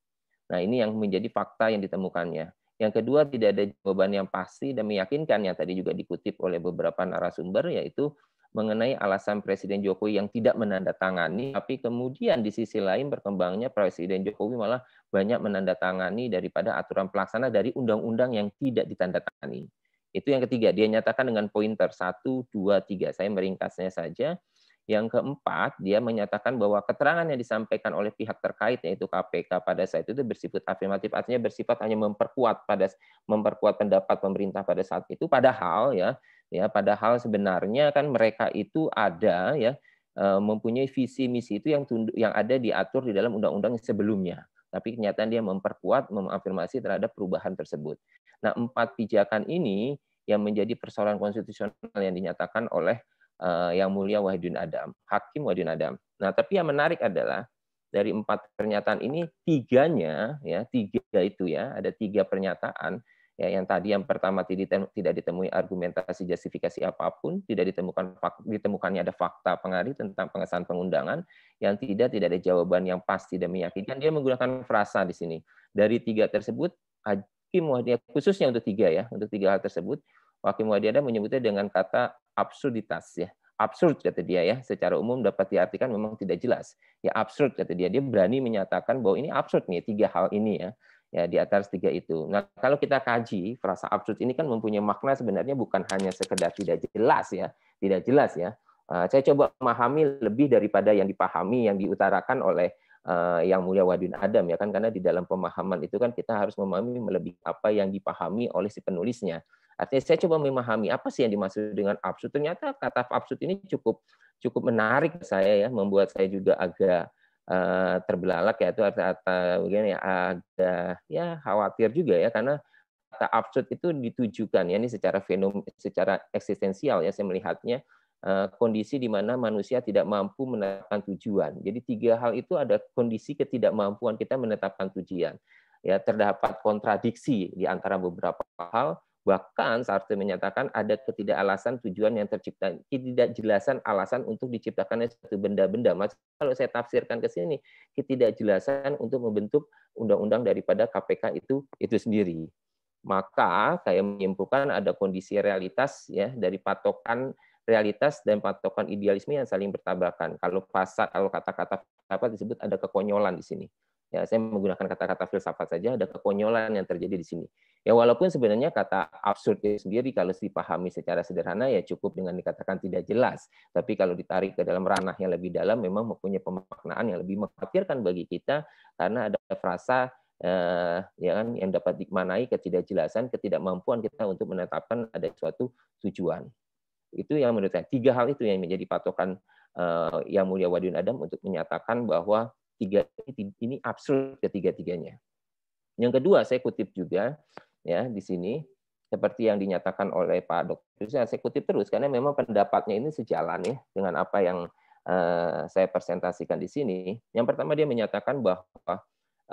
Nah, ini yang menjadi fakta yang ditemukannya. Yang kedua tidak ada jawaban yang pasti dan meyakinkan yang tadi juga dikutip oleh beberapa narasumber yaitu mengenai alasan Presiden Jokowi yang tidak menandatangani, tapi kemudian di sisi lain berkembangnya Presiden Jokowi malah banyak menandatangani daripada aturan pelaksana dari undang-undang yang tidak ditandatangani. Itu yang ketiga, dia nyatakan dengan pointer 1, 2, 3. Saya meringkasnya saja. Yang keempat, dia menyatakan bahwa keterangan yang disampaikan oleh pihak terkait yaitu KPK pada saat itu bersifat afirmatif, artinya bersifat hanya memperkuat pada memperkuat pendapat pemerintah pada saat itu. Padahal ya ya padahal sebenarnya kan mereka itu ada ya eh, mempunyai visi misi itu yang tunduk, yang ada diatur di dalam undang-undang sebelumnya tapi kenyataan dia memperkuat memafirmasi terhadap perubahan tersebut nah empat pijakan ini yang menjadi persoalan konstitusional yang dinyatakan oleh uh, yang mulia Wahidun Adam hakim Wahidun Adam nah tapi yang menarik adalah dari empat pernyataan ini tiganya ya tiga itu ya ada tiga pernyataan ya yang tadi yang pertama tidak ditemui argumentasi justifikasi apapun tidak ditemukan ditemukannya ada fakta pengaruh tentang pengesahan pengundangan yang tidak tidak ada jawaban yang pasti dan meyakinkan dia menggunakan frasa di sini dari tiga tersebut hakim wadiah khususnya untuk tiga ya untuk tiga hal tersebut hakim ada menyebutnya dengan kata absurditas ya absurd kata dia ya secara umum dapat diartikan memang tidak jelas ya absurd kata dia dia berani menyatakan bahwa ini absurd nih tiga hal ini ya ya di atas tiga itu. Nah, kalau kita kaji frasa absurd ini kan mempunyai makna sebenarnya bukan hanya sekedar tidak jelas ya, tidak jelas ya. Eh, saya coba memahami lebih daripada yang dipahami yang diutarakan oleh eh, yang mulia Wadun Adam ya kan karena di dalam pemahaman itu kan kita harus memahami melebihi apa yang dipahami oleh si penulisnya. Artinya saya coba memahami apa sih yang dimaksud dengan absurd. Ternyata kata absurd ini cukup cukup menarik saya ya, membuat saya juga agak Eh, terbelalak ya itu atau ya ada ya khawatir juga ya karena kata absurd itu ditujukan ya ini secara fenom secara eksistensial ya saya melihatnya eh, kondisi di mana manusia tidak mampu menetapkan tujuan. Jadi tiga hal itu ada kondisi ketidakmampuan kita menetapkan tujuan. Ya terdapat kontradiksi di antara beberapa hal Bahkan Sartre menyatakan ada ketidakalasan tujuan yang tercipta, ketidakjelasan alasan untuk diciptakannya suatu benda-benda. Mas, kalau saya tafsirkan ke sini, ketidakjelasan untuk membentuk undang-undang daripada KPK itu itu sendiri. Maka saya menyimpulkan ada kondisi realitas ya dari patokan realitas dan patokan idealisme yang saling bertabrakan. Kalau pasar, kalau kata-kata apa disebut ada kekonyolan di sini ya saya menggunakan kata-kata filsafat saja ada kekonyolan yang terjadi di sini ya walaupun sebenarnya kata absurd itu sendiri kalau dipahami secara sederhana ya cukup dengan dikatakan tidak jelas tapi kalau ditarik ke dalam ranah yang lebih dalam memang mempunyai pemaknaan yang lebih mengkhawatirkan bagi kita karena ada frasa eh, ya kan yang dapat dimanai ketidakjelasan ketidakmampuan kita untuk menetapkan ada suatu tujuan itu yang menurut saya tiga hal itu yang menjadi patokan eh, yang mulia Wadun Adam untuk menyatakan bahwa tiga ini absurd ketiga-tiganya. Ya yang kedua saya kutip juga ya di sini seperti yang dinyatakan oleh Pak dokter Saya kutip terus karena memang pendapatnya ini sejalan ya dengan apa yang uh, saya presentasikan di sini. Yang pertama dia menyatakan bahwa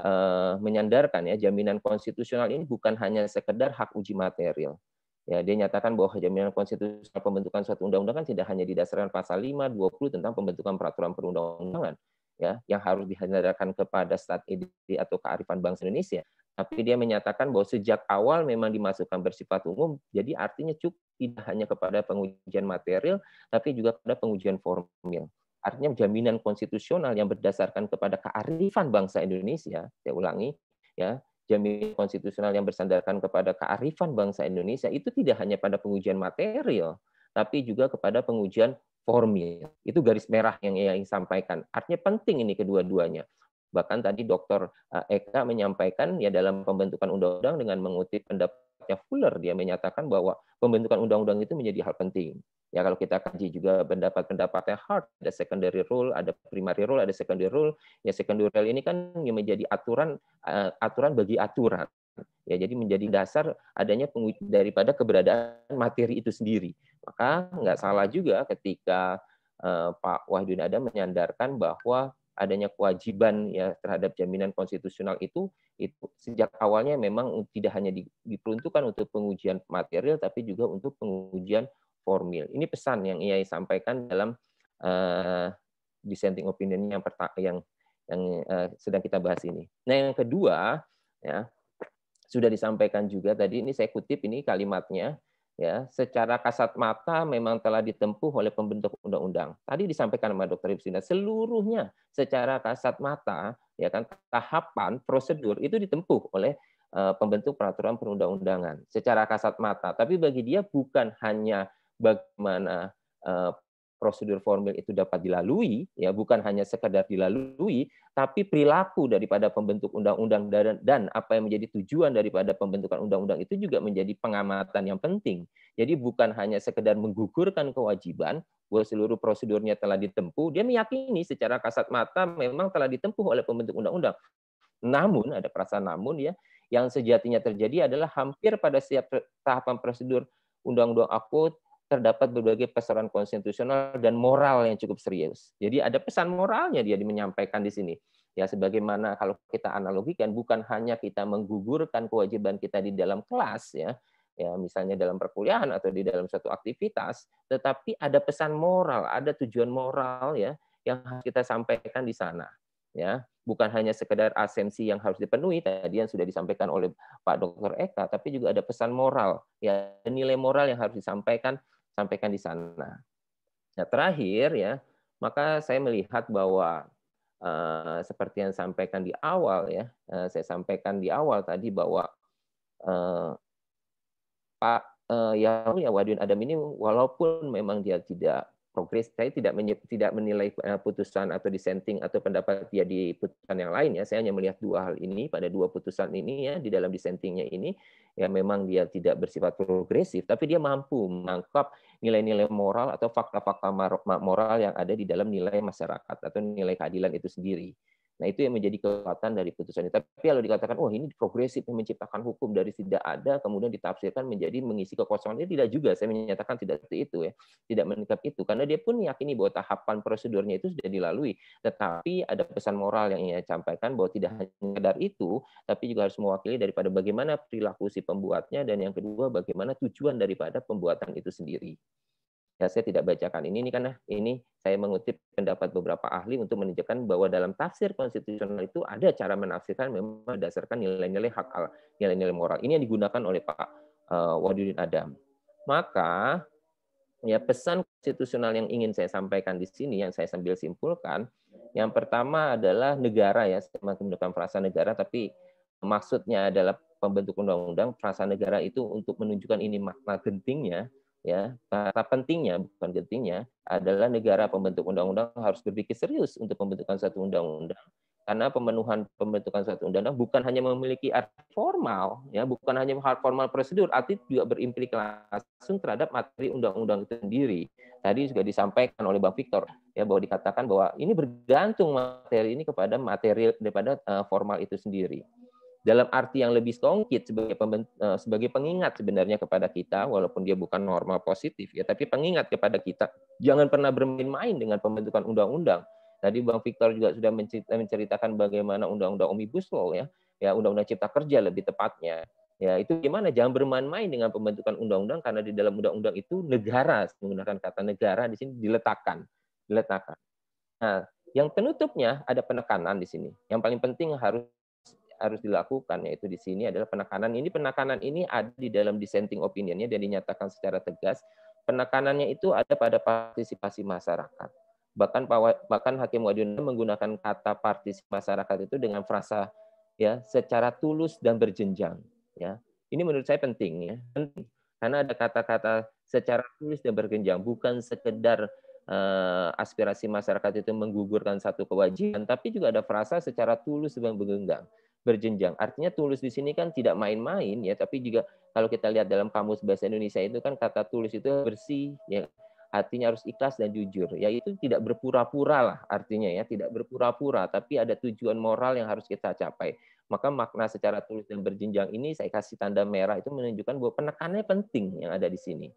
uh, menyandarkan ya jaminan konstitusional ini bukan hanya sekedar hak uji material. Ya, dia nyatakan bahwa jaminan konstitusional pembentukan suatu undang-undang kan tidak hanya didasarkan pasal 5, 20 tentang pembentukan peraturan perundang-undangan, ya yang harus dihadirkan kepada stat edisi atau kearifan bangsa Indonesia tapi dia menyatakan bahwa sejak awal memang dimasukkan bersifat umum, jadi artinya cukup tidak hanya kepada pengujian material, tapi juga kepada pengujian formil. Artinya jaminan konstitusional yang berdasarkan kepada kearifan bangsa Indonesia, saya ulangi, ya jaminan konstitusional yang bersandarkan kepada kearifan bangsa Indonesia itu tidak hanya pada pengujian material, tapi juga kepada pengujian formil. Itu garis merah yang ingin sampaikan. Artinya penting ini kedua-duanya. Bahkan tadi Dr. Eh, Eka menyampaikan ya dalam pembentukan undang-undang dengan mengutip pendapatnya Fuller, dia menyatakan bahwa pembentukan undang-undang itu menjadi hal penting. Ya kalau kita kaji juga pendapat-pendapatnya hard ada secondary rule, ada primary rule, ada secondary rule. Ya secondary rule ini kan menjadi aturan eh, aturan bagi aturan ya jadi menjadi dasar adanya daripada keberadaan materi itu sendiri maka nggak salah juga ketika eh, Pak Wahyudin Adam menyandarkan bahwa adanya kewajiban ya terhadap jaminan konstitusional itu itu sejak awalnya memang tidak hanya diperuntukkan untuk pengujian material tapi juga untuk pengujian formil. Ini pesan yang ia sampaikan dalam uh, dissenting opinion yang yang yang uh, eh, sedang kita bahas ini. Nah, yang kedua ya sudah disampaikan juga tadi ini saya kutip ini kalimatnya ya secara kasat mata memang telah ditempuh oleh pembentuk undang-undang. Tadi disampaikan sama Dr. Ibsina seluruhnya secara kasat mata ya kan tahapan prosedur itu ditempuh oleh uh, pembentuk peraturan perundang-undangan secara kasat mata. Tapi bagi dia bukan hanya bagaimana uh, prosedur formil itu dapat dilalui, ya bukan hanya sekedar dilalui, tapi perilaku daripada pembentuk undang-undang dan, apa yang menjadi tujuan daripada pembentukan undang-undang itu juga menjadi pengamatan yang penting. Jadi bukan hanya sekedar menggugurkan kewajiban, bahwa seluruh prosedurnya telah ditempuh, dia meyakini secara kasat mata memang telah ditempuh oleh pembentuk undang-undang. Namun, ada perasaan namun ya, yang sejatinya terjadi adalah hampir pada setiap tahapan prosedur undang-undang akut terdapat berbagai persoalan konstitusional dan moral yang cukup serius. Jadi ada pesan moralnya dia menyampaikan di sini. Ya sebagaimana kalau kita analogikan bukan hanya kita menggugurkan kewajiban kita di dalam kelas ya, ya misalnya dalam perkuliahan atau di dalam suatu aktivitas, tetapi ada pesan moral, ada tujuan moral ya yang harus kita sampaikan di sana. Ya, bukan hanya sekedar asensi yang harus dipenuhi tadi yang sudah disampaikan oleh Pak Dr. Eka, tapi juga ada pesan moral, ya nilai moral yang harus disampaikan sampaikan di sana. Nah, terakhir ya, maka saya melihat bahwa Uh, seperti yang sampaikan di awal ya, uh, saya sampaikan di awal tadi bahwa uh, Pak uh, Yahya Adam ini walaupun memang dia tidak progres saya tidak tidak menilai eh, putusan atau dissenting atau pendapat dia di putusan yang lain ya saya hanya melihat dua hal ini pada dua putusan ini ya di dalam dissentingnya ini ya memang dia tidak bersifat progresif tapi dia mampu menangkap nilai-nilai moral atau fakta-fakta moral yang ada di dalam nilai masyarakat atau nilai keadilan itu sendiri Nah, itu yang menjadi kekuatan dari putusan ini. Tapi kalau dikatakan, oh ini progresif menciptakan hukum dari tidak ada, kemudian ditafsirkan menjadi mengisi kekosongan, itu tidak juga. Saya menyatakan tidak seperti itu ya. Tidak meningkat itu. Karena dia pun meyakini bahwa tahapan prosedurnya itu sudah dilalui. Tetapi ada pesan moral yang ingin saya sampaikan bahwa tidak hanya sekedar itu, tapi juga harus mewakili daripada bagaimana perilaku si pembuatnya, dan yang kedua bagaimana tujuan daripada pembuatan itu sendiri ya saya tidak bacakan ini ini karena ini saya mengutip pendapat beberapa ahli untuk menunjukkan bahwa dalam tafsir konstitusional itu ada cara menafsirkan memang berdasarkan nilai-nilai hak nilai-nilai moral ini yang digunakan oleh Pak uh, Wadudin Adam maka ya pesan konstitusional yang ingin saya sampaikan di sini yang saya sambil simpulkan yang pertama adalah negara ya saya menggunakan frasa negara tapi maksudnya adalah pembentuk undang-undang frasa negara itu untuk menunjukkan ini makna gentingnya ya kata pentingnya bukan gentingnya adalah negara pembentuk undang-undang harus berpikir serius untuk pembentukan satu undang-undang karena pemenuhan pembentukan satu undang-undang bukan hanya memiliki arti formal ya bukan hanya hal formal prosedur arti juga berimplikasi langsung terhadap materi undang-undang itu sendiri tadi juga disampaikan oleh bang Victor ya bahwa dikatakan bahwa ini bergantung materi ini kepada materi daripada eh, formal itu sendiri dalam arti yang lebih songkit sebagai eh, sebagai pengingat sebenarnya kepada kita walaupun dia bukan norma positif ya tapi pengingat kepada kita jangan pernah bermain-main dengan pembentukan undang-undang tadi Bang Victor juga sudah menceritakan bagaimana undang-undang omnibus law ya ya undang-undang cipta kerja lebih tepatnya ya itu gimana jangan bermain-main dengan pembentukan undang-undang karena di dalam undang-undang itu negara menggunakan kata negara di sini diletakkan diletakkan nah yang penutupnya ada penekanan di sini yang paling penting harus harus dilakukan yaitu di sini adalah penekanan ini penekanan ini ada di dalam dissenting opinionnya dan dinyatakan secara tegas penekanannya itu ada pada partisipasi masyarakat bahkan bahkan hakim Wadiono menggunakan kata partisipasi masyarakat itu dengan frasa ya secara tulus dan berjenjang ya ini menurut saya penting ya penting karena ada kata-kata secara tulus dan berjenjang bukan sekedar eh, aspirasi masyarakat itu menggugurkan satu kewajiban, tapi juga ada frasa secara tulus dan berjenjang berjenjang. Artinya tulus di sini kan tidak main-main ya, tapi juga kalau kita lihat dalam kamus bahasa Indonesia itu kan kata tulus itu bersih ya. Artinya harus ikhlas dan jujur. Ya itu tidak berpura-pura lah artinya ya, tidak berpura-pura tapi ada tujuan moral yang harus kita capai. Maka makna secara tulus dan berjenjang ini saya kasih tanda merah itu menunjukkan bahwa penekanannya penting yang ada di sini.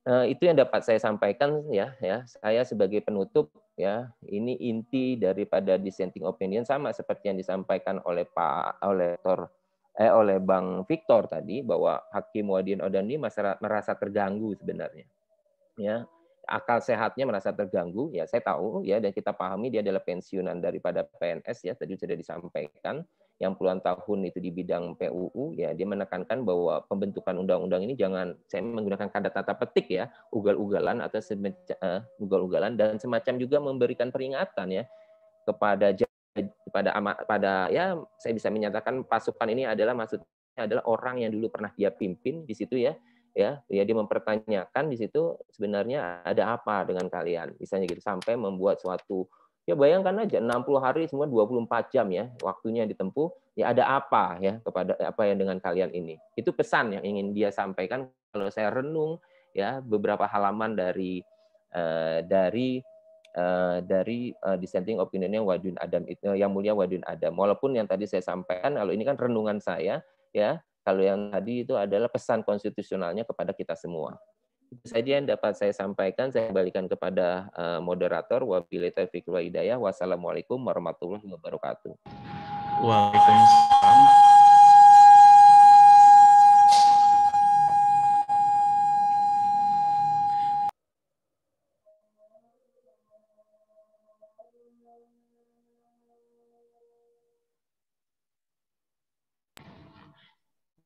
Nah, itu yang dapat saya sampaikan ya ya. Saya sebagai penutup ya ini inti daripada dissenting opinion sama seperti yang disampaikan oleh Pak oleh Tor, eh oleh Bang Victor tadi bahwa Hakim Wadin Odani merasa terganggu sebenarnya ya akal sehatnya merasa terganggu ya saya tahu ya dan kita pahami dia adalah pensiunan daripada PNS ya tadi sudah disampaikan yang puluhan tahun itu di bidang PUU ya dia menekankan bahwa pembentukan undang-undang ini jangan saya menggunakan kata tata petik ya ugal-ugalan atau semacam uh, eh, ugal-ugalan dan semacam juga memberikan peringatan ya kepada pada pada ya saya bisa menyatakan pasukan ini adalah maksudnya adalah orang yang dulu pernah dia pimpin di situ ya ya ya dia mempertanyakan di situ sebenarnya ada apa dengan kalian misalnya gitu sampai membuat suatu Ya bayangkan aja 60 hari semua 24 jam ya waktunya yang ditempuh, ya ada apa ya kepada apa yang dengan kalian ini. Itu pesan yang ingin dia sampaikan kalau saya renung ya beberapa halaman dari uh, dari uh, dari uh, dissenting opinionnya Wadun Adam itu yang mulia Wadun Adam. Walaupun yang tadi saya sampaikan kalau ini kan renungan saya ya, kalau yang tadi itu adalah pesan konstitusionalnya kepada kita semua. Itu saja yang dapat saya sampaikan. Saya kembalikan kepada eh, moderator. Wabillahi taufiq wal hidayah. Wassalamualaikum warahmatullahi wabarakatuh. Waalaikumsalam.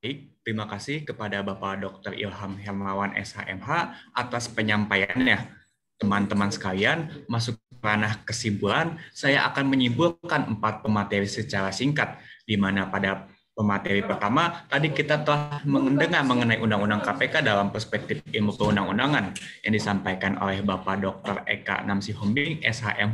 Baik, terima kasih kepada Bapak Dr. Ilham Hermawan SHMH atas penyampaiannya. Teman-teman sekalian, masuk ranah kesimpulan, saya akan menyimpulkan empat pemateri secara singkat, di mana pada pemateri pertama, tadi kita telah mendengar mengenai Undang-Undang KPK dalam perspektif ilmu perundang-undangan yang disampaikan oleh Bapak Dr. Eka Namsi Hombing, SHM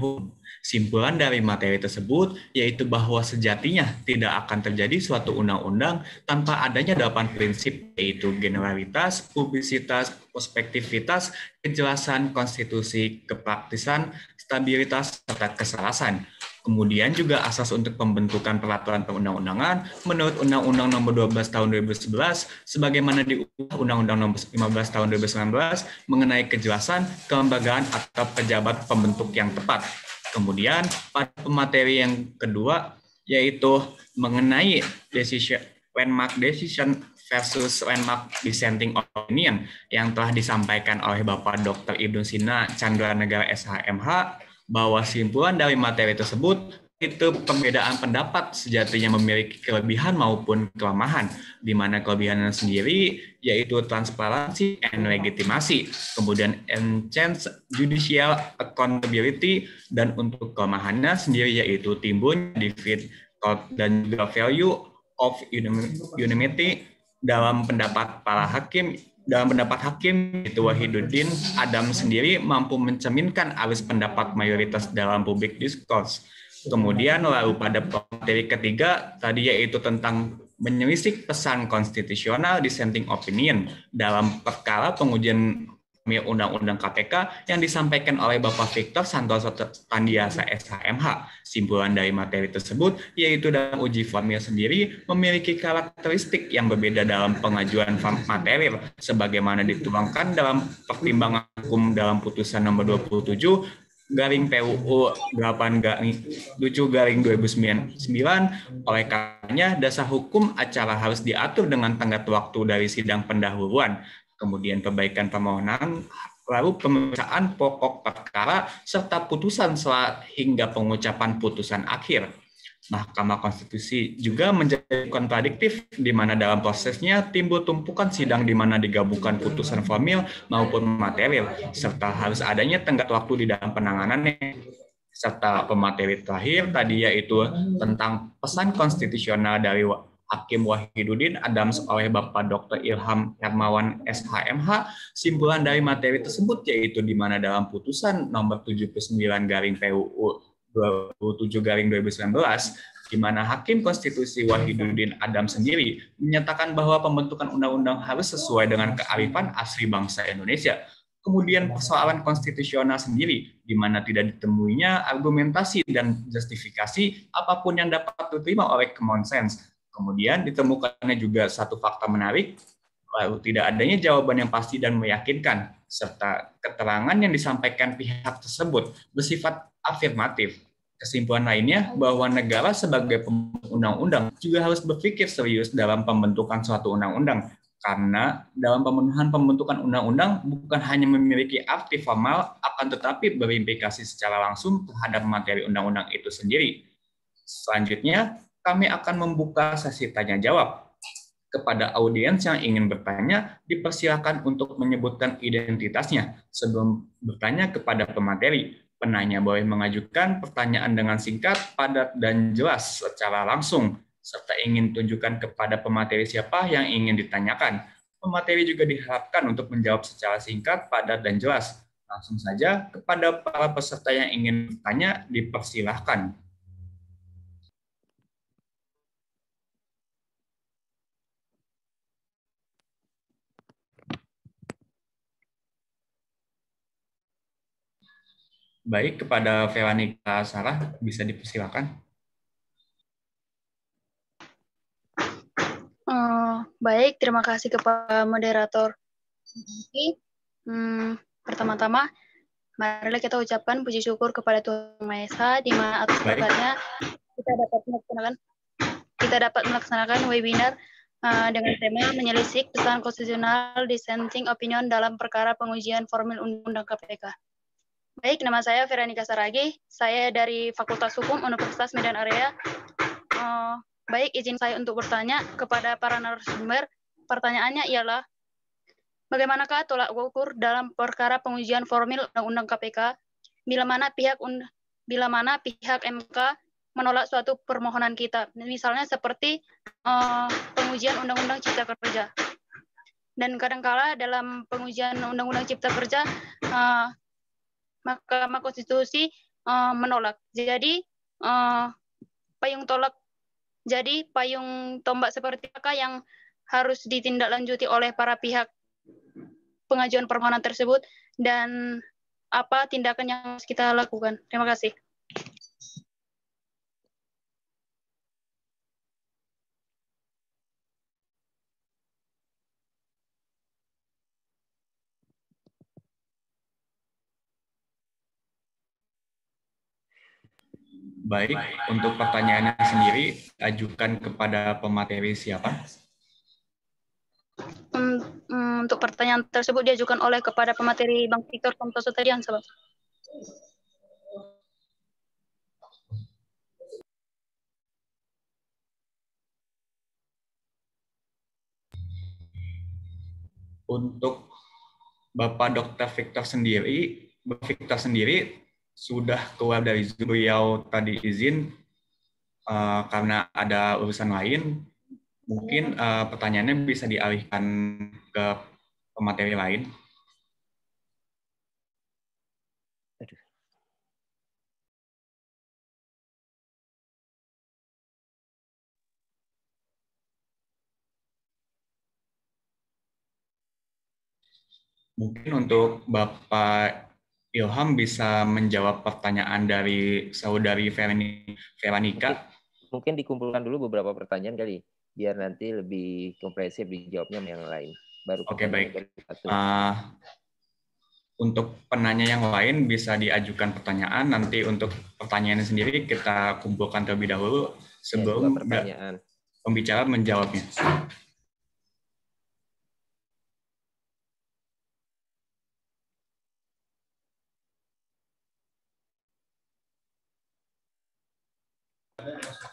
Simpulan dari materi tersebut yaitu bahwa sejatinya tidak akan terjadi suatu undang-undang tanpa adanya delapan prinsip yaitu generalitas, publisitas, prospektivitas, kejelasan konstitusi, kepraktisan, stabilitas, serta kesalasan. Kemudian juga asas untuk pembentukan peraturan perundang-undangan menurut Undang-Undang Nomor 12 Tahun 2011 sebagaimana diubah Undang-Undang Nomor 15 Tahun 2019 mengenai kejelasan kelembagaan atau pejabat pembentuk yang tepat. Kemudian materi yang kedua yaitu mengenai decision mark decision versus landmark dissenting opinion yang telah disampaikan oleh Bapak Dr. Ibnu Sina Chandra Negara SHMH bahwa simpulan dari materi tersebut itu perbedaan pendapat sejatinya memiliki kelebihan maupun kelemahan, di mana kelebihannya sendiri yaitu transparansi and legitimasi, kemudian enhance judicial accountability, dan untuk kelemahannya sendiri yaitu timbulnya defeat dan juga value of unanimity dalam pendapat para hakim dalam pendapat hakim itu Wahiduddin Adam sendiri mampu mencerminkan alis pendapat mayoritas dalam publik diskurs Kemudian lalu pada materi ketiga tadi yaitu tentang menyelisik pesan konstitusional dissenting opinion dalam perkara pengujian Undang-Undang KPK yang disampaikan oleh Bapak Victor Santoso Tandiasa SHMH. Simpulan dari materi tersebut yaitu dalam uji formil sendiri memiliki karakteristik yang berbeda dalam pengajuan materi sebagaimana dituangkan dalam pertimbangan hukum dalam putusan nomor 27 garing PUU 8 garing 7 garing 2009 oleh karenanya dasar hukum acara harus diatur dengan tenggat waktu dari sidang pendahuluan kemudian perbaikan permohonan lalu pemeriksaan pokok perkara serta putusan hingga pengucapan putusan akhir Mahkamah Konstitusi juga menjadi kontradiktif di mana dalam prosesnya timbul tumpukan sidang di mana digabungkan putusan formil maupun material serta harus adanya tenggat waktu di dalam penanganannya serta pemateri terakhir tadi yaitu tentang pesan konstitusional dari Hakim Wahiduddin Adams oleh Bapak Dr. Ilham Hermawan SHMH, simpulan dari materi tersebut yaitu di mana dalam putusan nomor 79 garing PUU 27 garing 2019 di mana Hakim Konstitusi Wahiduddin Adam sendiri menyatakan bahwa pembentukan undang-undang harus sesuai dengan kearifan asli bangsa Indonesia. Kemudian persoalan konstitusional sendiri, di mana tidak ditemuinya argumentasi dan justifikasi apapun yang dapat diterima oleh common sense. Kemudian ditemukannya juga satu fakta menarik, lalu tidak adanya jawaban yang pasti dan meyakinkan, serta keterangan yang disampaikan pihak tersebut bersifat afirmatif. Kesimpulan lainnya bahwa negara sebagai pembentuk undang-undang juga harus berpikir serius dalam pembentukan suatu undang-undang karena dalam pemenuhan pembentukan undang-undang bukan hanya memiliki arti formal akan tetapi berimplikasi secara langsung terhadap materi undang-undang itu sendiri. Selanjutnya, kami akan membuka sesi tanya jawab. Kepada audiens yang ingin bertanya, dipersilakan untuk menyebutkan identitasnya sebelum bertanya kepada pemateri. Penanya boleh mengajukan pertanyaan dengan singkat, padat, dan jelas secara langsung, serta ingin tunjukkan kepada pemateri siapa yang ingin ditanyakan. Pemateri juga diharapkan untuk menjawab secara singkat, padat, dan jelas. Langsung saja kepada para peserta yang ingin bertanya, dipersilahkan. baik kepada Veronica Sarah bisa dipersilakan. Uh, baik, terima kasih kepada moderator. Hmm, pertama-tama, marilah kita ucapkan puji syukur kepada Tuhan Maha Esa di mana atas kabarnya kita dapat melaksanakan kita dapat melaksanakan webinar uh, dengan tema menyelisik pesan konstitusional dissenting opinion dalam perkara pengujian formil Undang-Undang KPK. Baik, nama saya Veronica Saragi. Saya dari Fakultas Hukum Universitas Medan Area. Uh, eh, baik, izin saya untuk bertanya kepada para narasumber. Pertanyaannya ialah, bagaimanakah tolak ukur dalam perkara pengujian formil Undang-Undang KPK bila mana pihak bila mana pihak MK menolak suatu permohonan kita, misalnya seperti uh, pengujian Undang-Undang Cipta Kerja. Dan kadangkala dalam pengujian Undang-Undang Cipta Kerja, uh, Mahkamah Konstitusi uh, menolak. Jadi uh, payung tolak jadi payung tombak seperti apa yang harus ditindaklanjuti oleh para pihak pengajuan permohonan tersebut dan apa tindakan yang harus kita lakukan. Terima kasih. Baik, untuk pertanyaannya sendiri, ajukan kepada pemateri siapa? Untuk pertanyaan tersebut diajukan oleh kepada pemateri Bang Victor Komtoso tadi, Sobat. Untuk Bapak Dr. Victor sendiri, Bapak Victor sendiri sudah keluar dari Zoom beliau tadi izin uh, karena ada urusan lain mungkin uh, pertanyaannya bisa dialihkan ke pemateri lain Mungkin untuk Bapak Ilham bisa menjawab pertanyaan dari saudari Veronica. Mungkin dikumpulkan dulu beberapa pertanyaan kali, biar nanti lebih komprehensif dijawabnya yang lain. Baru Oke baik. Uh, untuk penanya yang lain bisa diajukan pertanyaan. Nanti untuk pertanyaannya sendiri kita kumpulkan terlebih dahulu ya, sebelum ya, pembicara menjawabnya.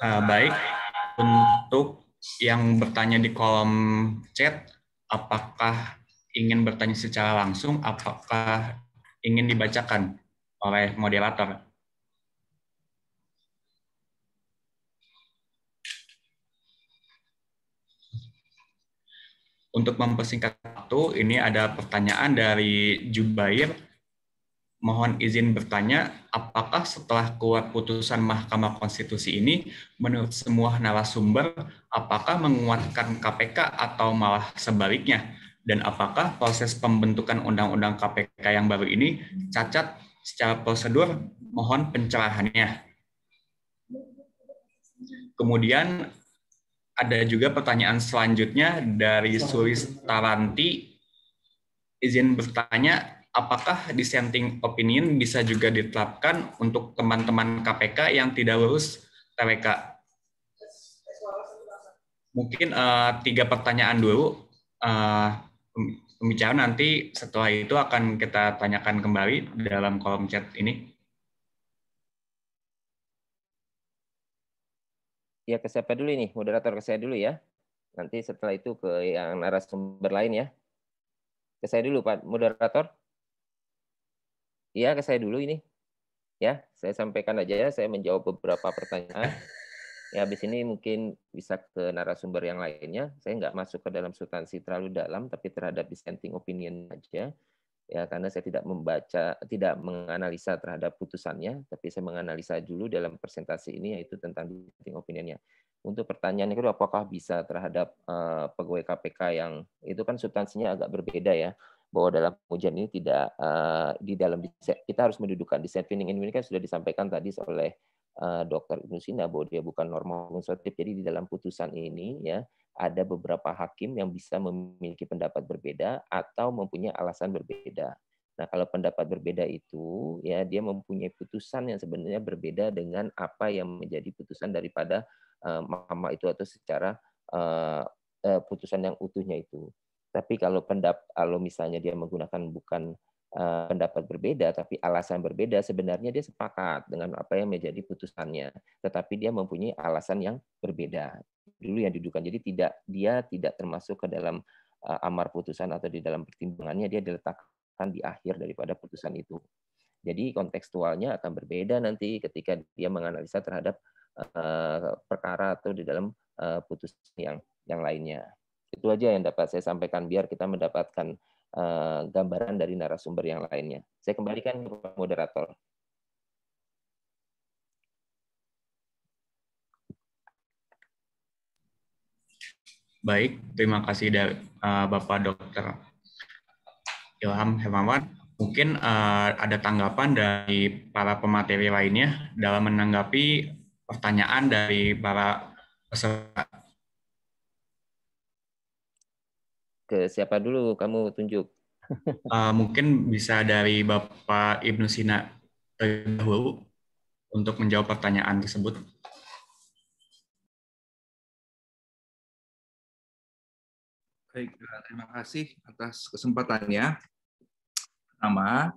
Uh, baik, untuk yang bertanya di kolom chat, apakah ingin bertanya secara langsung, apakah ingin dibacakan oleh moderator? Untuk mempersingkat waktu, ini ada pertanyaan dari Jubair mohon izin bertanya, apakah setelah keluar putusan Mahkamah Konstitusi ini, menurut semua narasumber, apakah menguatkan KPK atau malah sebaliknya? Dan apakah proses pembentukan Undang-Undang KPK yang baru ini cacat secara prosedur? Mohon pencerahannya. Kemudian ada juga pertanyaan selanjutnya dari Sulis Taranti. Izin bertanya, apakah dissenting opinion bisa juga diterapkan untuk teman-teman KPK yang tidak lulus TWK? Mungkin uh, tiga pertanyaan dulu. Uh, pembicaraan nanti setelah itu akan kita tanyakan kembali dalam kolom chat ini. Ya, ke siapa dulu ini? Moderator ke saya dulu ya. Nanti setelah itu ke yang narasumber lain ya. Ke saya dulu, Pak Moderator. Iya, ke saya dulu ini. Ya, saya sampaikan aja ya, saya menjawab beberapa pertanyaan. *laughs* Ya, habis ini mungkin bisa ke narasumber yang lainnya. Saya nggak masuk ke dalam substansi terlalu dalam, tapi terhadap dissenting opinion aja. Ya, karena saya tidak membaca, tidak menganalisa terhadap putusannya, tapi saya menganalisa dulu dalam presentasi ini, yaitu tentang dissenting opinionnya. Untuk pertanyaan itu apakah bisa terhadap uh, pegawai KPK yang itu kan substansinya agak berbeda ya bahwa dalam ujian ini tidak uh, di dalam kita harus mendudukan design ini kan sudah disampaikan tadi oleh uh, eh, Dr. Ibnu bahwa dia bukan normal administratif. Jadi di dalam putusan ini ya ada beberapa hakim yang bisa memiliki pendapat berbeda atau mempunyai alasan berbeda. Nah, kalau pendapat berbeda itu ya dia mempunyai putusan yang sebenarnya berbeda dengan apa yang menjadi putusan daripada uh, mama itu atau secara uh, uh, putusan yang utuhnya itu. Tapi kalau pendapat kalau misalnya dia menggunakan bukan eh, pendapat berbeda tapi alasan berbeda sebenarnya dia sepakat dengan apa yang menjadi putusannya, tetapi dia mempunyai alasan yang berbeda. Dulu yang didudukan. Jadi tidak dia tidak termasuk ke dalam eh, amar putusan atau di dalam pertimbangannya dia diletakkan di akhir daripada putusan itu. Jadi kontekstualnya akan berbeda nanti ketika dia menganalisa terhadap eh, perkara atau di dalam putusan yang yang lainnya. Itu aja yang dapat saya sampaikan biar kita mendapatkan uh, gambaran dari narasumber yang lainnya. Saya kembalikan ke moderator. Baik, terima kasih dari uh, eh, Bapak Dokter Ilham Hermawan. Mungkin uh, ada tanggapan dari para pemateri lainnya dalam menanggapi pertanyaan dari para peserta. Ke siapa dulu kamu tunjuk? Uh, mungkin bisa dari Bapak Ibnu Sina terdahulu untuk menjawab pertanyaan tersebut. Baik, eh, terima kasih atas kesempatannya. Pertama,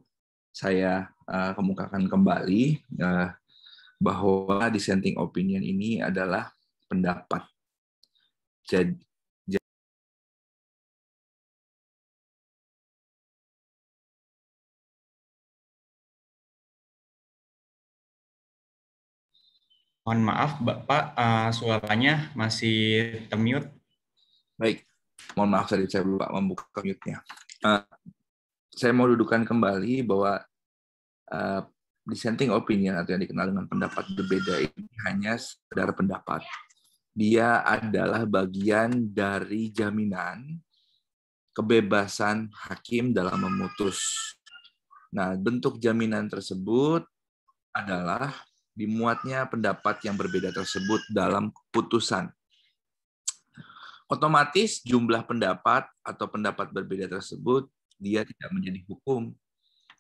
saya uh, kemukakan kembali uh, bahwa dissenting opinion ini adalah pendapat. Jadi Mohon maaf, Bapak, uh, suaranya masih termute. Baik, mohon maaf tadi saya lupa membuka mute-nya. Uh, saya mau dudukan kembali bahwa uh, dissenting opinion atau yang dikenal dengan pendapat berbeda ini hanya sekedar pendapat. Dia adalah bagian dari jaminan kebebasan hakim dalam memutus. Nah, bentuk jaminan tersebut adalah dimuatnya pendapat yang berbeda tersebut dalam putusan, Otomatis jumlah pendapat atau pendapat berbeda tersebut dia tidak menjadi hukum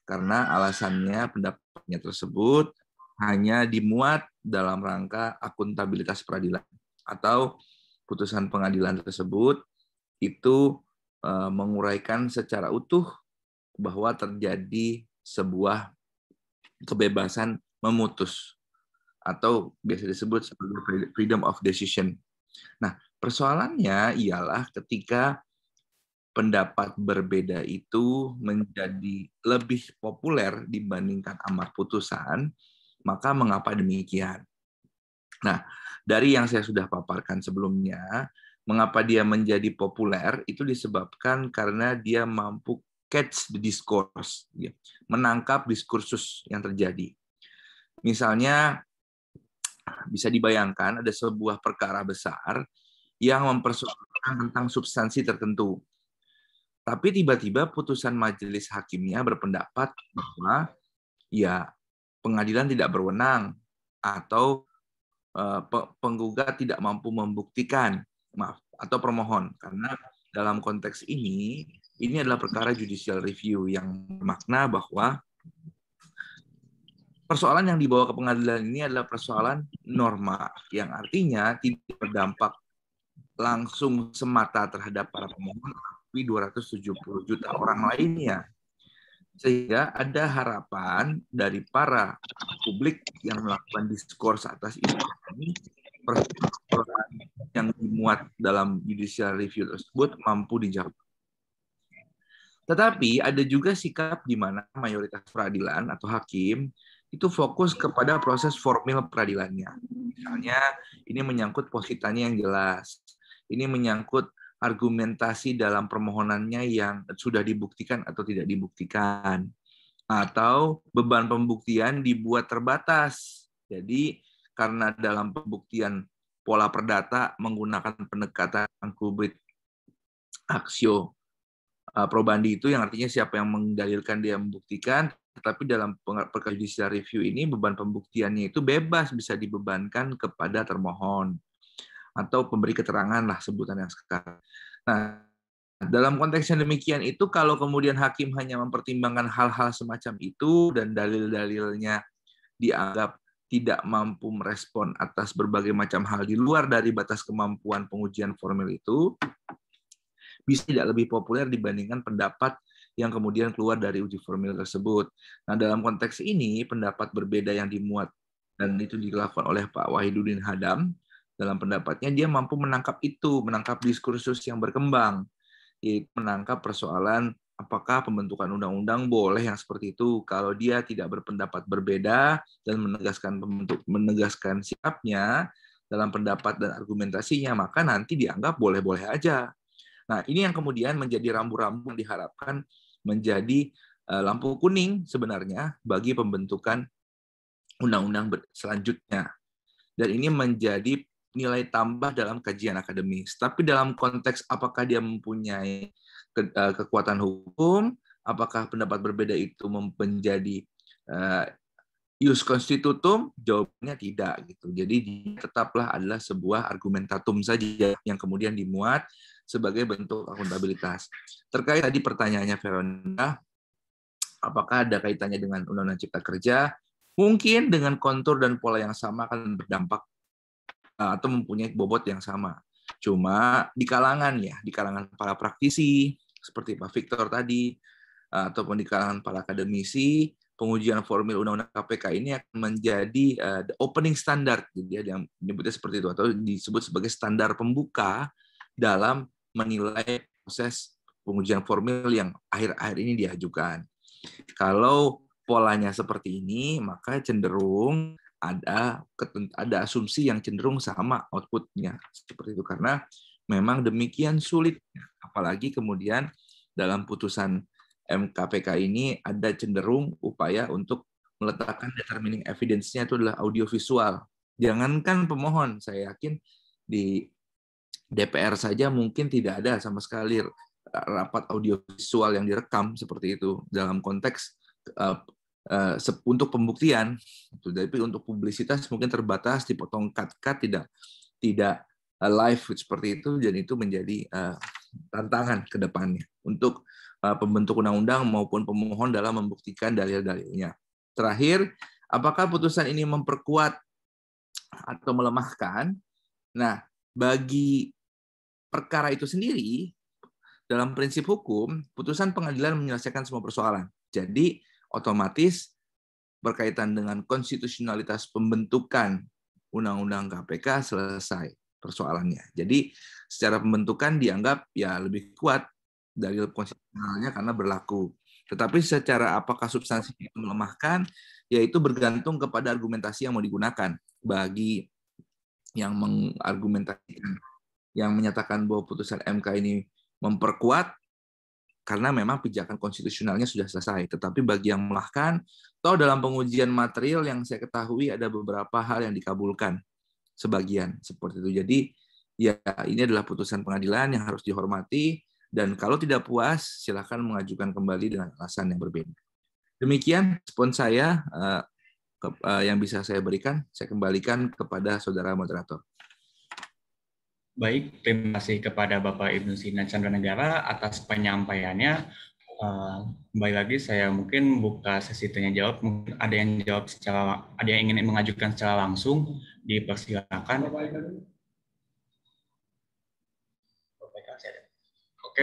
karena alasannya pendapatnya tersebut hanya dimuat dalam rangka akuntabilitas peradilan atau putusan pengadilan tersebut itu eh, menguraikan secara utuh bahwa terjadi sebuah kebebasan memutus atau biasa disebut sebagai freedom of decision. Nah, persoalannya ialah ketika pendapat berbeda itu menjadi lebih populer dibandingkan amar putusan, maka mengapa demikian? Nah, dari yang saya sudah paparkan sebelumnya, mengapa dia menjadi populer itu disebabkan karena dia mampu catch the discourse, ya, menangkap diskursus yang terjadi. Misalnya bisa dibayangkan ada sebuah perkara besar yang mempersoalkan tentang substansi tertentu. Tapi tiba-tiba putusan majelis hakimnya berpendapat bahwa ya pengadilan tidak berwenang atau eh, penggugat tidak mampu membuktikan, maaf, atau permohon karena dalam konteks ini ini adalah perkara judicial review yang makna bahwa persoalan yang dibawa ke pengadilan ini adalah persoalan norma yang artinya tidak berdampak langsung semata terhadap para pemohon tapi 270 juta orang lainnya. Sehingga ada harapan dari para publik yang melakukan diskurs atas ini persoalan yang dimuat dalam judicial review tersebut mampu dijawab. Tetapi ada juga sikap di mana mayoritas peradilan atau hakim itu fokus kepada proses formil peradilannya. Misalnya ini menyangkut positanya yang jelas, ini menyangkut argumentasi dalam permohonannya yang sudah dibuktikan atau tidak dibuktikan, atau beban pembuktian dibuat terbatas. Jadi karena dalam pembuktian pola perdata menggunakan pendekatan kubrit aksio eh, probandi itu yang artinya siapa yang mendalilkan dia membuktikan tetapi dalam perkara review ini beban pembuktiannya itu bebas bisa dibebankan kepada termohon atau pemberi keterangan lah sebutan yang sekarang. Nah, dalam konteks yang demikian itu kalau kemudian hakim hanya mempertimbangkan hal-hal semacam itu dan dalil-dalilnya dianggap tidak mampu merespon atas berbagai macam hal di luar dari batas kemampuan pengujian formil itu bisa tidak lebih populer dibandingkan pendapat yang kemudian keluar dari uji formil tersebut. Nah, dalam konteks ini pendapat berbeda yang dimuat dan itu dilakukan oleh Pak Wahiduddin Hadam dalam pendapatnya dia mampu menangkap itu, menangkap diskursus yang berkembang, yaitu menangkap persoalan apakah pembentukan undang-undang boleh yang seperti itu kalau dia tidak berpendapat berbeda dan menegaskan pembentuk menegaskan sikapnya dalam pendapat dan argumentasinya maka nanti dianggap boleh-boleh aja. Nah, ini yang kemudian menjadi rambu-rambu yang diharapkan menjadi eh, lampu kuning sebenarnya bagi pembentukan undang-undang selanjutnya. Dan ini menjadi nilai tambah dalam kajian akademis. Tapi dalam konteks apakah dia mempunyai eh, kekuatan hukum, apakah pendapat berbeda itu menjadi eh, ius constitutum? jawabnya tidak gitu. Jadi tetaplah adalah sebuah argumentatum saja yang kemudian dimuat sebagai bentuk akuntabilitas. Terkait tadi pertanyaannya Veronica, apakah ada kaitannya dengan Undang-Undang Cipta Kerja? Mungkin dengan kontur dan pola yang sama akan berdampak eh, atau mempunyai bobot yang sama. Cuma di kalangan ya, di kalangan para praktisi seperti Pak Victor tadi eh, ataupun di kalangan para akademisi pengujian formil undang-undang KPK ini akan menjadi uh, the opening standard, jadi gitu ada ya, yang menyebutnya seperti itu atau disebut sebagai standar pembuka dalam menilai proses pengujian formil yang akhir-akhir ini diajukan. Kalau polanya seperti ini, maka cenderung ada ada asumsi yang cenderung sama outputnya seperti itu karena memang demikian sulitnya, apalagi kemudian dalam putusan MKPK ini ada cenderung upaya untuk meletakkan determining evidence-nya itu adalah audiovisual. Jangankan pemohon, saya yakin di DPR saja mungkin tidak ada sama sekali rapat audiovisual yang direkam seperti itu dalam konteks uh, uh, untuk pembuktian. Tapi untuk publisitas mungkin terbatas, dipotong cut-cut, tidak tidak eh, live seperti itu dan itu menjadi uh, tantangan ke depannya untuk Eh, pembentuk undang-undang maupun pemohon dalam membuktikan dalil-dalilnya. Terakhir, apakah putusan ini memperkuat atau melemahkan? Nah, bagi perkara itu sendiri, dalam prinsip hukum, putusan pengadilan menyelesaikan semua persoalan. Jadi, otomatis berkaitan dengan konstitusionalitas pembentukan undang-undang KPK selesai persoalannya. Jadi, secara pembentukan dianggap ya lebih kuat dalil konstitusionalnya karena berlaku. Tetapi secara apakah substansi itu melemahkan, yaitu bergantung kepada argumentasi yang mau digunakan bagi yang mengargumentasikan, yang menyatakan bahwa putusan MK ini memperkuat karena memang pijakan konstitusionalnya sudah selesai. Tetapi bagi yang melahkan, toh dalam pengujian material yang saya ketahui ada beberapa hal yang dikabulkan sebagian seperti itu. Jadi ya ini adalah putusan pengadilan yang harus dihormati dan kalau tidak puas, silakan mengajukan kembali dengan alasan yang berbeda. Demikian respon saya uh, ke, uh, yang bisa saya berikan. Saya kembalikan kepada saudara moderator. Baik, terima kasih kepada Bapak Ibnu Sina Negara atas penyampaiannya. Uh, kembali lagi saya mungkin buka sesi tanya jawab. Mungkin ada yang jawab secara ada yang ingin mengajukan secara langsung dipersilakan.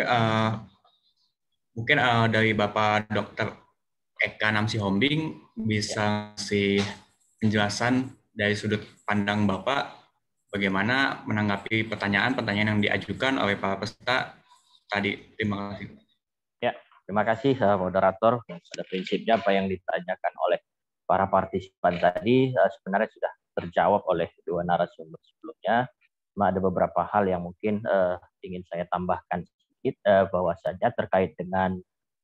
uh, mungkin uh, dari Bapak dokter Eka Namsi Hombing bisa sih penjelasan dari sudut pandang Bapak bagaimana menanggapi pertanyaan-pertanyaan yang diajukan oleh para peserta tadi. Terima kasih. Ya, terima kasih eh, moderator. Pada prinsipnya apa yang ditanyakan oleh para partisipan tadi sebenarnya sudah terjawab oleh dua narasumber sebelumnya. Cuma ada beberapa hal yang mungkin ingin saya tambahkan kita eh, bahwasanya terkait dengan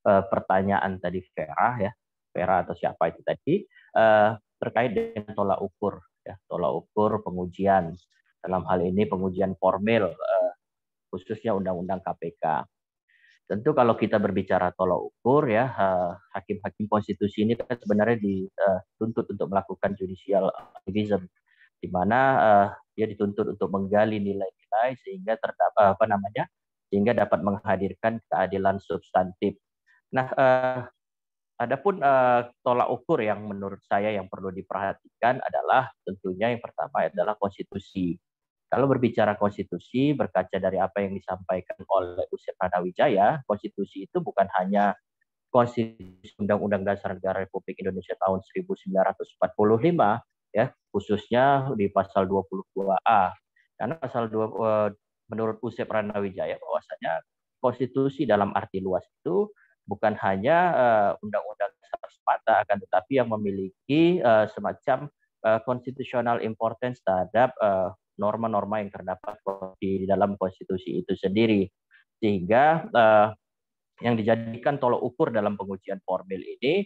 eh, pertanyaan tadi Vera ya Vera atau siapa itu tadi eh, terkait dengan tolak ukur ya tolak ukur pengujian dalam hal ini pengujian formil khususnya undang-undang KPK tentu kalau kita berbicara tolak ukur ya hakim-hakim konstitusi ini kan sebenarnya dituntut untuk melakukan judicial activism di mana dia dituntut untuk menggali nilai-nilai sehingga terdapat apa namanya sehingga dapat menghadirkan keadilan substantif. Nah, eh, adapun eh, tolak ukur yang menurut saya yang perlu diperhatikan adalah tentunya yang pertama adalah konstitusi. Kalau berbicara konstitusi, berkaca dari apa yang disampaikan oleh Usir Wijaya, konstitusi itu bukan hanya konstitusi Undang-Undang Dasar Negara Republik Indonesia tahun 1945, ya khususnya di pasal 22A. Karena pasal 2, menurut Usep Ranawijaya bahwasanya konstitusi dalam arti luas itu bukan hanya eh, undang-undang dasar semata akan tetapi yang memiliki eh, semacam konstitusional eh, importance terhadap norma-norma yang terdapat di dalam konstitusi itu sendiri sehingga yang dijadikan tolok ukur dalam pengujian formil ini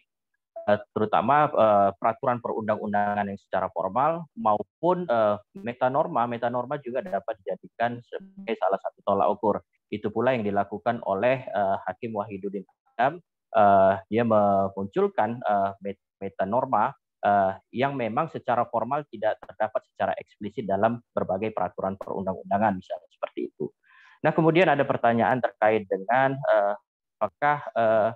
Eh, terutama eh, peraturan perundang-undangan yang secara formal maupun uh, metanorma. Metanorma juga dapat dijadikan sebagai salah satu tolak ukur. Itu pula yang dilakukan oleh Hakim Wahiduddin Adam. Uh, dia memunculkan uh, metanorma yang memang secara formal tidak terdapat secara eksplisit dalam berbagai peraturan perundang-undangan, misalnya seperti itu. Nah, kemudian ada pertanyaan terkait dengan uh, apakah uh,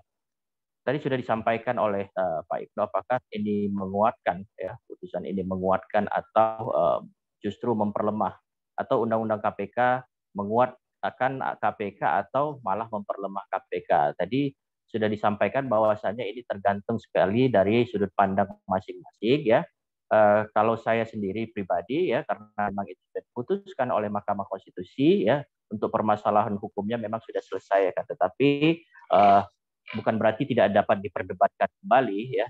tadi sudah disampaikan oleh uh, Pak Iqbal apakah ini menguatkan ya putusan ini menguatkan atau uh, justru memperlemah atau Undang-Undang KPK menguat akan KPK eh, atau malah memperlemah KPK. Tadi sudah disampaikan bahwasannya ini tergantung sekali dari sudut pandang masing-masing ya. Uh, kalau saya sendiri pribadi ya karena memang itu sudah diputuskan oleh Mahkamah Konstitusi ya untuk permasalahan hukumnya memang sudah selesai ya kan tetapi uh, bukan berarti tidak dapat diperdebatkan kembali ya.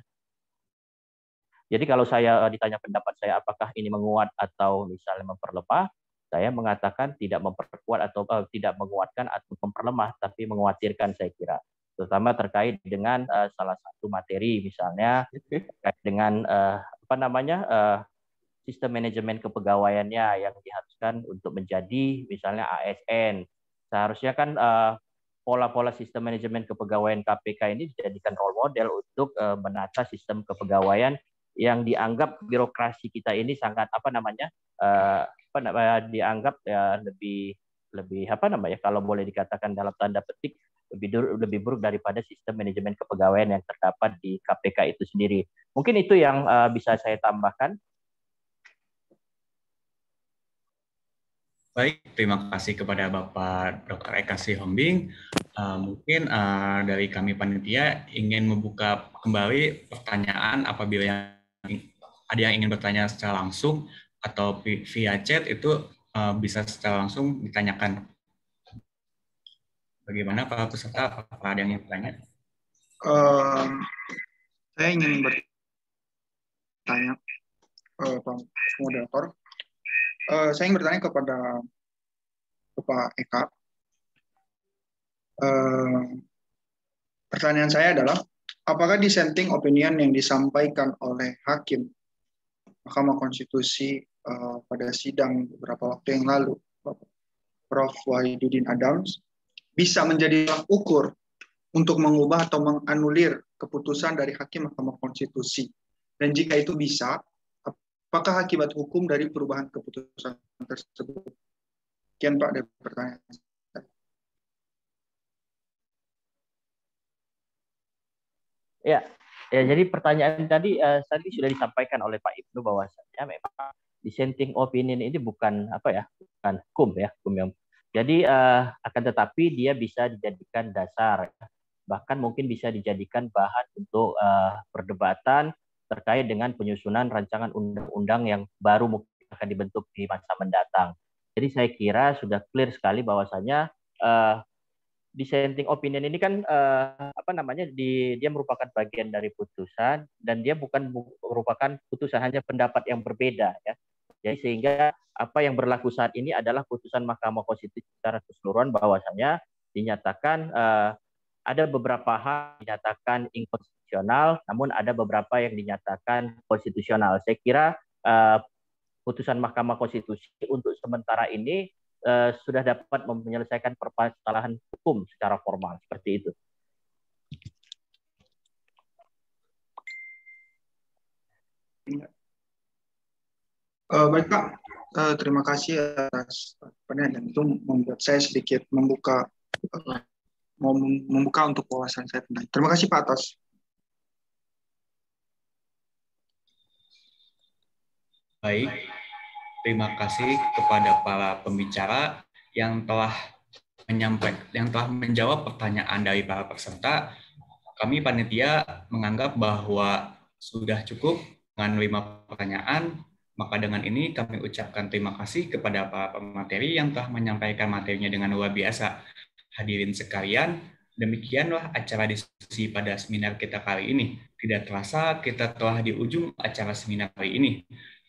Jadi kalau saya eh, ditanya pendapat saya apakah ini menguat atau misalnya memperlemah, saya mengatakan tidak memperkuat atau eh, tidak menguatkan atau memperlemah, tapi mengkhawatirkan saya kira, terutama terkait dengan uh, salah satu materi misalnya terkait dengan uh, apa namanya uh, sistem manajemen kepegawaiannya yang diharuskan untuk menjadi misalnya ASN. Seharusnya kan uh, pola-pola sistem manajemen kepegawaian KPK ini dijadikan role model untuk uh, menata sistem kepegawaian yang dianggap birokrasi kita ini sangat apa namanya uh, apa namanya dianggap ya, lebih lebih apa namanya kalau boleh dikatakan dalam tanda petik lebih lebih buruk daripada sistem manajemen kepegawaian yang terdapat di KPK itu sendiri. Mungkin itu yang uh, bisa saya tambahkan. Baik, terima kasih kepada Bapak Dr. Eka Sihombing. Uh, eh, mungkin uh, dari kami panitia ingin membuka kembali pertanyaan apabila yang, ada yang ingin bertanya secara langsung atau via chat itu uh, bisa secara langsung ditanyakan. Bagaimana para peserta? Apakah ada yang ingin bertanya? Um, saya ingin bertanya, uh, Pak Moderator. Eh, saya ingin bertanya kepada Bapak Eka. Uh, pertanyaan saya adalah, apakah dissenting opinion yang disampaikan oleh hakim Mahkamah Konstitusi uh, pada sidang beberapa waktu yang lalu, Prof. Wahidudin Adams, bisa menjadi ukur untuk mengubah atau menganulir keputusan dari hakim Mahkamah Konstitusi. Dan jika itu bisa, Apakah akibat hukum dari perubahan keputusan tersebut? Kian Pak ada pertanyaan. Ya, ya jadi pertanyaan tadi uh, tadi sudah disampaikan oleh Pak Ibnu bahwasanya memang dissenting opinion ini bukan apa ya, bukan hukum ya, hukum yang jadi uh, akan tetapi dia bisa dijadikan dasar bahkan mungkin bisa dijadikan bahan untuk uh, perdebatan terkait dengan penyusunan rancangan undang-undang yang baru mungkin akan dibentuk di masa mendatang. Jadi saya kira sudah clear sekali bahwasanya uh, eh, dissenting opinion ini kan uh, apa namanya di, dia merupakan bagian dari putusan dan dia bukan merupakan putusan hanya pendapat yang berbeda ya. Jadi sehingga apa yang berlaku saat ini adalah putusan Mahkamah Konstitusi secara keseluruhan bahwasanya dinyatakan uh, ada beberapa hal dinyatakan inkonstitusional konstitusional, namun ada beberapa yang dinyatakan konstitusional. Saya kira uh, putusan Mahkamah Konstitusi untuk sementara ini uh, sudah dapat menyelesaikan permasalahan hukum secara formal seperti itu. Uh, baik Pak, uh, terima kasih atas penelitian dan itu membuat saya sedikit membuka uh, membuka untuk wawasan saya tentang. Terima kasih Pak atas Baik, terima kasih kepada para pembicara yang telah menyampaikan, yang telah menjawab pertanyaan dari para peserta. Kami panitia menganggap bahwa sudah cukup dengan lima pertanyaan. Maka dengan ini kami ucapkan terima kasih kepada para pemateri yang telah menyampaikan materinya dengan luar biasa. Hadirin sekalian, demikianlah acara diskusi pada seminar kita kali ini. Tidak terasa kita telah di ujung acara seminar kali ini.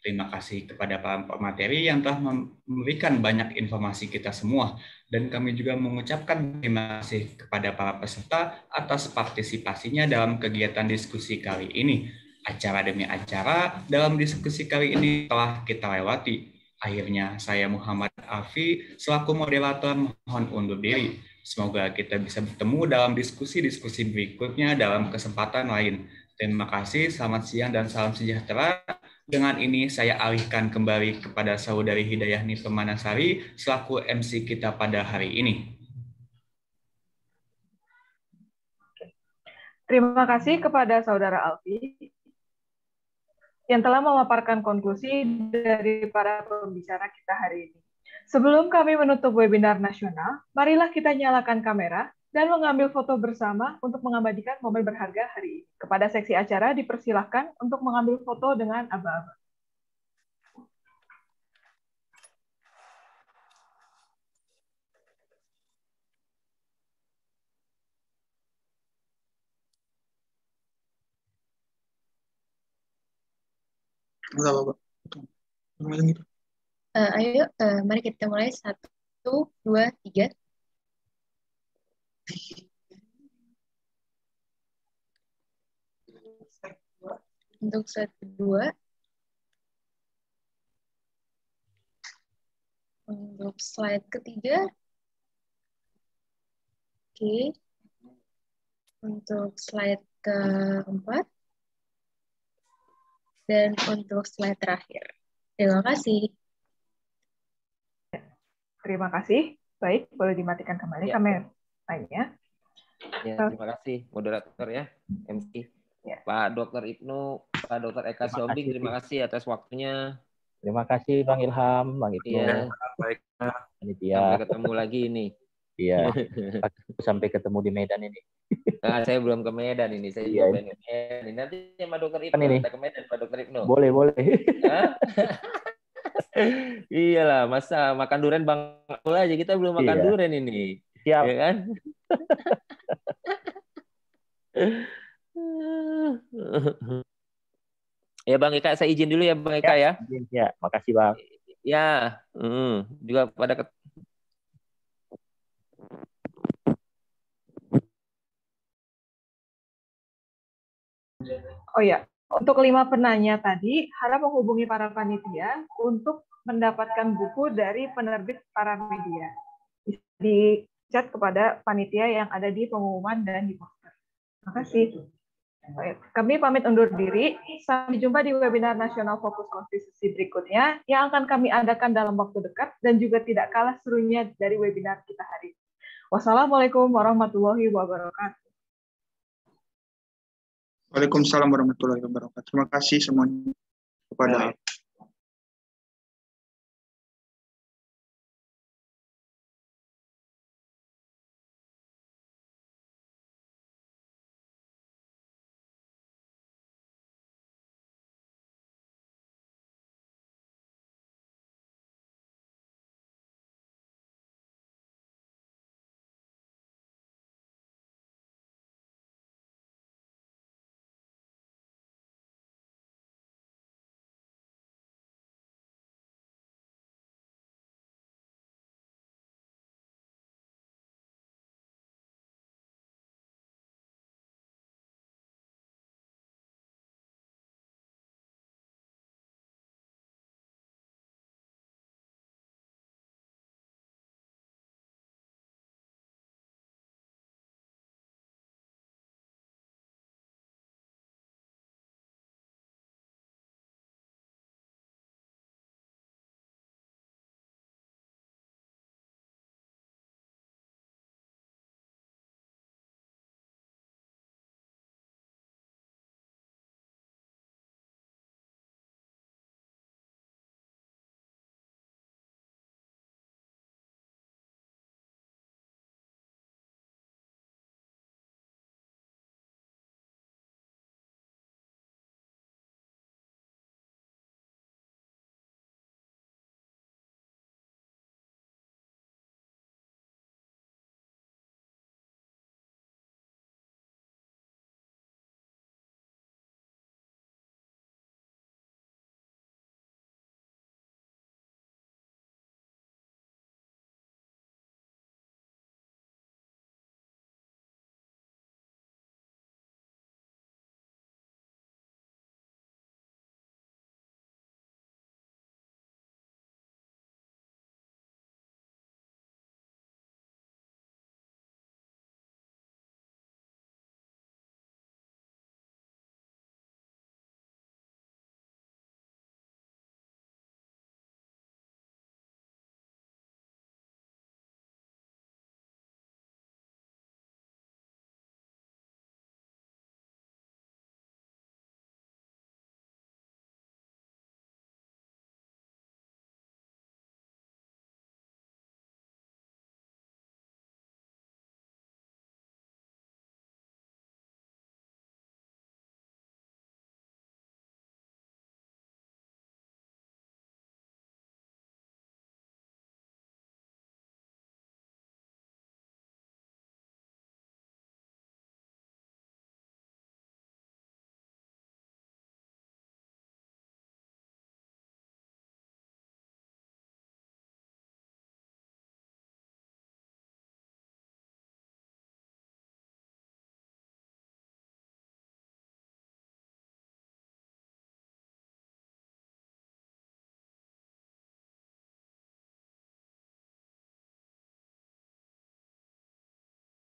Terima kasih kepada Pak Materi yang telah memberikan banyak informasi kita semua. Dan kami juga mengucapkan terima kasih kepada para peserta atas partisipasinya dalam kegiatan diskusi kali ini. Acara demi acara dalam diskusi kali ini telah kita lewati. Akhirnya saya Muhammad Afi selaku moderator mohon undur diri. Semoga kita bisa bertemu dalam diskusi-diskusi berikutnya dalam kesempatan lain. Terima kasih, selamat siang dan salam sejahtera. Dengan ini saya alihkan kembali kepada Saudari Hidayahni Pemanasari selaku MC kita pada hari ini. Terima kasih kepada Saudara Alfi yang telah memaparkan konklusi dari para pembicara kita hari ini. Sebelum kami menutup webinar nasional, marilah kita nyalakan kamera dan mengambil foto bersama untuk mengabadikan momen berharga hari ini. Kepada seksi acara dipersilahkan untuk mengambil foto dengan aba-aba. Enggak Uh, ayo, uh, mari kita mulai. Satu, dua, tiga. Untuk set kedua. Untuk slide ketiga. Oke. Untuk slide keempat. Dan untuk slide terakhir. Terima kasih. Terima kasih. Baik, boleh dimatikan kembali ya. kamera bertanya. Ya, terima kasih moderator ya, MC. Ya. Pak Dokter Ibnu, Pak Dokter Eka kasih. terima kasih atas waktunya. Terima kasih Bang Ilham, Bang Ibnu. Ya. Baik. Panitia. ketemu lagi ini. Iya. *laughs* Sampai ketemu di Medan ini. Nah, saya belum ke Medan ini. Saya iya, belum Medan. Ini. Nanti sama Dokter Ibnu kan kita ke Medan Pak Dokter Ibnu. Boleh, boleh. *laughs* Iyalah, masa makan durian Bang Abdul aja kita belum makan iya. durian ini. Siap. Ya kan? *laughs* ya Bang Eka, saya izin dulu ya Bang Eka ya. Ya, ya. makasih Bang. Ya, mm, juga pada ket... Oh ya, untuk lima penanya tadi, harap menghubungi para panitia untuk mendapatkan buku dari penerbit para media. di chat kepada panitia yang ada di pengumuman dan di poster. kasih Kami pamit undur diri. Sampai jumpa di webinar nasional fokus konstitusi berikutnya yang akan kami adakan dalam waktu dekat dan juga tidak kalah serunya dari webinar kita hari ini. Wassalamualaikum warahmatullahi wabarakatuh. Waalaikumsalam warahmatullahi wabarakatuh. Terima kasih semuanya kepada